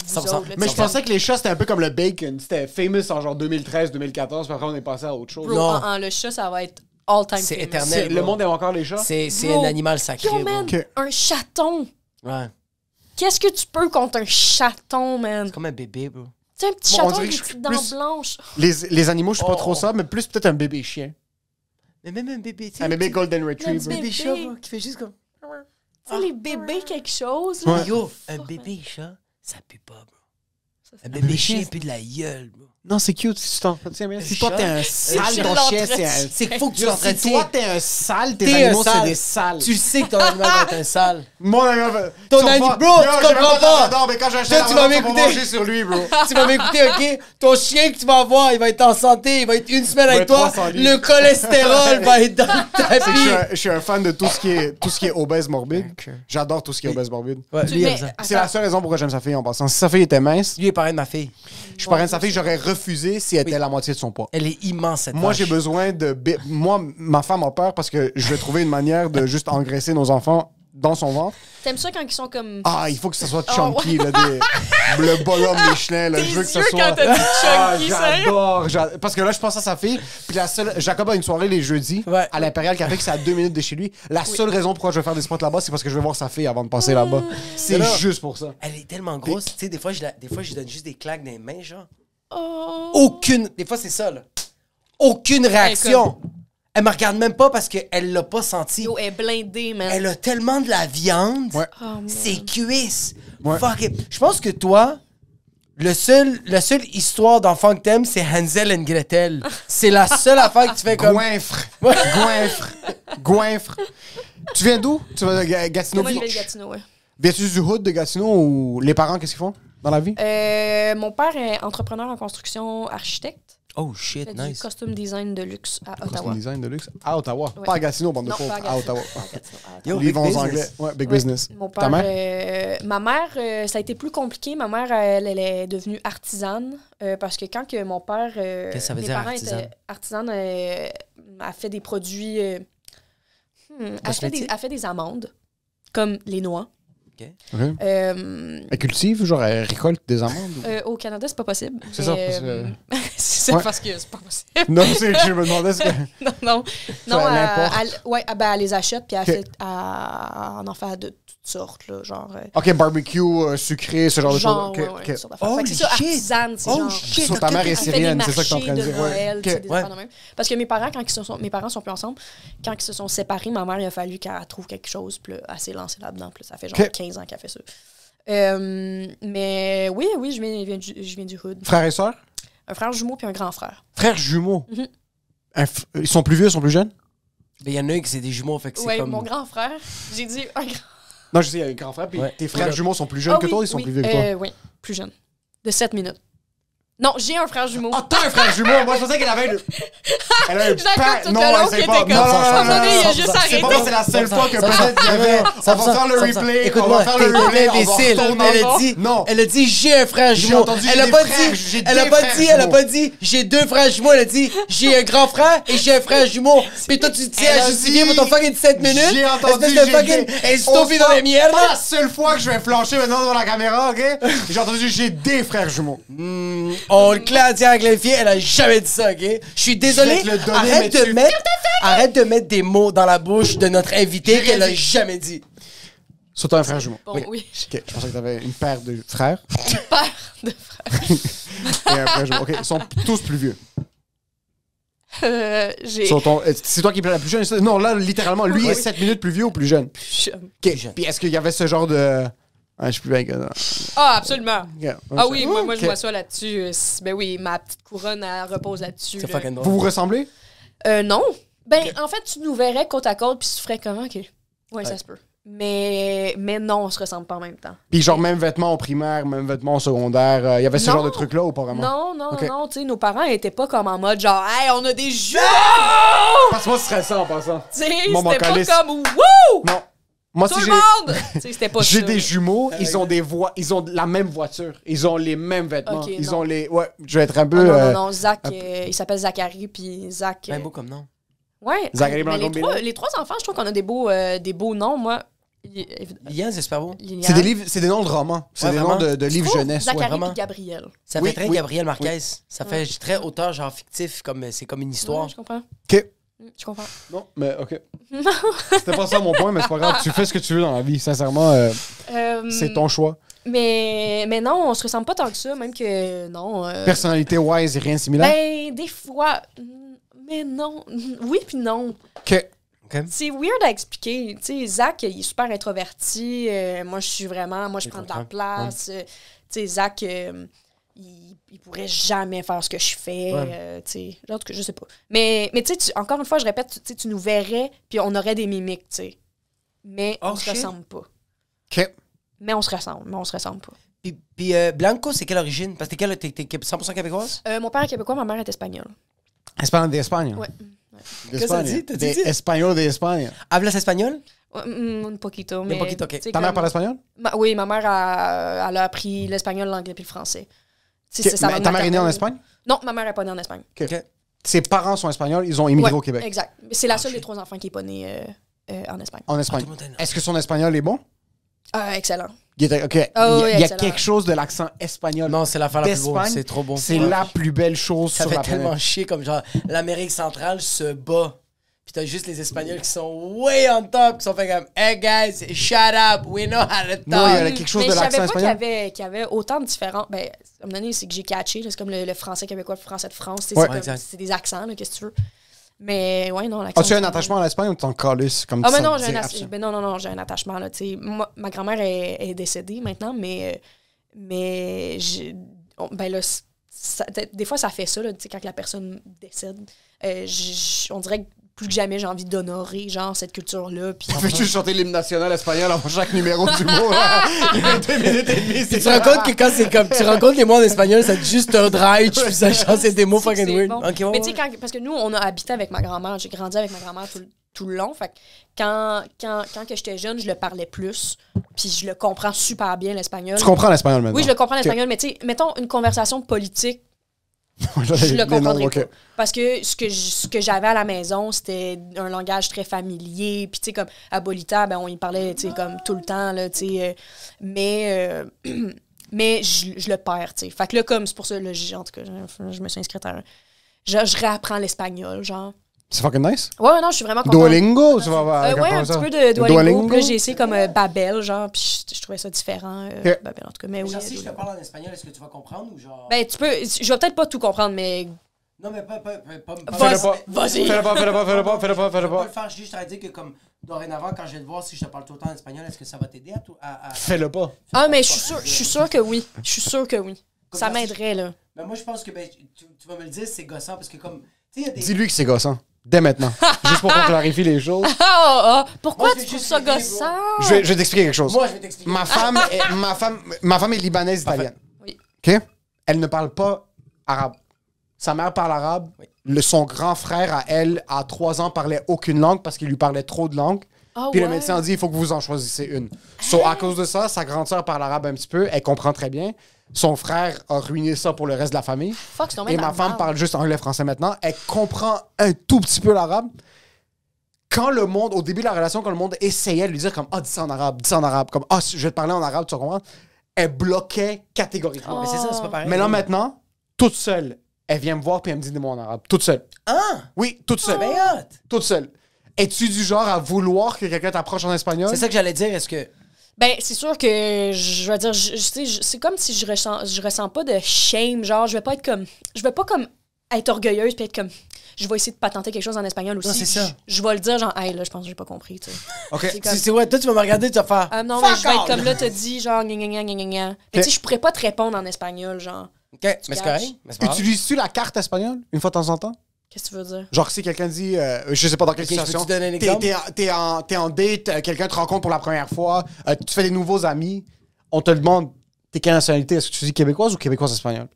Mais je pensais que les chats, c'était un peu comme le bacon. C'était famous en genre 2013, 2014, par après, on est passé à autre chose. non. le chat, ça va être c'est éternel. Le monde est encore les chats. C'est un animal sacré. Yo, Un chaton. Ouais. Qu'est-ce que tu peux contre un chaton, man? C'est comme un bébé, bro. C'est un petit chaton avec des petites dents blanches. Les, les animaux, je suis pas trop oh. ça, mais plus peut-être un bébé chien. Mais même un bébé. Un bébé Golden Retriever. Un bébé chat, bro, qui fait juste comme. Tu les bébés quelque chose. Yo, un bébé chat, ça pue pas, bro. Ça, un bébé chien pue de la gueule, bro. Non, c'est cute si tu t'en Si toi, t'es un sale, ton chien, c'est un. C'est faut que tu Si toi, t'es un sale, tes animaux, c'est des sales. Tu le sais que ton animal va être un sale. [LAUGHS] Mon animal. Ton animal. Bro, tu comprends pas. Non, mais quand j'achète un animal, tu vas manger sur lui, bro. [LAUGHS] Tu vas m'écouter, ok? Ton chien que tu vas avoir, il va être en santé, il va être une semaine avec toi. Le cholestérol va être dans ta [LAUGHS] vie. Je suis un fan de tout ce qui est, tout ce qui est obèse morbide. J'adore tout ce qui est obèse morbide. C'est la seule raison pourquoi j'aime sa fille en passant. Si sa fille était mince. Lui est parrain de ma fille. Je suis parrain de sa fille, j'aurais refuser si elle était la moitié de son poids. Elle est immense, cette Moi, j'ai besoin de. Moi, ma femme a peur parce que je vais trouver une manière de juste engraisser nos enfants dans son ventre. T'aimes ça quand ils sont comme. Ah, il faut que ça soit oh, chunky, là, des... le bonhomme Michelin, je veux que ça soit. Quand ah, j'adore. Parce que là, je pense à sa fille. Puis la seule. Jacob a une soirée les jeudis à l'Impérial Café, c'est à deux minutes de chez lui. La seule raison pourquoi je vais faire des spots là-bas, c'est parce que je vais voir sa fille avant de passer là-bas. Ah. C'est juste pour ça. Elle est tellement grosse. Tu sais, des fois, des fois, je donne juste des claques dans les mains, genre. Oh. Aucune. Des fois, c'est ça, là. Aucune réaction. Elle me regarde même pas parce qu'elle l'a pas senti. Yo, elle est blindée, même. Elle a tellement de la viande. Oh, c'est cuisse. ses cuisses. Je pense que toi, le seul, la seule histoire d'enfant que t'aimes, c'est Hansel et Gretel. [LAUGHS] C'est la seule affaire que tu fais comme. Goinfre. Goinfre. Goinfre. Tu viens d'où? Tu vas de Gatineau? Moi, je viens de Gatineau, Viens-tu du hood de Gatineau ou les parents, qu'est-ce qu'ils font? dans la vie? Euh, mon père est entrepreneur en construction, architecte. Oh shit, fait nice. Du costume design de luxe à Ottawa. Costume design de luxe à Ottawa. Pas à Gatineau, bande de pauvres. À Ottawa. Ah, Il vit anglais. Ouais, big business. Mon père, Ta mère? Euh, ma mère, euh, ça a été plus compliqué. Ma mère, elle, est devenue artisane parce que quand que mon père. Qu'est-ce parents Étaient, artisane, a fait des produits. Hmm, a, fait des, a fait des amandes, comme les noix. Euh, elle cultive, genre, elle récolte des amandes? Euh, au Canada, c'est pas possible. C'est ça, parce que... Euh, [LAUGHS] c'est parce que c'est pas possible. non, c'est je me demandais ce [LAUGHS] non, non. elle, ouais, ah, ben, les achète, puis elle, fait, en en fait de toutes sortes, genre... OK, barbecue, sucré, ce genre, de choses. genre ouais, oh, c'est ça, artisane, c'est oh, genre... c'est ça ta mère est syrienne, c'est ça que t'es en train de dire. Parce que mes parents, quand ils se sont... Mes parents sont plus ensemble. Quand ils se sont séparés, ma mère, il a fallu qu'elle trouve quelque chose, puis elle s'est lancée là-dedans. Puis ça fait genre 15 ans fait ça. Euh, mais oui, oui, je viens, je viens, du, hood. Frère et soeur Un frère jumeau puis un grand frère. Frère jumeau? Mhm. Ils sont plus vieux, ils sont plus jeunes? Mais il y en a un qui c'est des jumeaux, fait que c'est ouais, mon grand frère, j'ai dit un grand... Non, je sais, y a un grand frère, puis tes frères jumeaux sont plus jeunes ah que toi, ils sont plus vieux que toi? Euh, oui, plus jeunes. De 7 minutes. Non, j'ai un frère jumeau. Ah, t'as un frère jumeau? Moi, je pensais qu'elle avait. [LAUGHS] Elle a un pa... Non, elle sait pas. Non, non, non, non, il a juste arrêté. C'est la seule fois que peut-être il y avait. On va faire le replay. On va faire le replay. imbécile. Elle a dit. Non. Elle a dit, j'ai un frère jumeau. Elle a pas dit. Elle a pas dit. Elle a pas dit, j'ai deux frères jumeaux. Elle a dit, j'ai un grand frère et j'ai un frère jumeau. Puis toi, tu tiens à justifier pour ton fucking 17 minutes. J'ai entendu. Espèce de fucking. dans les miennes. C'est la seule fois que je vais flancher maintenant devant la caméra, ok? J'ai entendu, j'ai des frères jumeaux. On le claudia Elle a jamais dit ça, OK? Je suis désolé. arrête, de mettre, arrête de mettre des mots dans la bouche de notre invité qu'elle a jamais dit. Surtout un frère jumeau. Bon, oui. Ok, je pensais que tu avais une paire de frères [LAUGHS] Une paire de frères. [LAUGHS] et un frère Ok, ils sont tous plus vieux. Euh, J'ai. C'est toi qui es la plus jeune. Non, là, littéralement, lui est 7 minutes plus vieux ou plus jeune. Ok, Puis est-ce qu'il y avait ce genre de. Ah, je suis plus bien que Ah, absolument. Ah oui, moi, moi je vois ça là-dessus. Ben oui, ma petite couronne, elle repose là-dessus. Là. Vous vous ressemblez? Euh, non. Ben, en fait, tu nous verrais côte à côte, puis tu ferais comment? OK. Ouais, ça se peut. Mais, mais non, on se ressemble pas en même temps. Puis genre, même vêtements en primaire, même vêtements au secondaire, il euh, y avait ce genre de trucs-là ou pas vraiment? Non, non, non, tu sais, nos parents étaient pas comme en mode genre « Hey, on a des jeux! » Parce que moi, ce serait ça en passant. Tu sais, c'était pas comme « Wouh! » Non. Moi, Tout si le [LAUGHS] C'était pas J'ai des jumeaux, ils ont des voix, ils ont la même voiture, ils ont les mêmes vêtements, ils ont les. Ouais, je vais être un peu. Ah, non, non, euh, Zach, euh, il s'appelle Zachary, puis Zach. Un ben, euh, beau comme nom. Ouais. Zachary Mais les, trois, les trois enfants, je trouve qu'on a des beaux, des beaux noms, moi. Il- j'espère c'est des livres, c'est des noms de romans, c'est des noms de, livres jeunesse. Zachary et Gabriel. Ça fait très Gabriel Marquez. Ça fait très auteur, genre fictif, comme c'est comme une histoire. je comprends. Ok. Mm, je comprends. Non, mais ok. C'était pas ça mon point, mais c'est pas grave. Tu fais ce que tu veux dans la vie, sincèrement. Euh, euh, c'est ton choix. Mais, mais non, on se ressemble pas tant que ça, même que non. Euh. Personnalité wise rien de similaire? Mais ben, des fois. Mais non. Oui, puis non. C'est weird à expliquer. Tu sais, Zach, il est super introverti. moi, je suis vraiment. Moi, je prends de la place. Tu sais, Zach, il il pourrait jamais faire ce que je fais. Euh, tu sais, en tout je sais pas. Mais, mais tu sais, encore une fois, je répète, tu, tu nous verrais, puis on aurait des mimiques, tu sais. Mais oh, on se ressemble pas. Mais on se ressemble, mais on se ressemble pas. Puis, euh, Blanco, c'est quelle origine? Parce que t'es, es, 100% québécoise? Euh, mon père est québécois, ma mère est espagnole. Espagnol d'Espagne? Ouais. D'Espagne. ça dit? espagnol d'Espagne. Hablas espagnol? Mm, un poquito, mais... Un poquito, Ta mère parle espagnol? oui, ma mère, a... a appris l'espagnol, l'anglais puis le français. Okay. ta mère est née en Espagne? Non, ma mère n'est pas née en Espagne. Ses parents sont espagnols, ils ont immigré au Québec. Exact. C'est la ah, seule des trois enfants qui n'est pas née euh, euh, en Espagne. En Espagne. Ah, Est-ce que son espagnol est bon? Ah, excellent. Il, y a, quelque chose de l'accent espagnol. Non, c'est la la plus beau. C'est trop bon. C'est la plus belle chose sur la planète. Ça fait tellement chier comme genre l'Amérique centrale se bat puis t'as juste les Espagnols qui sont way on top, qui sont fait comme Hey guys, shut up, we know how to talk. il y quelque chose mais de l'accent Je savais pas qu'il y, avait, autant de différents. Ben, à un moment donné, c'est que j'ai catché. c'est comme le, français québécois, le français de France. C'est, des accents, qu'est-ce que tu veux. Mais ouais, non, l'accent. As-tu un attachement à l'Espagne ou t'en calus comme ça? Ah, mais non, j'ai un ben non, non, non, j'ai un attachement. Là, ma grand-mère est, est, décédée maintenant, mais. Euh, mais. Ben là, des fois, ça fait ça, là, quand la personne décède. Euh, on dirait que plus que jamais, j'ai envie d'honorer, genre, cette culture-là. Puis... tu fait chanter l'hymne national espagnol en chaque numéro du mot. [LAUGHS] Deux minutes et demie, c'est Tu te rends compte que quand c'est comme. Tu rencontres les mots en espagnol, c'est juste un drive, fais ça chanter des mots fucking weird. Mais tu sais, quand... parce que nous, on a habité avec ma grand-mère, j'ai grandi avec ma grand-mère tout, le long. Fait quand, quand, quand que j'étais jeune, je le parlais plus, puis je le comprends super bien, l'espagnol. Tu comprends l'espagnol maintenant? Oui, je le comprends l'espagnol, mais tu sais, mettons une conversation politique [LAUGHS] je le comprendrais pas. Parce que ce que, j'avais à la maison, c'était un langage très familier. Puis, tu sais, comme à Bolita, ben, on y parlait, tu sais, comme tout le temps, là, tu sais. Euh, mais, euh, [CLEARS THROAT] mais je, le perds, tu sais. Fait que là, comme, c'est pour ça, là, en tout cas, je, me suis inscrite à je réapprends l'espagnol, genre. C'est fucking nice. Ouais, non, je suis vraiment content Duolingo, tu vas voir. Euh, ouais, un petit peu de Duolingo. Duolingo. là, j'ai essayé comme euh, Babel, genre, puis je, trouvais ça différent. Euh, Babel, en tout cas, mais, oui. si je te parle en espagnol, est-ce que tu vas comprendre ou genre. Ben, tu peux. Je vais peut-être pas tout comprendre, mais. Non, mais pas. pas, pas Vas-y. Vas y fais le pas, fais-le pas, fais-le pas, fais-le pas, fais-le pas. Je pas le faire juste à dire que comme dorénavant, quand je vais te voir, si je te parle tout le temps en espagnol, est-ce que ça va t'aider à, Fais-le pas. Ah, mais je suis sûr, je suis sûr que oui. Je suis sûr que oui. ça m'aiderait, là. Mais moi, je pense que ben, tu, vas me le dire, c'est gossant parce que comme. Dis-lui que c'est gossant. Dès maintenant. [LAUGHS] juste pour qu'on clarifie les choses. [LAUGHS] Ah, ah, ah. Pourquoi tu sais ça Je vais, t'expliquer quelque chose. Ma femme est, ma femme, ma femme libanaise italienne. Elle ne parle pas arabe. Sa mère parle arabe. Le, son grand frère à elle, à trois ans, parlait aucune langue parce qu'il lui parlait trop de langues. Puis le médecin a dit, il faut que vous en choisissez une. So, à cause de ça, sa grande sœur parle arabe un petit peu, elle comprend très bien. Son frère a ruiné ça pour le reste de la famille. et ma femme parle juste anglais français maintenant. Elle comprend un tout petit peu l'arabe. Quand le monde, au début de la relation, quand le monde essayait de lui dire comme ah dis ça en arabe, dis ça en arabe, comme ah oh, je vais te parler en arabe, tu comprends, elle bloquait catégoriquement. Mais là maintenant, toute seule, elle vient me voir puis elle me dit des mots en arabe, toute seule. Ah. Oui, toute seule. tout ah, ben, toute seule. Es-tu du genre à vouloir que quelqu'un t'approche en espagnol C'est ça que j'allais dire. Est-ce que ben, c'est sûr que je veux dire, je, sais, c'est comme si je ressens, je ressens pas de shame. Genre, je vais pas être comme. Je vais pas comme être orgueilleuse puis être comme. Je vais essayer de patenter quelque chose en espagnol aussi. c'est ça. Je, vais le dire, genre, hey, là, je pense que j'ai pas compris, tu sais. OK. C'est, comme... c'est ouais, toi, tu vas me regarder, tu vas faire. Ah non, mais je vais être comme là, t'as dit, genre, gna gna gna gna gna Mais tu sais, je pourrais pas te répondre en espagnol, genre. OK, tu mais c'est correct. Utilises-tu la carte espagnole une fois de temps en temps? Qu'est-ce que tu veux dire? Genre, si quelqu'un dit, euh, je sais pas dans quelle okay, situation, t'es es, en, en, date, euh, quelqu'un te rencontre pour la première fois, euh, tu fais des nouveaux amis, on te demande, t'es quelle nationalité? Est-ce que tu dis québécoise ou québécoise-espagnole?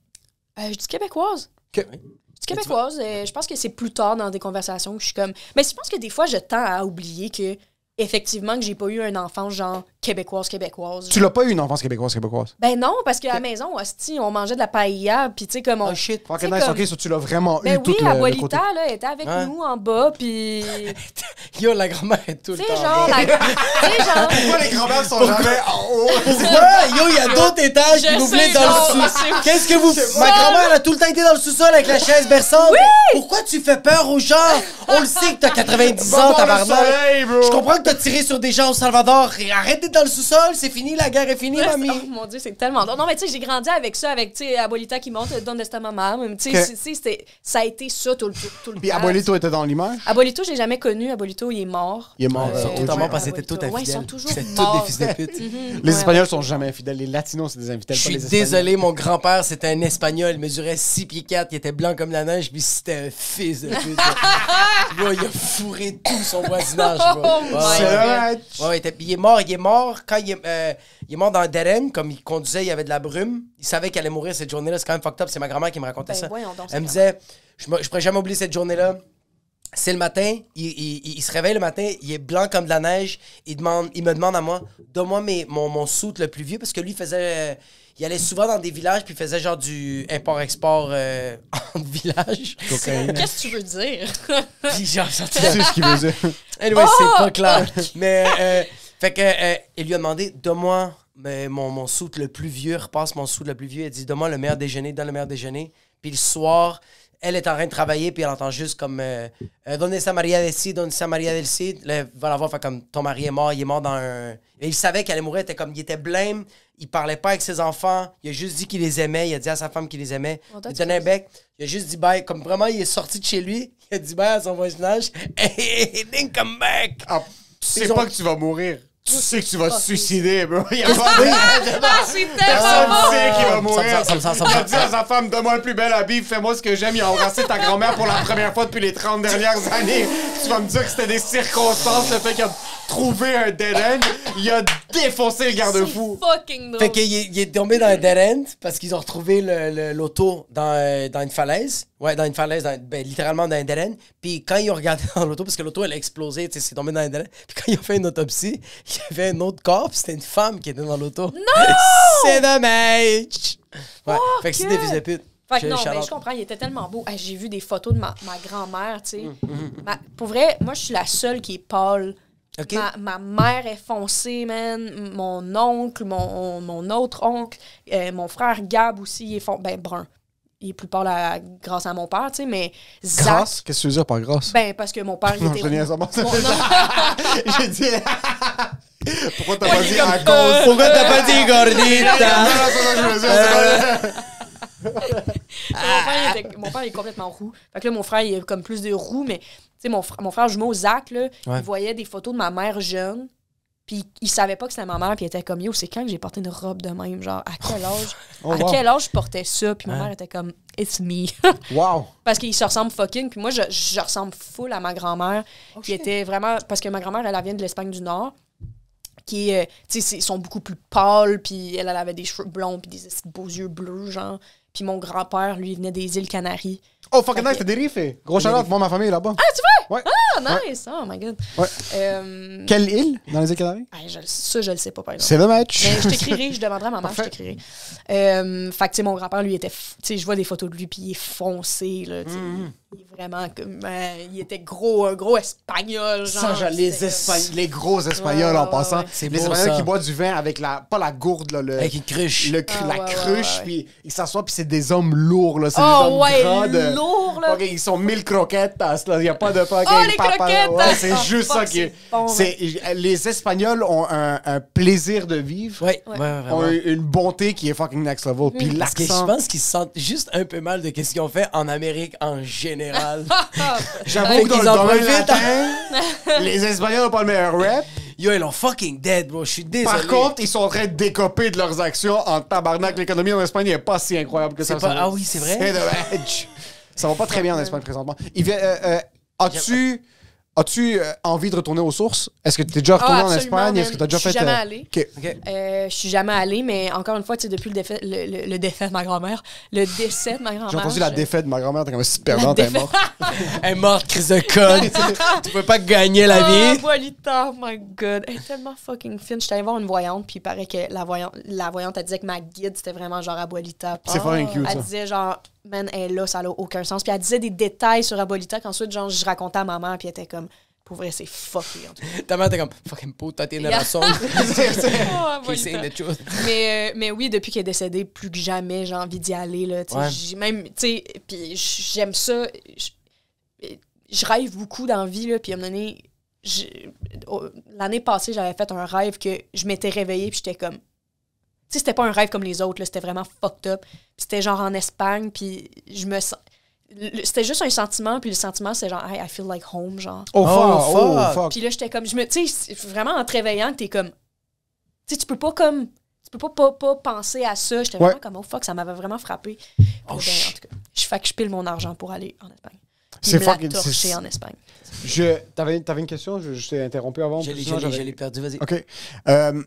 je dis québécoise. Je dis québécoise. je pense que c'est plus tard dans des conversations que je suis comme. Mais je pense que des fois, je tends à oublier que, effectivement, que j'ai pas eu un enfant, genre, québécoise, québécoise. Tu l'as pas eu une enfance québécoise, québécoise? Ben non, parce qu'à la maison, on mangeait de la paella, puis tu sais, comme on... Oh shit, nice, ok, so tu l'as vraiment eu ben oui, la le, abuelita, là, était avec nous en bas, puis... [LAUGHS] Yo, la grand-mère est tout le temps genre, genre... [LAUGHS] Pourquoi les grand mères sont jamais en haut? [LAUGHS] Pourquoi? Yo, il y a d'autres étages qui dans le sous-sol. Qu'est-ce que vous... Ma grand-mère a tout le temps été dans le sous-sol avec la chaise berçante. Oui! Pourquoi tu fais peur aux gens? On le sait que t'as 90 ans, tabarnak. Je comprends que t'as tiré sur des gens au Salvador. Arrête dans le sous-sol, c'est fini, la guerre est finie, mamie. Oh, mon Dieu, c'est tellement Non, mais tu sais, j'ai grandi avec ça, avec, tu sais, qui monte, donne de maman. Tu sais, ça a été ça tout le, temps. Puis Abolito était dans l'image? je j'ai jamais connu. Abolito, il est mort. Il est mort. Euh, parce que c'était tout infidèle. ils sont toujours morts. tous des fils de pute. Les Espagnols sont jamais infidèles. Les Latinos, c'est des infidèles. Je suis désolé, mon grand-père, c'était un Espagnol. Il mesurait 6 pieds 4, il était blanc comme la neige, puis c'était un fils de pute. [LAUGHS] il a fourré tout son voisinage. Oh ouais, il est mort, il est mort quand il est, euh, mort dans Deren, comme il conduisait, il y avait de la brume. Il savait qu'elle allait mourir cette journée-là. C'est quand même fucked up. C'est ma grand-mère qui me racontait ben ça. Elle me disait, je, ne pourrais jamais oublier cette journée-là. C'est le matin, il, se réveille le matin, il est blanc comme de la neige. Il, demande, il me demande à moi, donne-moi mon, mon soute le plus vieux, parce que lui faisait. il allait souvent dans des villages puis il faisait genre du import-export euh, [LAUGHS] en village. Qu'est-ce que tu veux dire? puis genre, ce qu'il faisait. dire. Anyway, c'est pas oh! clair. Mais euh, fait que, euh, il lui a demandé, donne-moi euh, mon, mon soute le plus vieux, repasse mon soute le plus vieux. Elle dit, donne-moi le meilleur déjeuner, donne le meilleur déjeuner. Puis le soir, elle est en train de travailler, puis elle entend juste comme euh, euh, donnez sa Maria del Cid, Donne sa Maria del va la voir, fait comme ton mari est mort, il est mort dans un. il savait qu'elle allait mourir, était comme, il était blême, il parlait pas avec ses enfants, il a juste dit qu'il les aimait, il a dit à sa femme qu'il les aimait. Oh, il donnait un bec, il a juste dit bye. Comme vraiment, il est sorti de chez lui, il a dit bye à son voisinage, [LAUGHS] et hey, hey, come back! pas que tu vas mourir tu sais que tu vas te suicider, bro. Il y a pas [LAUGHS] de... Ah, Personne qu'il va mourir. Il à sa femme, donne-moi le plus bel habit, fais-moi ce que j'aime. Il a embrassé ta grand-mère pour la première fois depuis les 30 dernières années. Tu vas me dire que c'était des circonstances, le fait qu'il a trouvé un dead end. Il a défoncé le garde-fou. Fait qu'il est, il est tombé dans un dead end parce qu'ils ont retrouvé l'auto euh, dans une falaise. Ouais, dans une falaise, dans, ben, littéralement dans un drain. Puis quand ils ont regardé [LAUGHS] dans l'auto, parce que l'auto, elle a explosé, tu sais, c'est tombé dans un drain. Puis quand ils ont fait une autopsie, il y avait un autre corps, c'était une femme qui était dans l'auto. Non! [LAUGHS] c'est dommage! Ouais, fait que, c'est des fils de pute. Fait que non, mais je comprends, il était tellement beau. J'ai vu des photos de ma, ma grand-mère, tu sais. Mm, mm, mm. Pour vrai, moi, je suis la seule qui est pâle. OK. Ma, ma, mère est foncée, man. Mon oncle, mon, mon autre oncle, euh, mon frère Gab aussi, il est ben, brun il est plus pâle à, grâce à mon père, tu sais, mais Zach... Grâce? Qu'est-ce que tu veux dire par grâce? Ben, parce que mon père, il non, était... Non, je mon... [LAUGHS] J'ai dit... [LAUGHS] Pourquoi t'as pas dit à cause? Pourquoi t'as pas dit gordita? mon, père, était... mon père il est complètement roux. Fait que là, mon frère, il a comme plus de roux, mais tu sais, mon, fr... mon frère jumeau, Zach, là, il voyait des photos de ma mère jeune. Puis il savait pas que c'était ma mère, puis il était comme Yo, c'est quand que j'ai porté une robe de même Genre, à quel oh. âge [LAUGHS] oh, À quel âge je portais ça Puis ma hein? mère était comme It's me. [LAUGHS] wow Parce qu'il se ressemble fucking, puis moi, je, ressemble full à ma grand-mère, oh, qui était vraiment. Parce que ma grand-mère, elle, vient de l'Espagne du Nord qui euh, sont beaucoup plus pâles, puis elle, avait des cheveux blonds, puis des beaux yeux bleus, genre. Puis mon grand-père, lui, il venait des îles Canaries. Oh, fucking nice, t'as des riffs. Gros shout moi, ma famille est là-bas. Ah, tu veux? Ouais. Ah, nice. Oh, my God. Ouais. Euh, Quelle île dans les îles ah, je, ça, je le sais pas, par C'est le match. je t'écrirai, je demanderai à ma mère, je t'écrirai. Euh, fait que, tu sais, mon grand-père, lui, était. Tu sais, je vois des photos de lui, puis il est foncé, là. Mm-hmm il vraiment comme. Euh, il était gros, un gros espagnol. les, les gros espagnols en passant. les espagnols qui boivent du vin avec la. Pas la gourde, là. Le, avec une cruche. la ah, cruche, puis ils s'assoient, puis c'est des hommes lourds, là. C'est des oh, hommes grands lourds, ils sont mille croquettes, là. Il n'y a pas de pain. Oh, les croquettes! c'est oh, juste ça qui les Espagnols ont un, plaisir de vivre. oui Ont une bonté qui est fucking next level. Puis l'accent. je pense qu'ils se sentent juste un peu mal de ce qu'ils ont fait en Amérique en général. [LAUGHS] J'avoue que dans le domaine latin, [LAUGHS] les Espagnols n'ont pas le meilleur rap. Yo, ils l'ont fucking dead, bro. Je suis désolé. Par contre, ils sont en train de décoper de leurs actions en tabarnak. L'économie en Espagne n'est pas si incroyable que ça. Ah oui, c'est vrai. C'est dommage. [LAUGHS] ça va pas très bien en Espagne présentement. Euh, euh, as-tu... As-tu euh, envie de retourner aux sources? Est-ce que tu es déjà ah, retourné en Espagne? Est-ce que tu as déjà fait. Je suis euh, jamais allée. Euh, je suis jamais allée, mais encore une fois, depuis le, défait, le, le, de ma grand-mère, le décès de ma grand-mère. J'ai entendu la défaite de ma grand-mère, t'es comme si perdante, elle est morte. [LAUGHS] elle est morte, crise de col. [LAUGHS] tu peux pas gagner la ah, vie. Oh, my God. Elle est tellement fucking fine. suis allée voir une voyante, puis il paraît que la voyante, la voyante, elle disait que ma guide, c'était vraiment genre abolita. C'est fucking cute. Elle disait genre man, elle là, ça n'a aucun sens. Puis elle disait des détails sur Abolita qu'ensuite, genre, je racontais à maman, puis elle était comme, pour vrai, c'est fucké. Ta mère était comme, fucking t'as t'es dans la [LAUGHS] [LAUGHS] oh, Mais, euh, mais oui, depuis qu'elle est décédée, plus que jamais, j'ai envie d'y aller, là. même, tu sais, puis j'aime ça. Je rêve beaucoup d'envie, là, puis à un moment donné, l'année passée, j'avais fait un rêve que je m'étais réveillée, puis j'étais comme, sais, c'était pas un rêve comme les autres, c'était vraiment fucked up. C'était genre en Espagne, puis je me c'était juste un sentiment puis le sentiment c'est genre hey, I feel like home genre oh, oh, oh, fuck, oh fuck. puis là j'étais comme je me tu sais vraiment en te réveillant t'es comme tu tu peux pas comme tu peux pas pas, pas penser à ça j'étais vraiment comme oh fuck ça m'avait vraiment frappé oh, ben, en tout cas je fais que je pile mon argent pour aller en Espagne c'est fucking c'est en Espagne je t'avais avais une question je, je t'ai interrompu avant J'ai j'allais perdu vas-y ok euh,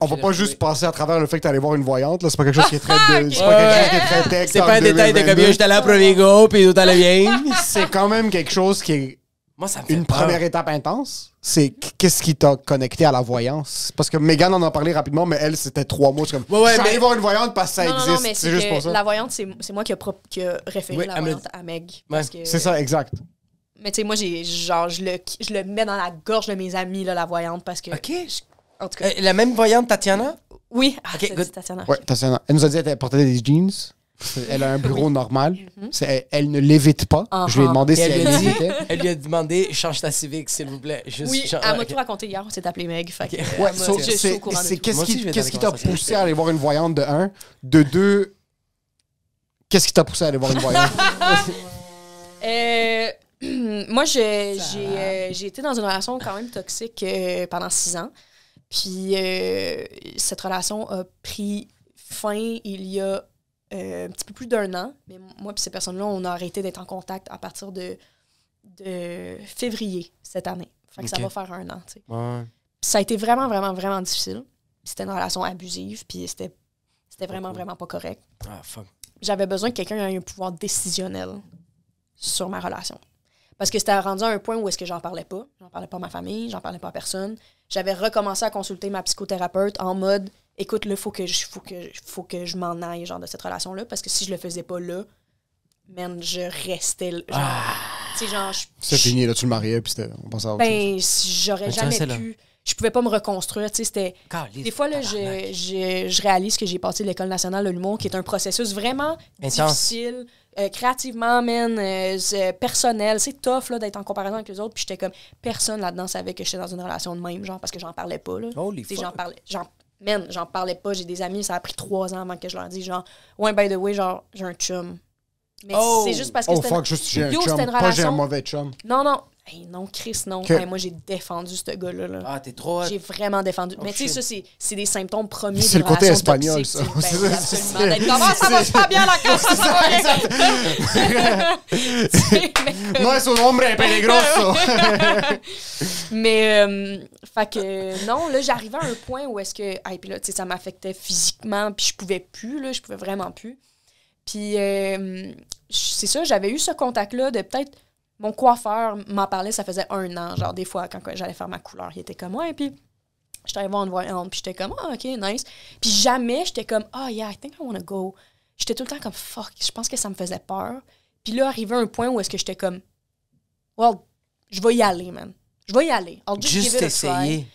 on va pas juste passer à travers le fait que t'allais voir une voyante, là. C'est pas quelque chose qui est très, de... Ah, c'est pas quelque chose qui est très C'est pas un détail de comme j'étais là pour premier go puis tout allait bien. [LAUGHS] C'est quand même quelque chose qui est. Moi, Une première étape intense, c'est qu'est-ce qui t'a connecté à la voyance? Parce que Megan en a parlé rapidement, mais elle, c'était trois mots. C'est comme, ouais, mais... aller voir une voyante parce que ça existe. c'est juste pour ça. La voyante, c'est moi qui a, référé la voyante à Meg. C'est ça, exact. Mais tu sais, moi, j'ai genre, je le, je le mets dans la gorge de mes amis, là, la voyante, parce que en tout cas. Euh, la même voyante, Tatiana? Oui. Ok, ah, Tatiana. Ouais, Tatiana. Elle nous a dit qu'elle portait des jeans. Elle a un [LAUGHS] bureau normal. Mhm. elle, ne l'évite pas. Ah, je lui ai ah. demandé si elle, elle, [LAUGHS] elle lui a demandé change ta civique, s'il vous plaît. oui, change... elle m'a tout raconté hier. On s'est appelé Meg. Euh, ouais, c'est qu'est-ce qui t'a poussé à aller voir une voyante de un De deux Qu'est-ce qui t'a poussé à aller voir une voyante [LAUGHS] euh, [CLEARS THROAT] Moi, j'ai été dans une relation quand même toxique pendant six ans. Puis euh, cette relation a pris fin il y a euh, un petit peu plus d'un an. Mais moi et ces personnes-là, on a arrêté d'être en contact à partir de, février cette année. Fait ça va faire un an. Ça a été vraiment, vraiment, vraiment difficile. C'était une relation abusive, puis c'était vraiment, vraiment pas correct. Ah, J'avais besoin que quelqu'un ait un pouvoir décisionnel sur ma relation. Parce que c'était rendu à un point où est-ce que j'en parlais pas. J'en parlais pas à ma famille, j'en parlais pas à personne j'avais recommencé à consulter ma psychothérapeute en mode écoute, là, faut que je, faut que, faut que je m'en aille, genre, de cette relation-là, parce que si je le faisais pas là, je restais. Genre, ah. genre C'est fini, là, tu le mariais, puis on pensait à Ben, j'aurais jamais pu. Je pouvais pas me reconstruire, c'était. Des fois, là, je, réalise que j'ai parti de l'École nationale de l'humour, qui est un processus vraiment difficile euh, créativement, man, euh, personnel. C'est tough là, d'être en comparaison avec les autres. Puis j'étais comme, personne là-dedans savait que j'étais dans une relation de même, genre, parce que j'en parlais pas. Là. J'en parlais, man, j'en parlais pas. J'ai des amis, ça a pris trois ans avant que je leur dise, genre, ouais, by the way, genre, j'ai un chum. Mais oh! c'est juste parce que. Oh, un Pas j'ai un mauvais chum. Non, non, non, Chris, non. moi, j'ai défendu ce gars-là. Là. Ah, t'es trop. J'ai vraiment défendu. mais oh, tu sais, ça, c'est, des symptômes premiers. C'est le côté espagnol, ça. Ben, ça Comment [LAUGHS] ah, ça va pas bien, la casse? ça va [LAUGHS] [LAUGHS] Non, son un est peligroso. mais, euh, fait que, non, là, j'arrivais à un point où est-ce que. Hey, puis là, tu sais, ça m'affectait physiquement, puis je pouvais plus, là, je pouvais vraiment plus. Puis, euh, c'est ça, j'avais eu ce contact-là de peut-être mon coiffeur m'en parlait, ça faisait un an. Genre, des fois, quand j'allais faire ma couleur, il était comme, ouais, puis j'étais allée voir une voyante, puis j'étais comme, ah, OK, nice. Puis jamais, j'étais comme, oh, yeah, I think I want to go. J'étais tout le temps comme, fuck, je pense que ça me faisait peur. Puis là, arrivé un point où est-ce que j'étais comme, well, je vais y aller, man. Je vais y aller. Juste essayer.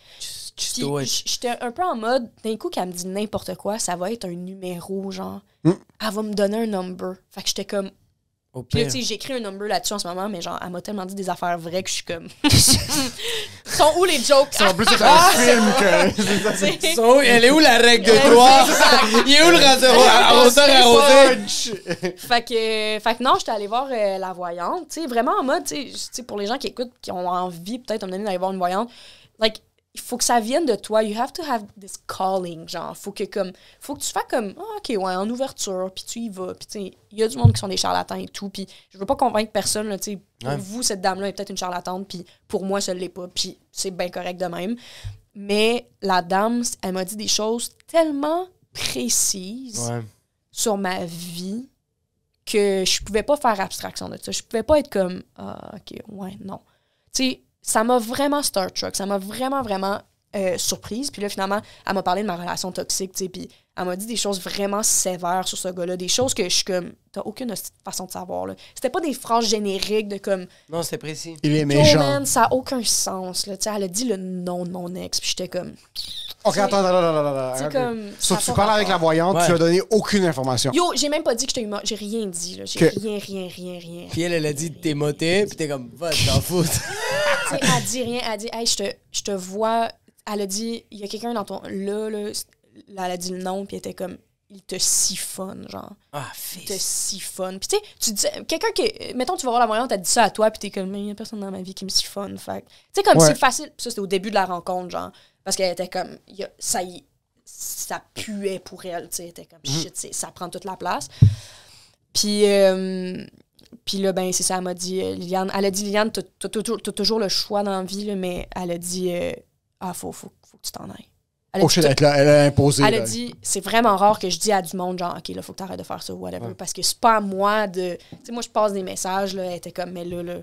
j'étais un peu en mode, d'un coup, qu'elle me dit n'importe quoi, ça va être un numéro, genre, mm. elle va me donner un number. Fait que j'étais comme, puis tu sais, j'écris un number là-dessus en ce moment, mais genre, elle m'a tellement dit des affaires vraies que je suis comme. [LAUGHS] [LAUGHS] sont où les jokes? C'est en plus, c'est un ah! film que. Est [LAUGHS] ça, Elle est où la règle de droit? Il est où le rasoir? arroser arroser Fait que, fait que non, j'étais allée voir euh, la voyante. Tu sais, vraiment en mode, tu sais, pour les gens qui écoutent, qui ont envie peut-être un moment d'aller voir une voyante, like, il faut que ça vienne de toi. You have to have this calling, genre. Faut que comme, faut que tu fasses comme, ah, ok, ouais, en ouverture, puis tu y vas. Puis tu il y a du monde qui sont des charlatans et tout. Puis je veux pas convaincre personne, tu Vous, cette dame-là est peut-être une charlatante, puis pour moi, ça l'est pas. Puis c'est bien correct de même. Mais la dame, elle m'a dit des choses tellement précises sur ma vie que je pouvais pas faire abstraction de ça. Je pouvais pas être comme, ah, ok, ouais, non. Tu sais, ça m'a vraiment Star Trek, ça m'a vraiment, vraiment euh, surprise. Puis là, finalement, elle m'a parlé de ma relation toxique, tu sais, puis elle m'a dit des choses vraiment sévères sur ce gars-là, des choses que je suis comme, t'as aucune façon de savoir, là. C'était pas des phrases génériques de comme... Non, c'était précis. Il est méchant. ça a aucun sens, là. Tu sais, elle a dit le nom de mon ex, puis j'étais comme... Ok, attends, attends, attends, attends. Comme, so, tu parles avec la voyante, tu lui as donné aucune information. Yo, j'ai même pas dit que j'étais humeur, j'ai rien dit, là. J'ai rien, rien, rien, rien. Puis elle, elle a dit t'es moté, puis t'es comme, va, t'en fous. [LAUGHS] dit rien, elle dit, hey, je te vois elle a dit il y a quelqu'un dans ton là là, elle a dit le nom puis elle était comme il te siphonne genre ah fait. il te siphonne puis tu sais tu dis quelqu'un qui mettons tu vas voir la voyante t'as dit ça à toi puis t'es comme il y a personne dans ma vie qui me siphonne fait tu sais comme c'est facile ça c'était au début de la rencontre genre parce qu'elle était comme ça ça puait pour elle tu sais était comme mhm. shit ça prend toute la place puis euh, puis là, ben, c'est ça, elle m'a dit, euh, Liliane. Elle a dit, Liliane, t'as toujours le choix dans la vie, là, mais elle a dit, euh, ah, faut, faut, que tu t'en ailles. Elle a, oh, dit, imposé. Elle a dit, c'est vraiment rare que je dis à du monde, genre, OK, là, faut que t'arrêtes de faire ça, whatever, parce que c'est pas à moi de. Tu sais, moi, je passe des messages, là, elle était comme, mais là, là.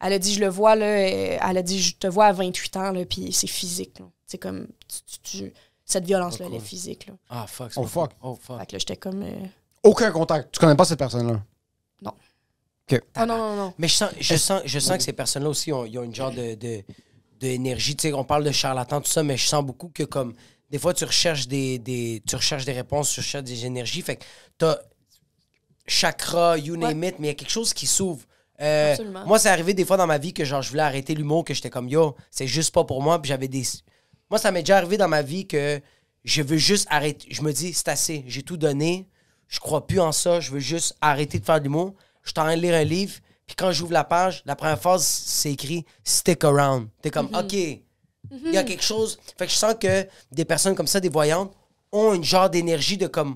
Elle a dit, je le vois, là, elle a dit, je te vois à 28 ans, là, puis c'est physique, là. C'est comme, tu, cette violence-là, oh, elle est physique, là. Ah, fuck. Oh, fuck. Oh, fuck. Fait que là, j'étais comme. Euh, Aucun contact. Tu connais pas cette personne-là? Non. Ok Ah, non, non, non. Mais je sens, je sens, je sens que ces personnes-là aussi ont, ils ont une genre de d'énergie Tu sais, on parle de charlatan, tout ça, mais je sens beaucoup que comme des fois tu recherches des, tu recherches des réponses, tu recherches des énergies. Fait que t'as chakra, you name it, mais il y a quelque chose qui s'ouvre. Euh, moi, c'est arrivé des fois dans ma vie que genre je voulais arrêter l'humour, que j'étais comme yo, c'est juste pas pour moi. Puis j'avais des. Moi, ça m'est déjà arrivé dans ma vie que je veux juste arrêter. Je me dis, c'est assez, j'ai tout donné, je crois plus en ça, je veux juste arrêter de faire du l'humour. Je suis en train de lire un livre, puis quand j'ouvre la page, la première phrase, c'est écrit stick around. T'es comme, mhm. OK, il y a mhm. quelque chose. Fait que je sens que des personnes comme ça, des voyantes, ont une genre d'énergie de comme,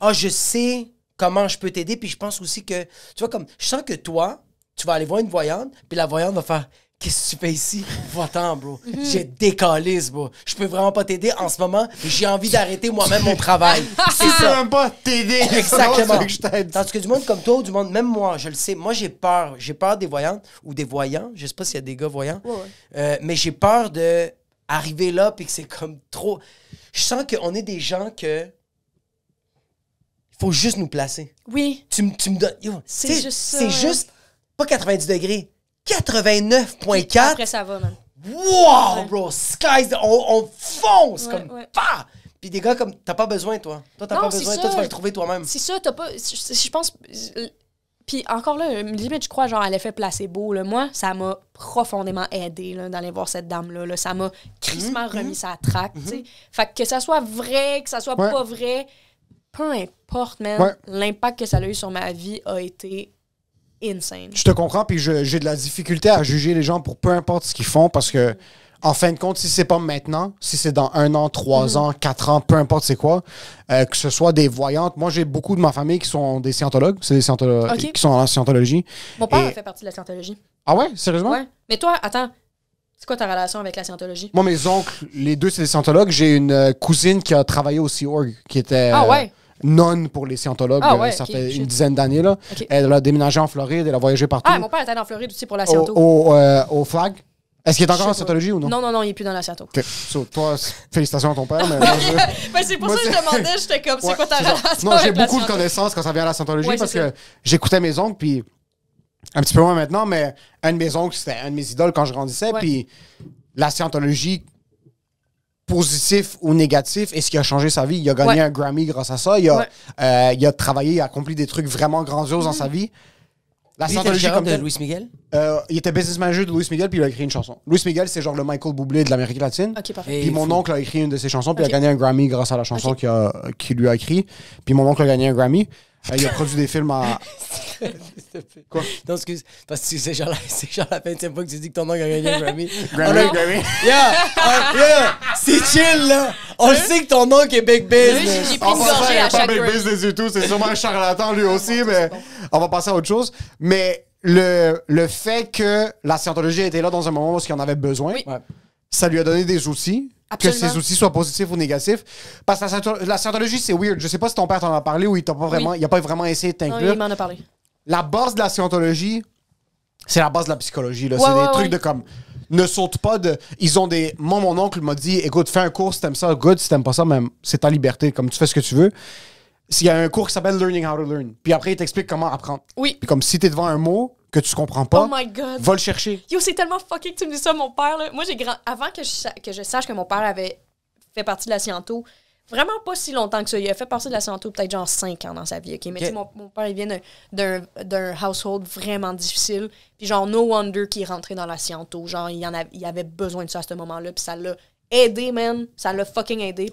ah, je sais comment je peux t'aider. Puis je pense aussi que, tu vois, comme, je sens que toi, tu vas aller voir une voyante, puis la voyante va faire, Qu'est-ce que tu fais ici? Va-t'en, bro. J'ai décalise, bro. Je peux vraiment pas t'aider en ce moment. J'ai envie d'arrêter moi-même mon travail. [LAUGHS] C'est peux même pas t'aider. [LAUGHS] Exactement. Que Tandis que du monde comme toi du monde, même moi, je le sais, moi j'ai peur. J'ai peur des voyantes ou des voyants. Je sais pas s'il y a des gars voyants. Euh, mais j'ai peur de arriver là puis que c'est comme trop. Je sens qu'on est des gens que il faut juste nous placer. Oui. Tu, tu me donnes. C'est juste ça. C'est hein. juste pas 90 degrés. 89.4. Après, ça va, man. Wow, bro! Sky's... On, fonce! comme, Puis des gars comme, t'as pas besoin, toi. Toi, t'as pas besoin. Toi, tu vas le trouver toi-même. C'est ça, t'as pas... Je pense... Puis encore là, limite, je crois, genre, à l'effet placebo, là, moi, ça m'a profondément aidé d'aller voir cette dame-là. Ça m'a crissement mhm, remis sa mhm. traque, tu sais. Mhm. Fait que, que ça soit vrai, que ça soit pas vrai, peu importe, man, l'impact que ça a eu sur ma vie a été insane. Je te comprends, puis j'ai de la difficulté à juger les gens pour peu importe ce qu'ils font parce que. En fin de compte, si c'est pas maintenant, si c'est dans un an, trois mhm. ans, quatre ans, peu importe c'est quoi, euh, que ce soit des voyantes. Moi, j'ai beaucoup de ma famille qui sont des scientologues, c'est des scientologues qui sont en scientologie. Mon père fait partie de la scientologie. Ah ouais, sérieusement? Mais toi, attends, c'est quoi ta relation avec la scientologie? Moi, mes oncles, les deux, c'est des scientologues. J'ai une euh, cousine qui a travaillé au Sea Org, qui était. ah ouais? Euh, non pour les scientologues. il y a une dizaine d'années. là. Elle a déménagé en Floride, elle a voyagé partout. Ah, mon père était en Floride aussi pour la scientologie. Au, au, euh, au flag. Est-ce qu'il est encore en scientologie ou non? Non, non, non, il n'est plus dans la Scientologie. So, toi, félicitations à ton père. Mais [LAUGHS] ben, c'est pour ça que je demandais, j'étais comme, c'est quoi ta relation? Non, j'ai beaucoup de connaissances quand ça vient à la scientologie parce que j'écoutais mes oncles, puis un petit peu moins maintenant, mais un de mes oncles, c'était un de mes idoles quand je grandissais, puis la scientologie positif ou négatif et ce qui a changé sa vie. Il a gagné un Grammy grâce à ça. Il a, euh, il a travaillé, il a accompli des trucs vraiment grandioses dans sa mm. vie. La il comme de Luis Miguel? Euh, il était business manager de Luis Miguel, puis il a écrit une chanson. Luis Miguel, c'est genre le Michael Bublé de l'Amérique latine. puis mon oncle a écrit une de ses chansons, puis il a gagné un Grammy grâce à la chanson qu'il qui lui a écrit. Puis mon oncle a gagné un Grammy. Ah, il a produit des films en. [LAUGHS] Quoi? Non, excuse, parce que c'est genre, [LAUGHS] c'est la 20 fois que tu dis que ton oncle a gagné un Grammy. Grammy, Grammy. Yeah! yeah. C'est chill, là! On sait que ton oncle est Big Biz. J'ai pris une gorgée à chaque pas Big Biz du tout, c'est sûrement un charlatan lui aussi, mais on va passer à autre chose. Mais le, le fait que la scientologie était là dans un moment où il en avait besoin. Ouais ça lui a donné des outils. Que ces outils soient positifs ou négatifs. Parce que la scientologie, c'est weird. Je sais pas si ton père t'en a parlé ou il n'a pas vraiment. Il a pas vraiment essayé de t'inclure. il m'en a parlé. La base de la scientologie, c'est la base de la psychologie. c'est des trucs de comme. Ne saute pas de. Ils ont des. Moi, mon oncle m'a dit écoute, fais un cours si t'aimes ça, good. Si t'aimes pas ça, même, c'est ta liberté. Comme tu fais ce que tu veux. S'il y a un cours qui s'appelle Learning How to Learn. Puis après, il t'explique comment apprendre. Oui. Puis comme si t'es devant un mot, que tu comprends pas, oh va le chercher. Yo, c'est tellement fucking que tu me dis ça, mon père. Là. Moi, j'ai grand... avant que je, sache que mon père avait fait partie de la Sciento, vraiment pas si longtemps que ça. Il a fait partie de la Sciento peut-être genre 5 ans dans sa vie. Okay? Mais Mon, mon, père, il vient d'un household vraiment difficile. Puis genre, no wonder qu'il est rentré dans la Sciento. Genre, il, en a, il avait besoin de ça à ce moment-là. Puis ça l'a aidé, man. Ça l'a fucking aidé.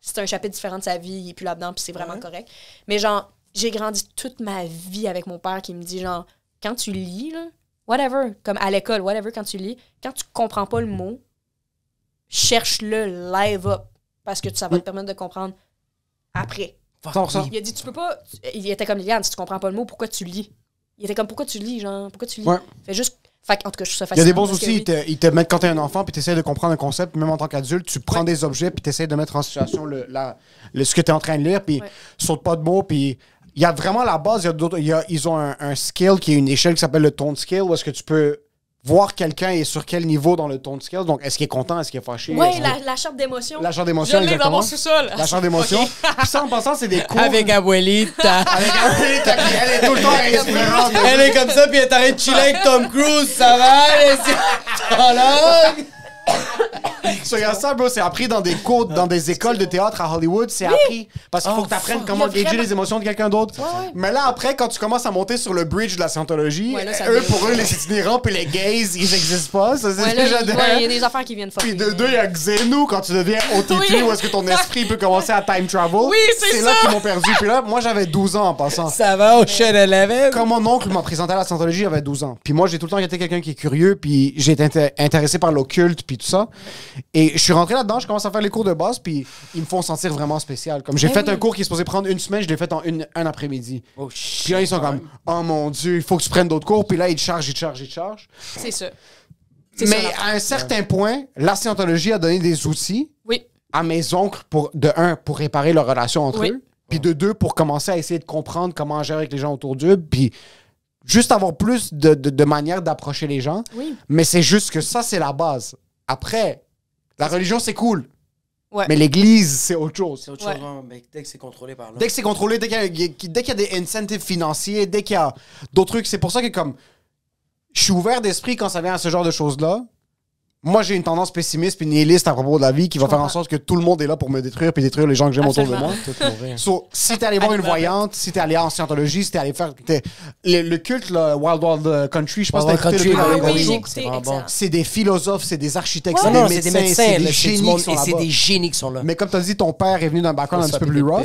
C'est un chapitre différent de sa vie. Il est plus là-dedans. Puis c'est vraiment correct. Mais genre, j'ai grandi toute ma vie avec mon père qui me dit genre quand tu lis, whatever, comme à l'école, whatever, quand tu lis, quand tu comprends pas le mot, cherche-le live up parce que ça va te mm. permettre de comprendre après. Il a dit, tu peux pas. Il était comme Liliane, si tu comprends pas le mot, pourquoi tu lis Il était comme, pourquoi tu lis, genre Pourquoi tu lis ouais. Fait juste. en tout cas, je ça Il y a des bons outils, ils te, met mettent quand t'es un enfant, puis t'essayes de comprendre un concept, même en tant qu'adulte, tu prends des objets, puis t'essayes de mettre en situation le, ce que tu es en train de lire, puis saute pas de mots, puis il y a vraiment la base, il y a ils ont un, skill qui est une échelle qui s'appelle le tone skill, où est-ce que tu peux voir quelqu'un et sur quel niveau dans le tone skill. Donc, est-ce qu'il est content, est-ce qu'il est fâché? Oui, la, charte d'émotion. La charte d'émotion, Je l'ai dans mon sous-sol. La charte d'émotion. [LAUGHS] Puis ça, en passant, c'est des cours... Avec Abuelita. avec Abuelita, elle est tout le temps elle est comme ça, puis elle t'arrête de chiller avec Tom Cruise, ça va? Elle est so, ça, bro, c'est appris dans des cours, dans des écoles de théâtre à Hollywood. C'est appris parce qu'il faut que ah, tu apprennes comment gager les émotions de quelqu'un d'autre. Mais là, après, quand tu commences à monter sur le bridge de la scientologie, eux, pour eux, les itinérants puis les gays, ils n'existent pas. Ça, c'est déjà Il y a des affaires qui viennent Puis de deux, il y a Xenu quand tu deviens OTT où est-ce que ton [LAUGHS] esprit peut commencer à time travel. Oui, c'est là qu'ils m'ont perdu. Puis là, moi, j'avais 12 ans en passant. Ça va au chien de Quand mon oncle m'a présenté à la scientologie, j'avais 12 ans. Puis moi, j'ai tout le temps été quelqu'un qui est curieux, puis j'ai été intéressé par l'occulte, puis tout ça. Et je suis rentré là-dedans, je commence à faire les cours de base, puis ils me font sentir vraiment spécial. Comme j'ai eh fait un cours qui est supposé prendre une semaine, je l'ai fait en un après-midi. Oh, puis là, ils sont comme, oh mon Dieu, il faut que tu prennes d'autres cours, puis là, ils te chargent, ils te chargent, ils te chargent. C'est ça. Mais à un certain point, la scientologie a donné des outils à mes oncles, pour, de un, pour réparer leur relation entre eux, puis de deux, pour commencer à essayer de comprendre comment gérer avec les gens autour d'eux, puis juste avoir plus de, de, manières d'approcher les gens. Mais c'est juste que ça, c'est la base. Après, la religion, c'est cool. Mais l'église, c'est autre chose. C'est autre chose, hein, mais dès que c'est contrôlé par Dès que c'est contrôlé, dès qu'il y, a des incentives financiers, dès qu'il y a d'autres trucs, c'est pour ça que comme je suis ouvert d'esprit quand ça vient à ce genre de choses-là, moi, j'ai une tendance pessimiste puis nihiliste à propos de la vie qui va faire en sorte que tout le monde est là pour me détruire puis détruire les gens que j'aime autour de moi. So, si t'es allé voir une voyante, si t'es allé en scientologie, si t'es allé faire. Le, culte, le Wild Wild euh, Country, je pense que ah C'est des philosophes, c'est des architectes, c'est des médecins, c'est des génies c'est des génies qui sont là. Mais comme t'as dit, ton père est venu d'un background un petit peu plus rough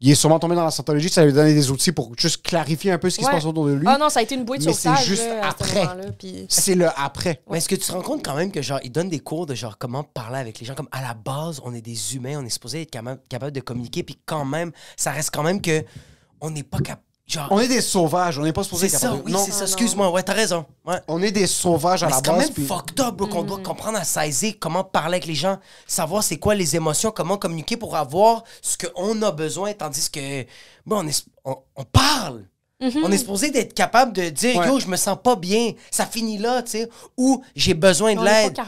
il est sûrement tombé dans la scientologie, ça lui a donné des outils pour juste clarifier un peu ce qui se passe autour de lui. Ah non, ça a été une bouée de sauvetage. C'est juste après. C'est le après. est-ce que tu te rends compte quand même que genre il donne des cours de genre comment parler avec les gens comme à la base, on est des humains, on est supposé être capable de communiquer puis quand même ça reste quand même que on n'est pas capable on est des sauvages, on n'est pas supposé... C'est ça, oui, c'est ça. Excuse-moi, ouais, t'as raison. On est des sauvages à la base. c'est quand même fucked up, qu'on doit mm. comprendre à saisir comment parler avec les gens, savoir c'est quoi les émotions, comment communiquer pour avoir ce qu'on a besoin, tandis que, bon, on, parle. Mm-hmm. On est supposé d'être capable de dire Yo, je me sens pas bien, ça finit là, tu sais, ou j'ai besoin de l'aide.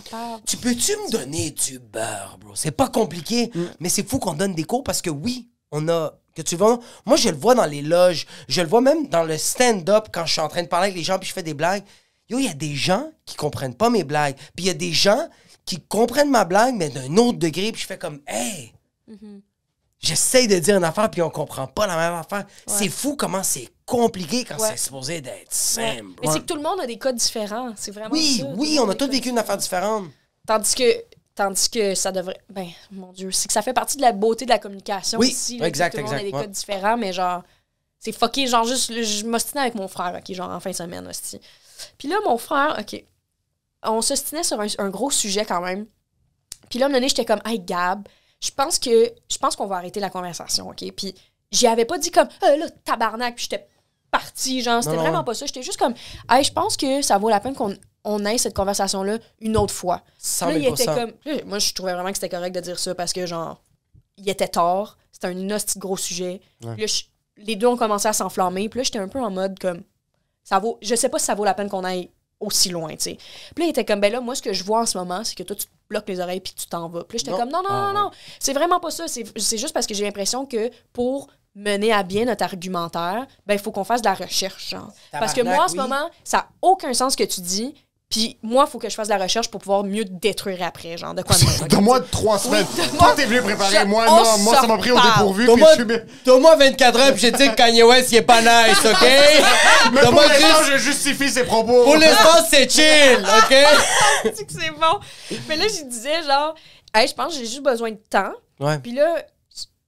Tu peux-tu me donner du beurre, bro? C'est pas compliqué, mm. mais c'est fou qu'on donne des cours parce que oui, on a que tu vois moi je le vois dans les loges je le vois même dans le stand-up quand je suis en train de parler avec les gens puis je fais des blagues yo il y a des gens qui comprennent pas mes blagues puis il y a des gens qui comprennent ma blague mais d'un autre degré puis je fais comme hey mhm. j'essaye de dire une affaire puis on comprend pas la même affaire c'est fou comment c'est compliqué quand c'est supposé d'être simple mais c'est que tout le monde a des codes différents c'est vraiment oui oui on a tous vécu une affaire différente tandis que Tandis que ça devrait. Ben, mon Dieu, c'est que ça fait partie de la beauté de la communication aussi. tout a des codes différents, mais genre, c'est fucké. Genre, juste, je m'ostinais avec mon frère, OK, genre en fin de semaine, aussi. Puis là, mon frère, OK, on s'ostinait sur un, gros sujet quand même. Puis là, à un moment donné, j'étais comme, hey, Gab, je pense que je pense qu'on va arrêter la conversation, OK? Puis j'y avais pas dit comme, Ah là, tabarnak, puis j'étais partie, genre, c'était vraiment pas ça. J'étais juste comme, hey, je pense que ça vaut la peine qu'on on ait cette conversation-là une autre fois. 100 Là, il comme, moi, je trouvais vraiment que c'était correct de dire ça parce que, genre, il était tort. C'était un hostile gros sujet. les deux ont commencé à s'enflammer. Puis là, j'étais un peu en mode comme, ça vaut, je sais pas si ça vaut la peine qu'on aille aussi loin, tu sais. Puis là, il était comme, ben là, moi, ce que je vois en ce moment, c'est que toi, tu bloques les oreilles puis tu t'en vas. Puis là, j'étais comme, non, non, ah, non, non, c'est vraiment pas ça. C'est juste parce que j'ai l'impression que pour mener à bien notre argumentaire, ben il faut qu'on fasse de la recherche. Parce que moi, en ce moment, ça n'a aucun sens que tu dis. Puis moi, il faut que je fasse de la recherche pour pouvoir mieux détruire après, genre de quoi de [LAUGHS] Donne-moi trois semaines. Oui, t'es venu préparer, Moi, non. Moi, ça m'a pris au dépourvu. Donne-moi 24 heures, puis j'ai dit que Kanye West, il est pas nice, OK? [LAUGHS] Mais pour je justifie ses propos. Pour l'instant, c'est chill, [LAUGHS] OK? Tu que c'est bon. Mais là, je disais, genre, hey, je pense que j'ai juste besoin de temps. Ouais. Puis là,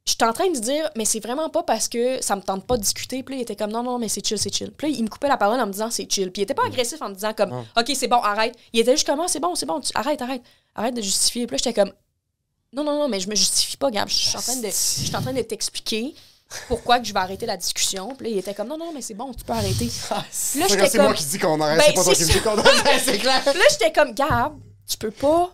J'étais en train de dire, mais c'est vraiment pas parce que ça me tente pas de discuter. Puis il était comme, non, non, mais c'est chill, c'est chill. Puis là, il me coupait la parole en me disant, c'est chill. Puis il était pas mm. agressif en me disant, comme, OK, c'est bon, arrête. Il était juste comme, ah, c'est bon, c'est bon, arrête, arrête, arrête de justifier. Puis là, j'étais comme, non, non, non, mais je me justifie pas, Gab. Je suis en train de, t'expliquer pourquoi que je vais arrêter la discussion. Puis il était comme, non, non, mais c'est bon, tu peux arrêter. [LAUGHS] Ah, là, c'est comme... moi qui dis qu'on arrête, ben, c'est pas toi qui me dis qu'on [LAUGHS] c'est clair. là, j'étais comme, Gab, tu peux pas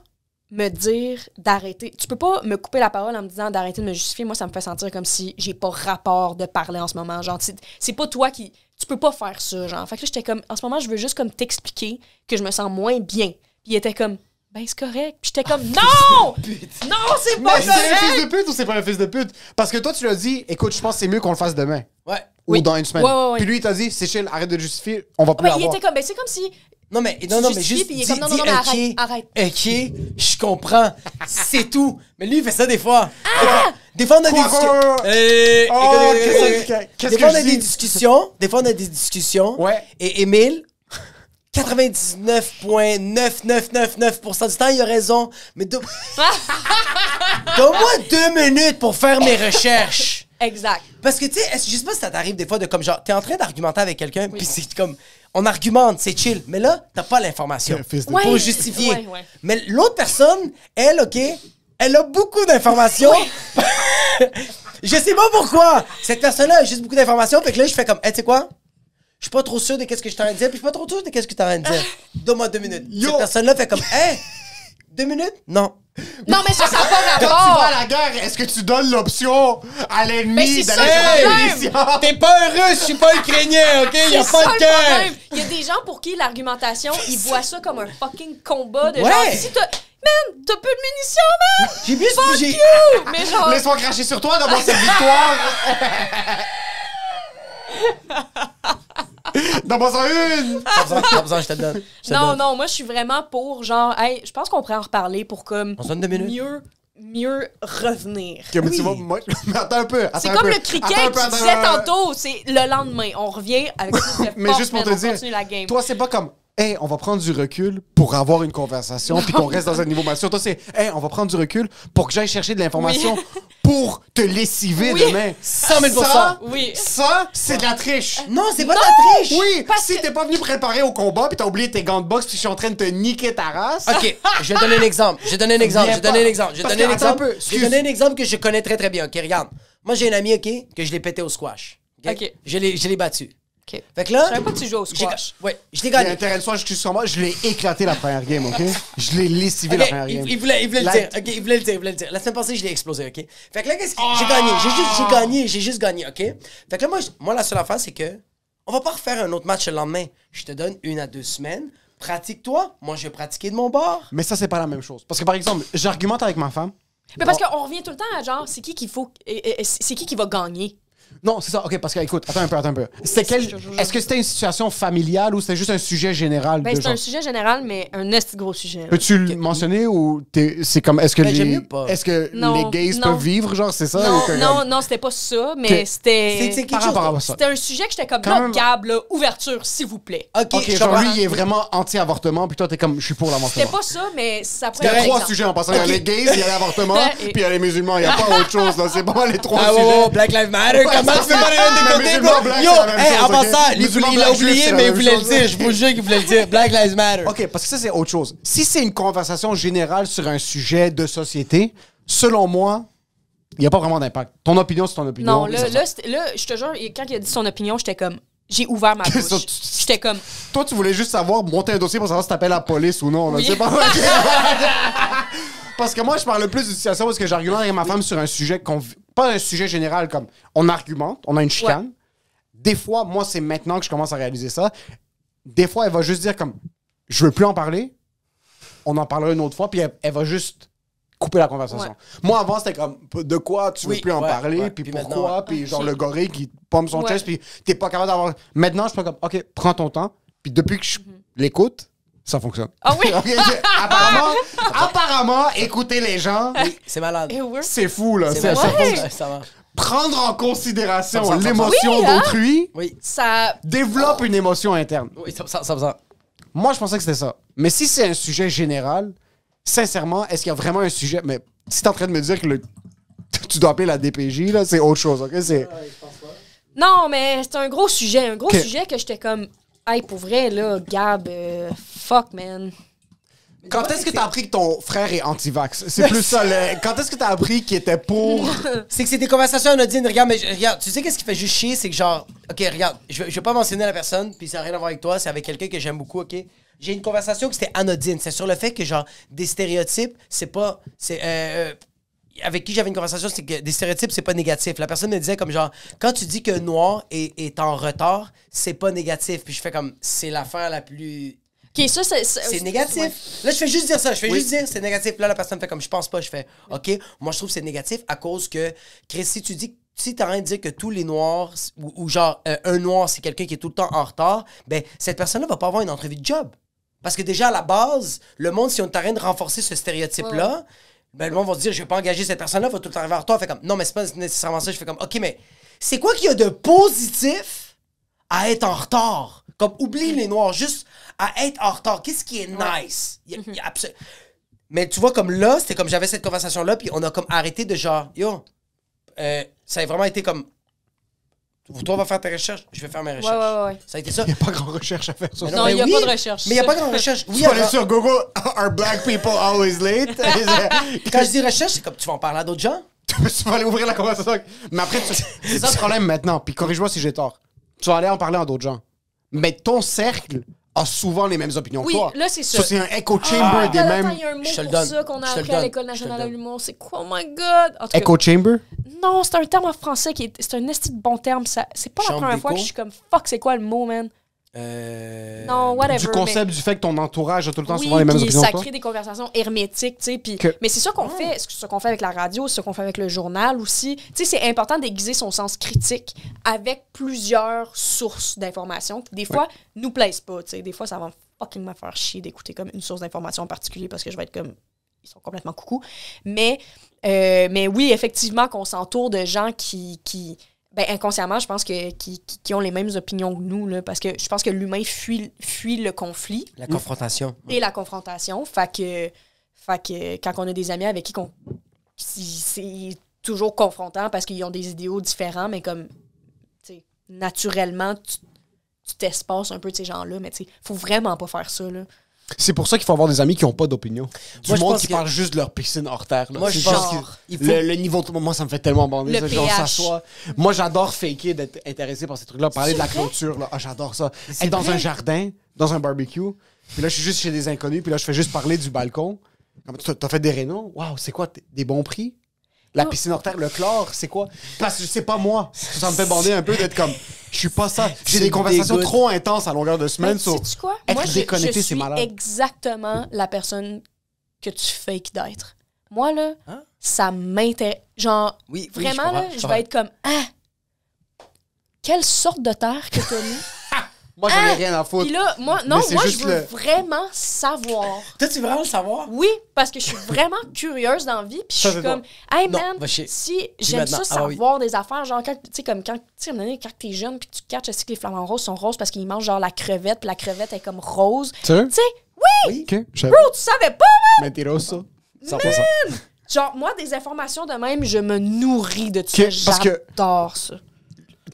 me dire d'arrêter. Tu peux pas me couper la parole en me disant d'arrêter de me justifier. Moi, ça me fait sentir comme si j'ai pas rapport de parler en ce moment. Genre, c'est pas toi qui. Tu peux pas faire ça, genre. Fait que là, j'étais comme, en ce moment, je veux juste comme t'expliquer que je me sens moins bien. Puis il était comme, ben c'est correct. Puis j'étais comme, ah, non! Non, c'est pas Mais c'est un fils de pute ou c'est pas un fils de pute? Parce que toi, tu l'as dit, écoute, je pense que c'est mieux qu'on le fasse demain. Ouais. Ou Oui. dans une semaine. Puis lui, il t'a dit, c'est arrête de justifier, on va ah, parler il était comme, ben c'est comme si non, mais, non, mais juste. non, non, arrête, OK, je comprends. C'est tout. Mais lui, il fait ça des fois. Ah! Des fois, on a des discussions. Des fois, on a des discussions. Des fois, on a des discussions. Et Émile, 99,9999% du temps, il a raison. Mais [LAUGHS] donne-moi deux minutes pour faire mes recherches. Exact. Parce que, tu sais, je sais pas si ça t'arrive des fois de comme genre, t'es en train d'argumenter avec quelqu'un, puis c'est comme, on argumente, c'est chill. Mais là, t'as pas l'information pour justifier. Mais l'autre personne, elle, OK, elle a beaucoup d'informations. [LAUGHS] je sais pas pourquoi. Cette personne-là a juste beaucoup d'informations. Fait que là, je fais comme, hey, tu sais quoi? Je suis pas trop sûr de qu'est-ce que je t'en train puis je suis pas trop sûr de qu'est-ce que tu en ah. Donne-moi deux minutes. Cette personne-là fait comme, hey, deux minutes? Non. Non, mais ça, ça n'a pas Quand tu vas à la guerre, est-ce que tu donnes l'option à l'ennemi d'aller T'es pas un Russe, je suis pas ukrainien, OK? Il y a pas de le Il y a des gens pour qui l'argumentation, ils voient ça comme un fucking combat de Ouais. genre, si t'as. Man, t'as peu de munitions, man! J'ai plus j'ai- You! Mais genre. Laisse-moi cracher sur toi d'avoir cette victoire! [LAUGHS] Dans pas ça une! T'en besoin, besoin, je te donne. non, non, moi, je suis vraiment pour, genre, hey, je pense qu'on pourrait en reparler pour comme. On donne deux minutes. Mieux mieux revenir. Okay, mais tu vois, moi, mais attends un peu. Attends c'est comme le cricket que tu disais tantôt, c'est le lendemain. On revient avec [LAUGHS] Mais juste pour te dire, toi, c'est pas comme Hey, on va prendre du recul pour avoir une conversation, puis qu'on reste dans un niveau mature. Toi, c'est Hey, on va prendre du recul pour que j'aille chercher de l'information pour te lessiver demain. 100 000 Ça, oui. ça c'est de la triche. Euh, non, c'est pas de la triche. Oui, si t'es pas venu préparer au combat, puis t'as oublié tes gants de boxe, puis je suis en train de te niquer ta race. OK, je vais donner un exemple. Je vais donner un exemple. Je vais donner un exemple. Je vais donner un exemple. Je vais un exemple que je connais très, très bien. OK, regarde. Moi, j'ai un ami, OK, que je l'ai pété au squash. OK. Je l'ai battu. OK. Fait que là. Je savais pas que tu jouais au squash. Ouais, je l'ai gagné. L'intérêt je suis sur moi, je l'ai éclaté la première game, OK? Je l'ai lessivé la première game. Il, voulait, il voulait le dire, OK? Il voulait le dire, il voulait le dire. La semaine passée, je l'ai explosé, OK? Fait que là, qu'est-ce que. J'ai ah! gagné, j'ai juste j'ai gagné, j'ai juste gagné, OK? Fait que là, moi, moi la seule affaire, c'est que. On va pas refaire un autre match le lendemain. Je te donne une à deux semaines. Pratique-toi. Moi, je vais pratiquer de mon bord. Mais ça, c'est pas la même chose. Parce que, par exemple, j'argumente avec ma femme. Mais parce qu'on revient tout le temps à genre, c'est qui qu'il faut. C'est qui qui va gagner? Non, c'est ça. OK, parce que, écoute, attends un peu, attends un peu. C'était quel... Est-ce que c'était une situation familiale ou c'était juste un sujet général? Ben, c'est un sujet général, mais un est gros sujet. Peux-tu le mentionner ou es... c'est comme, est-ce que, ben, les... est que les gays peuvent vivre, genre, c'est ça? Non, non, non c'était pas ça, mais c'était... C'était un sujet que j'étais comme, Quand même... câble, ouverture, s'il vous plaît. OK, okay genre, lui, il est vraiment anti-avortement, puis toi, t'es comme, je suis pour l'avortement. C'était pas ça, mais ça pourrait Il y a trois sujets en passant. Il y a les gays, il y a l'avortement, [LAUGHS] puis il y a les musulmans. Il n'y a pas autre chose, C'est pas les trois ah, sujets. Black Lives Matter, comme c'est pas les mettre de bro. Yo, hey, il a oublié, mais il voulait le dire. Je vous jure qu'il voulait le dire. Black Lives Matter. OK, parce que ça, c'est autre chose. Si c'est une conversation générale sur un sujet de société, selon moi, il n'y a pas vraiment d'impact. Ton opinion, c'est ton opinion. Non, là, là, je te jure, quand il a dit son opinion, j'étais comme. J'ai ouvert ma [LAUGHS] bouche. J'étais comme. Toi, tu voulais juste savoir, monter un dossier pour savoir si t'appelles la police ou non. Là. Oui. Pas... [LAUGHS] parce que moi, je parle plus de situation parce que j'argumente avec ma femme sur un sujet qu'on pas un sujet général comme on argumente, on a une chicane. Des fois, moi, c'est maintenant que je commence à réaliser ça. Des fois, elle va juste dire comme je veux plus en parler. On en parlera une autre fois, puis elle, va juste couper la conversation. Moi, avant, c'était comme de quoi tu veux plus en parler, puis pourquoi, puis genre le gorille qui pompe son chest, puis t'es pas capable d'avoir. Maintenant, je suis comme ok, prends ton temps. Puis depuis que je mhm. l'écoute, ça fonctionne. Ah oui? [LAUGHS] Ah. apparemment, écouter les gens. c'est malade. C'est fou, là. C'est ça prendre en considération l'émotion hein? d'autrui oui. ça développe une émotion interne. Oui, ça, ça, Moi, je pensais que c'était ça. Mais si c'est un sujet général, sincèrement, est-ce qu'il y a vraiment un sujet Mais si t'es en train de me dire que tu dois appeler la DPJ, là, c'est autre chose, ok C'est. Non, mais c'est un gros sujet, un gros sujet que j'étais comme Hey, pour vrai, là, Gab, euh, fuck, man. Quand est-ce que t'as appris que ton frère est anti-vax? C'est plus ça, le... [LAUGHS] Quand est-ce que t'as appris qu'il était pour... C'est que c'est des conversations anodines. Regarde, mais regarde, tu sais qu'est-ce qui fait juste chier? C'est que genre, OK, regarde, je, vais- pas mentionner la personne, puis ça n'a rien à voir avec toi, c'est avec quelqu'un que j'aime beaucoup, OK? J'ai une conversation qui c'était anodine. C'est sur le fait que, genre, des stéréotypes, c'est pas... c'est euh, euh, avec qui j'avais une conversation, c'est que des stéréotypes, c'est pas négatif. La personne me disait comme genre, quand tu dis que noir est, en retard, c'est pas négatif. Puis je fais comme, c'est l'affaire la plus OK, ça, c'est. négatif. Là, je fais juste dire ça. Je fais juste dire c'est négatif. Là, la personne fait comme je pense pas. Je fais OK. Moi, je trouve que c'est négatif à cause que, Chris, si tu dis si t'as rien de dire que tous les noirs, ou, genre euh, un noir, c'est quelqu'un qui est tout le temps en retard, ben cette personne-là va pas avoir une entrevue de job. Parce que déjà, à la base, le monde, si on t'arrête de renforcer ce stéréotype-là, ben, le monde va se dire, je vais pas engager cette personne-là, va tout le temps arriver en retard. Fait comme, non, mais c'est pas nécessairement ça. Je fais comme, OK, mais c'est quoi qu'il y a de positif à être en retard? Comme, oublie les noirs, juste à être en retard. Qu'est-ce qui est nice? Mhm. Mais tu vois, comme là, c'était comme j'avais cette conversation-là, puis on a comme arrêté de genre, yo, euh, ça a vraiment été comme toi, on va faire tes recherches, je vais faire mes recherches. Ouais, ouais, ouais. Ça a été ça. Il n'y a pas grand recherche à faire sur Non, il n'y a pas de recherche. Mais il n'y a pas grand recherche. Oui, tu aller sur Google, are black people always late? [LAUGHS] Quand je dis recherche, c'est comme tu vas en parler à d'autres gens. tu vas aller ouvrir la conversation. Mais après, tu... [LAUGHS] c'est ça le problème maintenant. Puis corrige-moi si j'ai tort. Tu vas aller en parler à d'autres gens. Mais ton cercle souvent les mêmes opinions oui, là, c'est ça. c'est un echo ah. chamber des mêmes. Il y a un mot pour ça qu'on a appris à l'École nationale de l'humour. C'est quoi, oh my God? En echo chamber? Non, c'est un terme en français qui est. C'est un esti de bon terme. Ça... C'est pas la première fois que je suis comme fuck, c'est quoi le mot, man? Euh, du concept du fait que ton entourage a tout le temps souvent les mêmes opinions. Ça crée des conversations hermétiques, tu sais. Mais c'est ça qu'on ah. fait, ce qu'on fait avec la radio, ce qu'on fait avec le journal aussi. Tu sais, c'est important d'aiguiser son sens critique avec plusieurs sources d'informations qui, des fois, nous plaisent pas. Tu sais, des fois, ça va fucking me faire chier d'écouter comme une source d'information en particulier parce que je vais être comme ils sont complètement coucou. Mais, euh, mais oui, effectivement, qu'on s'entoure de gens qui, qui ben, inconsciemment, je pense que ont les mêmes opinions que nous, là, parce que je pense que l'humain fuit, fuit le conflit. La confrontation. Et la confrontation. Fait que, quand on a des amis avec qui c'est toujours confrontant parce qu'ils ont des idéaux différents, mais comme naturellement, tu t'espaces un peu de ces gens-là, mais tu faut vraiment pas faire ça. Là. C'est pour ça qu'il faut avoir des amis qui n'ont pas d'opinion. Du monde qui parle juste de leur piscine hors terre. Moi, je le, niveau Moi, ça me fait tellement bander. Le Moi, j'adore faker d'être intéressé par ces trucs-là. Parler de la clôture, là. Ah, j'adore ça. Être dans un jardin, dans un barbecue. Puis là, je suis juste chez des inconnus. Puis là, je fais juste parler du balcon. T'as fait des rénaux? Waouh, c'est quoi? Des bons prix? La piscine hors terre, le chlore, c'est quoi? Parce que c'est pas moi. Ça me fait bander un peu d'être comme, je suis pas ça. J'ai des conversations trop intenses à longueur de semaine sur quoi? être moi, déconnecté, c'est malade. exactement la personne que tu fakes d'être. Moi, là, hein? ça m'intéresse. Genre, vraiment, je, là, vais être comme, ah, quelle sorte de terre que t'as mis? [LAUGHS] Moi, j'en ai hein? rien à foutre. Puis là, moi, non, moi, je veux vraiment savoir. Toi, tu veux vraiment le savoir? Oui, parce que je suis vraiment curieuse dans la vie. Puis je suis comme, hey man, si j'aime ça ah, savoir des affaires, genre, quand, tu sais, comme quand, tu sais, t'es jeune, puis tu catches, tu que les flamants roses sont roses parce qu'ils mangent genre la crevette, puis la crevette est comme rose. Tu sais? Oui! Bro, tu savais pas, man! Mentiroso. 100%. Genre, moi, des informations de même, je me nourris de ça. J'adore ça.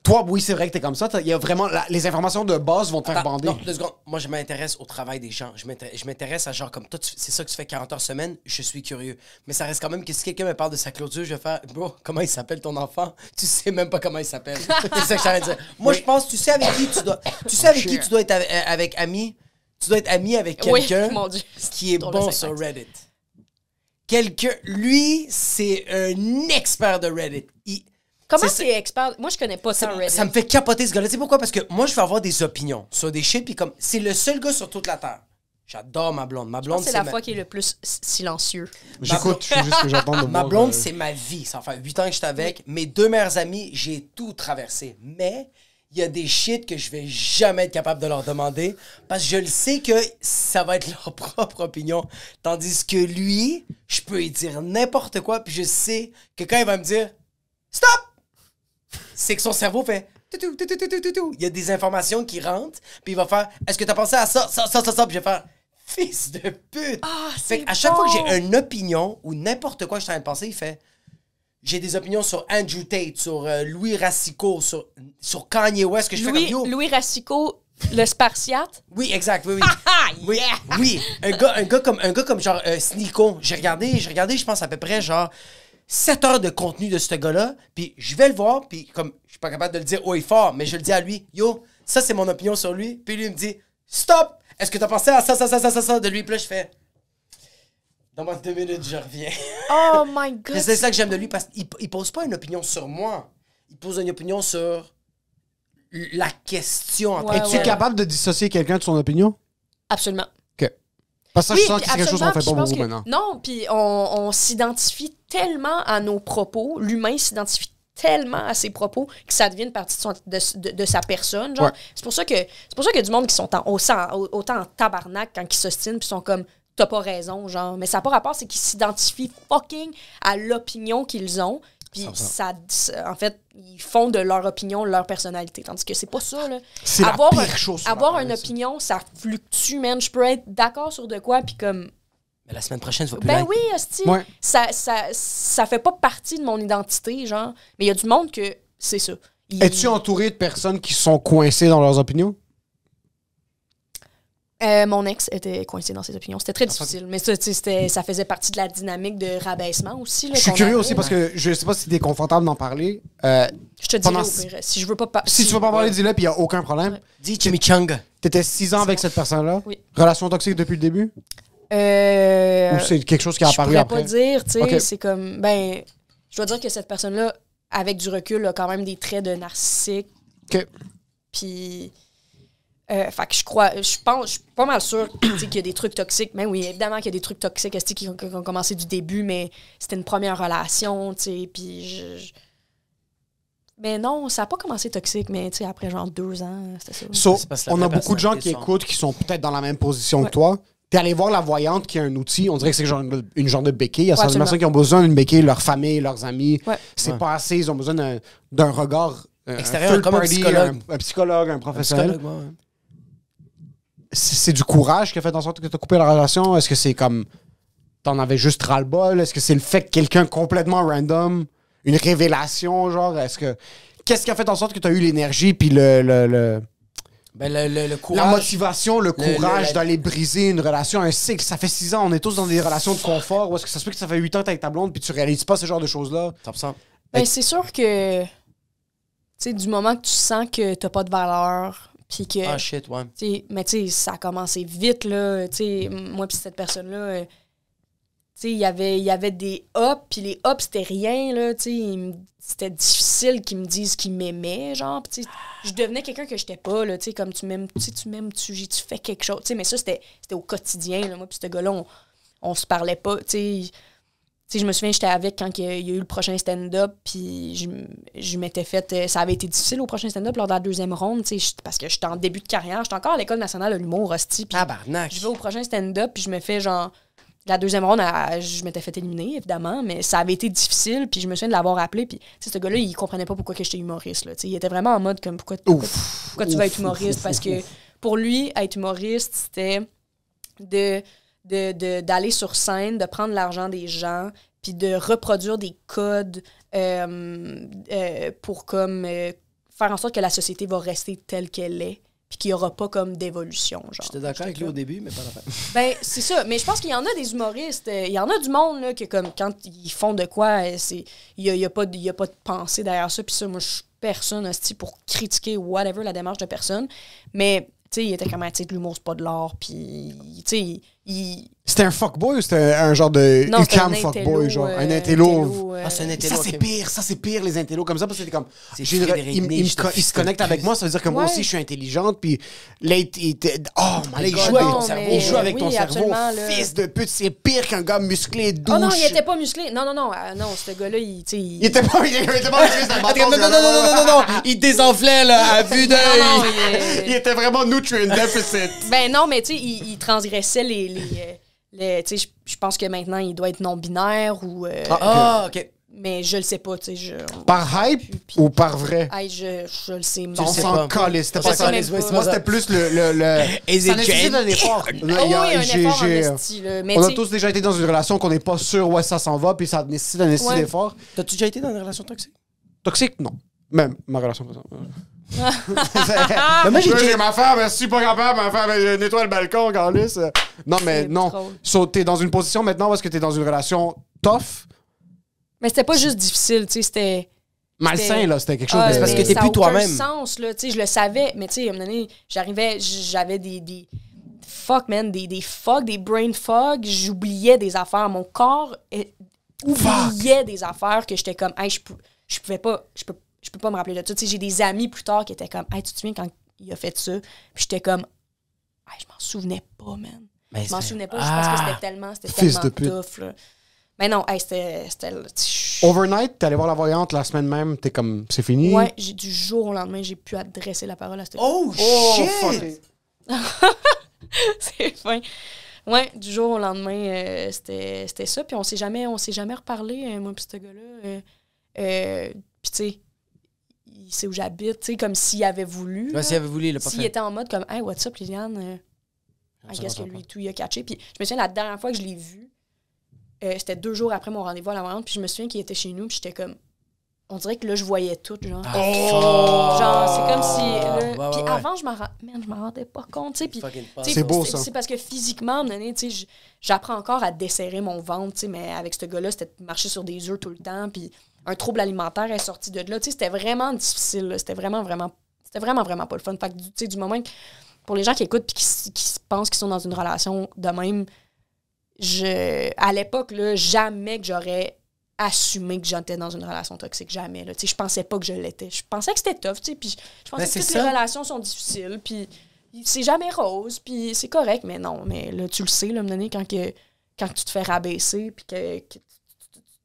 Toi, oui, c'est vrai que t'es comme ça. Il y a vraiment les informations de base vont te faire bander. non, deux secondes. Moi, je m'intéresse au travail des gens. Je m'intéresse à genre comme toi, c'est ça que tu fais 40 heures semaine, je suis curieux. Mais ça reste quand même que si quelqu'un me parle de sa clôture, je vais faire Bro, comment il s'appelle ton enfant Tu sais même pas comment il s'appelle. [LAUGHS] c'est ça que dire. Moi, je pense, tu sais avec qui tu dois, sais avec tu dois être euh, avec, ami. Tu dois être ami avec quelqu'un mon qui est bon sur Reddit. Quelqu'un, lui, c'est un expert de Reddit. Comment c'est expert? Moi, je connais pas ça. Ça me fait capoter ce gars-là. Tu sais pourquoi? Parce que moi, je vais avoir des opinions sur des shit, puis comme, c'est le seul gars sur toute la Terre. J'adore ma blonde. Ma blonde, c'est la fois qui est le plus silencieux. J'écoute, suis juste que j'entends de Ma euh. blonde, c'est ma vie. Ça fait huit ans que je suis avec. Mes deux meilleures amis, j'ai tout traversé. Mais il y a des shit que je vais jamais être capable de leur demander parce que je le sais que ça va être [LAUGHS] leur propre opinion. Tandis que lui, je peux lui dire n'importe quoi, puis je sais que quand il va me dire Stop! c'est que son cerveau fait. Il y a des informations qui rentrent, puis il va faire Est-ce que tu as pensé à ça, ça, ça, ça, ça Puis je vais faire Fils de pute Ah, Fait à chaque fois que j'ai une opinion ou n'importe quoi je suis en train de penser, il fait j'ai des opinions sur Andrew Tate, sur euh, Louis Racicot, sur, sur Kanye West, que je fais comme yo. Louis Racicot, le Spartiate? Oui, exact, oui, oui. Ah, ah, oui, oui. Un, gars, un, gars comme, un gars comme genre euh, j'ai regardé, j'ai regardé, je pense à peu près genre 7 heures de contenu de ce gars-là, puis je vais le voir, puis comme je suis pas capable de le dire haut et fort, mais je le dis à lui, yo, ça c'est mon opinion sur lui, puis lui il me dit, stop, est-ce que t'as pensé à ça, ça, ça, ça, ça, ça de lui, puis là je fais, dans moins deux minutes, je reviens. [LAUGHS] Oh my god. [LAUGHS] c'est ça que j'aime de lui, parce qu'il pose pas une opinion sur moi, il pose une opinion sur la question. Ouais, Es-tu capable de dissocier quelqu'un de son opinion? Absolument. Parce que je chose qu'on fait pour maintenant. Non, puis on, s'identifie tellement à nos propos, l'humain s'identifie tellement à ses propos que ça devient une partie de, sa personne. C'est pour ça que c'est pour ça que du monde qui sont autant, autant en tabarnak quand ils s'ostinent puis sont comme t'as pas raison genre mais ça n'a pas rapport c'est qu'ils s'identifient fucking à l'opinion qu'ils ont puis ça, en fait, ils font de leur opinion leur personnalité. Tandis que c'est pas ça, là. Avoir, avoir une opinion, ça fluctue, man. Je peux être d'accord sur de quoi, puis comme. Mais la semaine prochaine, tu va plus Ben oui, Ça, ça, fait pas partie de mon identité, genre. Mais il y a du monde que c'est ça. Es-tu entouré de personnes qui sont coincées dans leurs opinions? Euh, mon ex était coincé dans ses opinions. C'était très difficile, mais ça, ça faisait partie de la dynamique de rabaissement aussi. je suis curieux aussi parce que je sais pas si es confortable d'en parler. Euh, je te dis Si je veux pas si, tu veux pas parler, dis-le, puis il n'y a aucun problème. Tu étais 6 six ans avec cette personne-là. Relation toxique depuis le début? Euh, Ou c'est quelque chose qui a apparu après? Je pourrais pas dire, tu sais. C'est comme, ben, je dois dire que cette personne-là, avec du recul, a quand même des traits de narcissique. OK. Puis euh, fait je crois, je pense, je suis pas mal sûr qu'il y a des trucs toxiques. Mais ben oui, évidemment qu'il y a des trucs toxiques qui ont, qui ont commencé du début, mais c'était une première relation, tu sais, puis je, Mais non, ça n'a pas commencé toxique, mais tu sais, après genre deux ans, c'était ça. on a beaucoup de gens qui écoutent qui sont peut-être dans la même position que toi. T'es allé voir la voyante qui a un outil, on dirait que c'est une, genre de béquille. Il y a certaines personnes qui ont besoin d'une béquille, leur famille, leurs amis. C'est pas assez, ils ont besoin d'un regard euh, extérieur, un psychologue. Un, professionnel c'est du courage qui a fait en sorte que tu as coupé la relation? Est-ce que c'est comme. T'en avais juste ras-le-bol? Est-ce que c'est le fait que quelqu'un complètement random, une révélation, genre? Est-ce que. Qu'est-ce qui a fait en sorte que tu as eu l'énergie puis le, le, courage, la motivation, le courage d'aller briser une relation, un cycle. Ça fait six ans, on est tous dans des relations de confort. Ou est-ce que ça se peut que ça fait huit ans que avec ta blonde puis tu réalises pas ce genre de choses-là? Ben, c'est sûr que, tu sais, du moment que tu sens que t'as pas de valeur, puis que. Ah, shit, ouais. mais tu ça a commencé vite, là. moi, puis cette personne-là. Euh, y il y avait des hops puis les hops, c'était rien, là. Tu c'était difficile qu'ils me disent qu'ils m'aimaient, genre. je devenais quelqu'un que je j'étais pas, là. Tu comme tu m'aimes, tu tu m'aimes, tu, fais quelque chose. mais ça, c'était au quotidien, là. Moi, puis ce gars-là, on, on se parlait pas, tu sais, je me souviens, j'étais avec quand il y a eu le prochain stand-up, puis je, m'étais fait. Euh, ça avait été difficile au prochain stand-up lors de la deuxième ronde, parce que j'étais en début de carrière, j'étais encore à l'École nationale de l'humour, hostie. Puis Tabarnak. Je vais au prochain stand-up, puis je me fais genre. La deuxième ronde, je m'étais fait éliminer, évidemment, mais ça avait été difficile, puis je me souviens de l'avoir appelé, puis ce gars-là, il comprenait pas pourquoi que j'étais humoriste. il était vraiment en mode comme pourquoi, tu vas être humoriste, parce que pour lui, être humoriste, c'était de d'aller de, d'aller sur scène, de prendre l'argent des gens, puis de reproduire des codes euh, euh, pour comme euh, faire en sorte que la société va rester telle qu'elle est puis qu'il n'y aura pas comme d'évolution. J'étais d'accord avec lui au début, mais pas la fin. [LAUGHS] ben, c'est ça. Mais je pense qu'il y en a des humoristes, il y en a du monde là, que comme, quand ils font de quoi, il n'y a, pas de, pas de pensée derrière ça. Puis ça, moi, je suis personne hostie pour critiquer whatever la démarche de personne. Mais, tu sais, il était comme, ah, tu sais, l'humour, c'est pas de l'art. Puis, tu sais, c'était un fuckboy ou c'était un genre de non, fuckboy, genre un intello? Ah, ça, c'est pire, ça, c'est pire, les intellos comme ça, parce que c'était comme. il, se connecte avec moi, ça veut dire que moi aussi, je suis intelligente, puis là, il, oh, oh, man, il joue avec ton cerveau. Il joue avec ton cerveau. Fils de pute, c'est pire qu'un gars musclé doux Oh ah non, il était pas musclé. Non, non, non, ah, non, ce gars-là, il. Il était pas musclé, Non, non, non, non, non, non, il désenflait, là, à vue d'œil. Il était vraiment nutrient deficit. Ben non, mais tu sais, il transgressait les euh, je pense que maintenant, il doit être non-binaire ou. Euh, ah, ah, OK. mais je le sais pas, tu sais. Par hype ou par vrai? je, le sais, on s'en calait. Moi, c'était plus le. le, le... on a tous déjà été dans une relation qu'on n'est pas sûr où ça s'en va, puis ça nécessite effort. T'as-tu déjà été dans une relation toxique? Toxique, non. Même ma relation. Euh, [LAUGHS] moi, j'ai ma femme, je suis pas capable, ma femme, nettoie le balcon, Carlis. Non, mais non. So, t'es dans une position maintenant parce que t'es dans une relation tough. Mais c'était pas juste difficile, tu sais, c'était. Malsain, là, c'était quelque chose ah, parce que t'es plus toi-même. sens, là, tu sais, je le savais, mais tu sais, à un moment donné, j'arrivais, j'avais des, des. Fuck, man, des, des fuck, des brain fog, j'oubliais des affaires. Mon corps eh, oubliait des affaires que j'étais comme, hey, je, pouvais pas, je peux je peux pas me rappeler de tout. j'ai des amis plus tard qui étaient comme, hey, tu te souviens quand il a fait ça? Puis j'étais comme, je m'en souvenais pas, man. je m'en souvenais pas, je pense que c'était ah! tellement, c'était tellement tough, Mais non, hey, c'était. Overnight, t'es allé voir la voyante la semaine même, t'es comme, c'est fini? Ouais, du jour au lendemain, j'ai pu adresser la parole à cette Oh, oh shit! [LAUGHS] c'est fin. Ouais, du jour au lendemain, euh, c'était ça. Puis on s'est jamais, s'est jamais reparlé, euh, moi, pis ce gars-là. Euh, puis tu sais, il sait où j'habite, tu sais, comme s'il avait voulu. Ouais, s'il avait voulu, le S'il était en mode comme, hey, what's up, Liliane? qu'est-ce euh, que lui, tout, il a catché. Puis je me souviens, la dernière fois que je l'ai vu, euh, c'était deux jours après mon rendez-vous à la voyante, puis je me souviens qu'il était chez nous, puis j'étais comme, on dirait que là, je voyais tout, genre. Ah, oh! Genre, c'est comme si. puis avant, je m'en rendais pas compte, tu sais. C'est beau, ça. C'est parce que physiquement, à un donné, tu sais, j'apprends encore à desserrer mon ventre, tu sais, mais avec ce gars-là, c'était de marcher sur des œufs tout le temps, puis un trouble alimentaire est sorti de là. Tu sais, c'était vraiment difficile. C'était vraiment, vraiment, c'était vraiment, vraiment pas le fun. Fait que, tu sais, du moment que, pour les gens qui écoutent et qui, pensent qu'ils sont dans une relation de même, je, à l'époque, jamais que j'aurais assumé que j'étais dans une relation toxique, jamais. Là. Je pensais pas que je l'étais. Je pensais que c'était tough, puis je pensais ben, que toutes les relations sont difficiles, puis c'est jamais rose, puis c'est correct, mais non, mais là, tu le sais, là, quand, que, quand tu te fais rabaisser, puis que,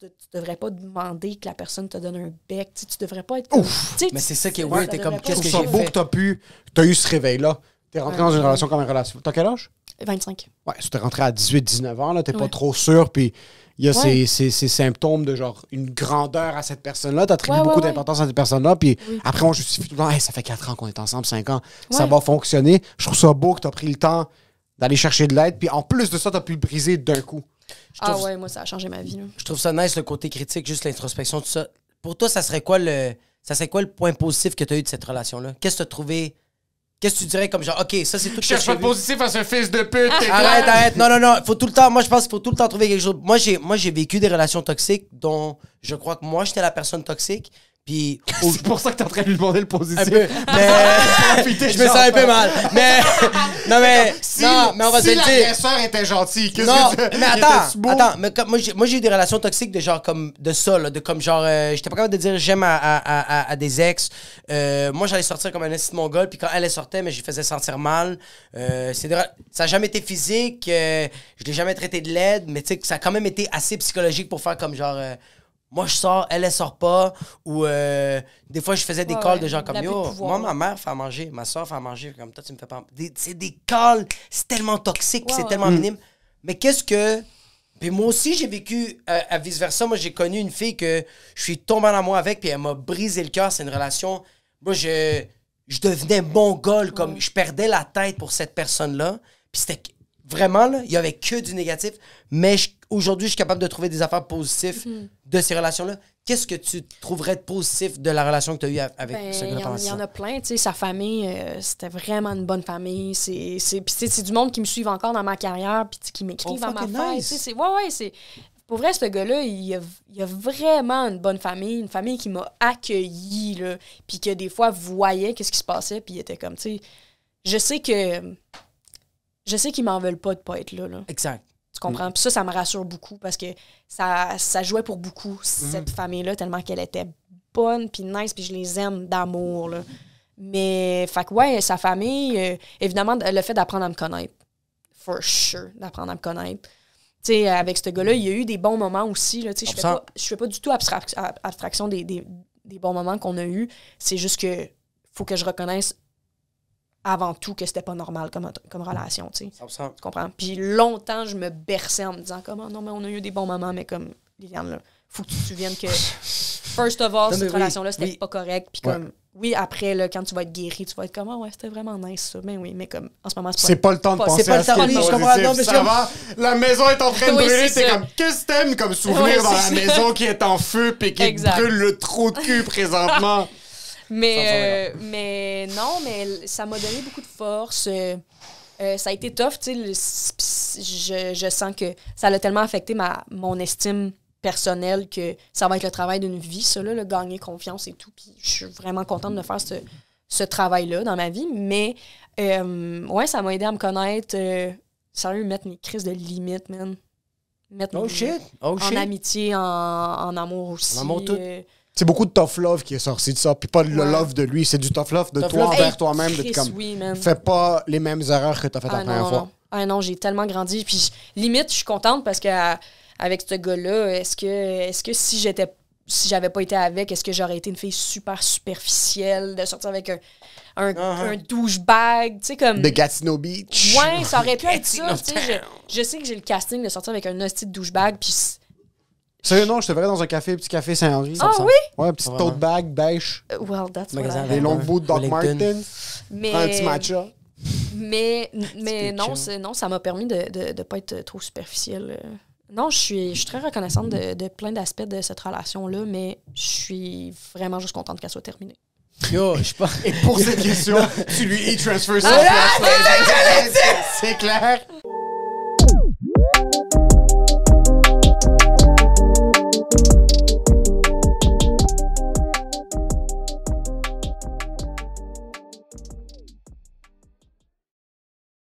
tu ne devrais pas demander que la personne te donne un bec. Tu ne devrais pas être. Mais c'est ça qui est weird. es comme, qu'est-ce que j'ai beau que tu as pu. Tu eu ce réveil-là. Tu es rentré dans une relation comme une relation. T'as quel âge? 25. Ouais, si tu es rentré à 18, 19 ans, là, t'es pas trop sûr, puis il y a ces, symptômes de genre une grandeur à cette personne-là, t'attribues attribué beaucoup d'importance à cette personne-là, puis après on justifie tout le temps, ça fait 4 ans qu'on est ensemble, 5 ans, ça va fonctionner. Je trouve ça beau que tu as pris le temps d'aller chercher de l'aide, puis en plus de ça, tu as pu le briser d'un coup. Ah ouais, moi, ça a changé ma vie. Je trouve ça nice, le côté critique, juste l'introspection, tout ça. Pour toi, ça serait quoi le, ça c'est quoi le point positif que tu as eu de cette relation-là? Qu'est-ce que tu as trouvé? Qu'est-ce que tu dirais comme genre, OK, ça c'est tout. Je cherche pas positif à ce fils de pute. arrête, arrête. Non, non, non. Faut tout le temps, moi je pense qu'il faut tout le temps trouver quelque chose. Moi j'ai, moi, j'ai vécu des relations toxiques dont je crois que moi j'étais la personne toxique. Puis [LAUGHS] c'est pour ça que t'es en train de lui demander le positif. [LAUGHS] mais je me sens un peu hein. mal. Mais [LAUGHS] non mais non, mais on va se dire si l'agresseur était gentil, qu'est-ce non, que mais attends, attends, mais moi j'ai, moi j'ai eu des relations toxiques de genre comme de ça là, de comme genre euh, j'étais pas capable de dire j'aime à, à, des ex. Euh, moi j'allais sortir comme un esti mongol puis quand elle sortait mais je lui faisais sentir mal. Euh, ça a jamais été physique, je l'ai jamais traité de laide, mais tu sais ça a quand même été assez psychologique pour faire comme genre moi je sors, elle, elle sort pas. Ou euh, des fois, je faisais des calls de gens comme yo. moi, ma mère fait à manger, ma soeur fait à manger, comme toi, tu me fais pas. C'est des calls, c'est tellement toxique, c'est tellement mm. minime. Mais qu'est-ce que. Puis moi aussi, j'ai vécu euh, à vice-versa. Moi, j'ai connu une fille que je suis tombé en amour avec, puis elle m'a brisé le cœur. C'est une relation. Moi, je, je devenais mongole. comme je perdais la tête pour cette personne-là. Puis c'était Vraiment, là, il n'y avait que du négatif. Mais aujourd'hui, je suis capable de trouver des affaires positives mhm. de ces relations-là. Qu'est-ce que tu trouverais de positif de la relation que tu as eue avec ben, ce gars ce Il y en a plein. Tu sais, sa famille, euh, c'était vraiment une bonne famille. C'est du monde qui me suit encore dans ma carrière puis qui oh, m'écrivent à ma nice. ouais, ouais, pour vrai, ce gars-là, il a, a, vraiment une bonne famille, une famille qui m'a accueilli, puis que des fois voyait qu'est-ce qui se passait, puis il était comme, tu sais, je sais que je sais qu'ils m'en veulent pas de pas être là. Exact. Tu comprends? Mm. Puis ça, ça me rassure beaucoup parce que ça, ça jouait pour beaucoup, mm-hmm. cette famille-là, tellement qu'elle était bonne, puis nice, puis je les aime d'amour. Là. Mais, fait que, ouais, sa famille, euh, évidemment, le fait d'apprendre à me connaître. For sure, d'apprendre à me connaître. Tu sais, avec ce gars-là, il y a eu des bons moments aussi. je fais pas, je fais pas du tout abstraction des, des, bons moments qu'on a eus. C'est juste que faut que je reconnaisse avant tout que c'était pas normal comme, comme relation, tu comprends? Puis longtemps, je me berçais en me disant comme, ah non, mais on a eu des bons moments, mais comme, Liliane, là, faut que tu te souviennes que, [LAUGHS] first of all, cette relation-là, c'était pas correct. Puis comme, oui, après, là, quand tu vas être guéri, tu vas être comme, ah ouais, c'était vraiment nice, ça. mais ben oui, mais comme, en ce moment, c'est pas... C'est pas le temps de penser pas à ce qui est positif. Ça va, la maison est en train de brûler, c'est comme, qu'est-ce que comme souvenir dans la maison qui est en feu puis qui brûle le trou de cul [LAUGHS] présentement? Mais, euh, mais non, mais ça m'a donné beaucoup de force. Euh, euh, ça a été tough, tu sais. Je, sens que ça l'a tellement affecté ma, mon estime personnelle que ça va être le travail d'une vie, ça, là, le gagner confiance et tout. Puis je suis vraiment contente de faire ce, travail-là dans ma vie. Mais ouais, ça m'a aidé à me connaître. Ça sérieux, mettre mes crises de limite, man. Mettre oh oh en amitié, en, en, amour aussi c'est beaucoup de tough love qui est sorti de ça, puis pas le love de lui, c'est du tough love de toi envers toi-même, de comme, oui, fais pas les mêmes erreurs que t'as fait la ah première fois. Ah non, j'ai tellement grandi, puis limite, je suis contente parce que avec ce gars-là, est-ce que, est-ce que si j'étais si j'avais pas été avec, est-ce que j'aurais été une fille super superficielle de sortir avec un, un, ah, ah. douchebag, tu sais, comme... De Gatineau Beach. Ouais, ça aurait pu être [LAUGHS] ça, tu sais. Je, sais que j'ai le casting de sortir avec un hostie de douchebag, puis Sérieux, non, je te verrais dans un café, petit café Saint-Henri. Ah oui? Ouais, petit ah, tote bag, bêche. Euh, well, that's what Des longues bouts de Doc Martens. Un petit matcha. Mais, non, non, ça m'a permis de ne pas être trop superficielle. Euh. Non, je suis, je suis très reconnaissante de, de plein d'aspects de cette relation-là, mais je suis vraiment juste contente qu'elle soit terminée. Yo, je pas. Et pour cette [LAUGHS] question, tu lui e-transfers ça. Ah, c'est clair!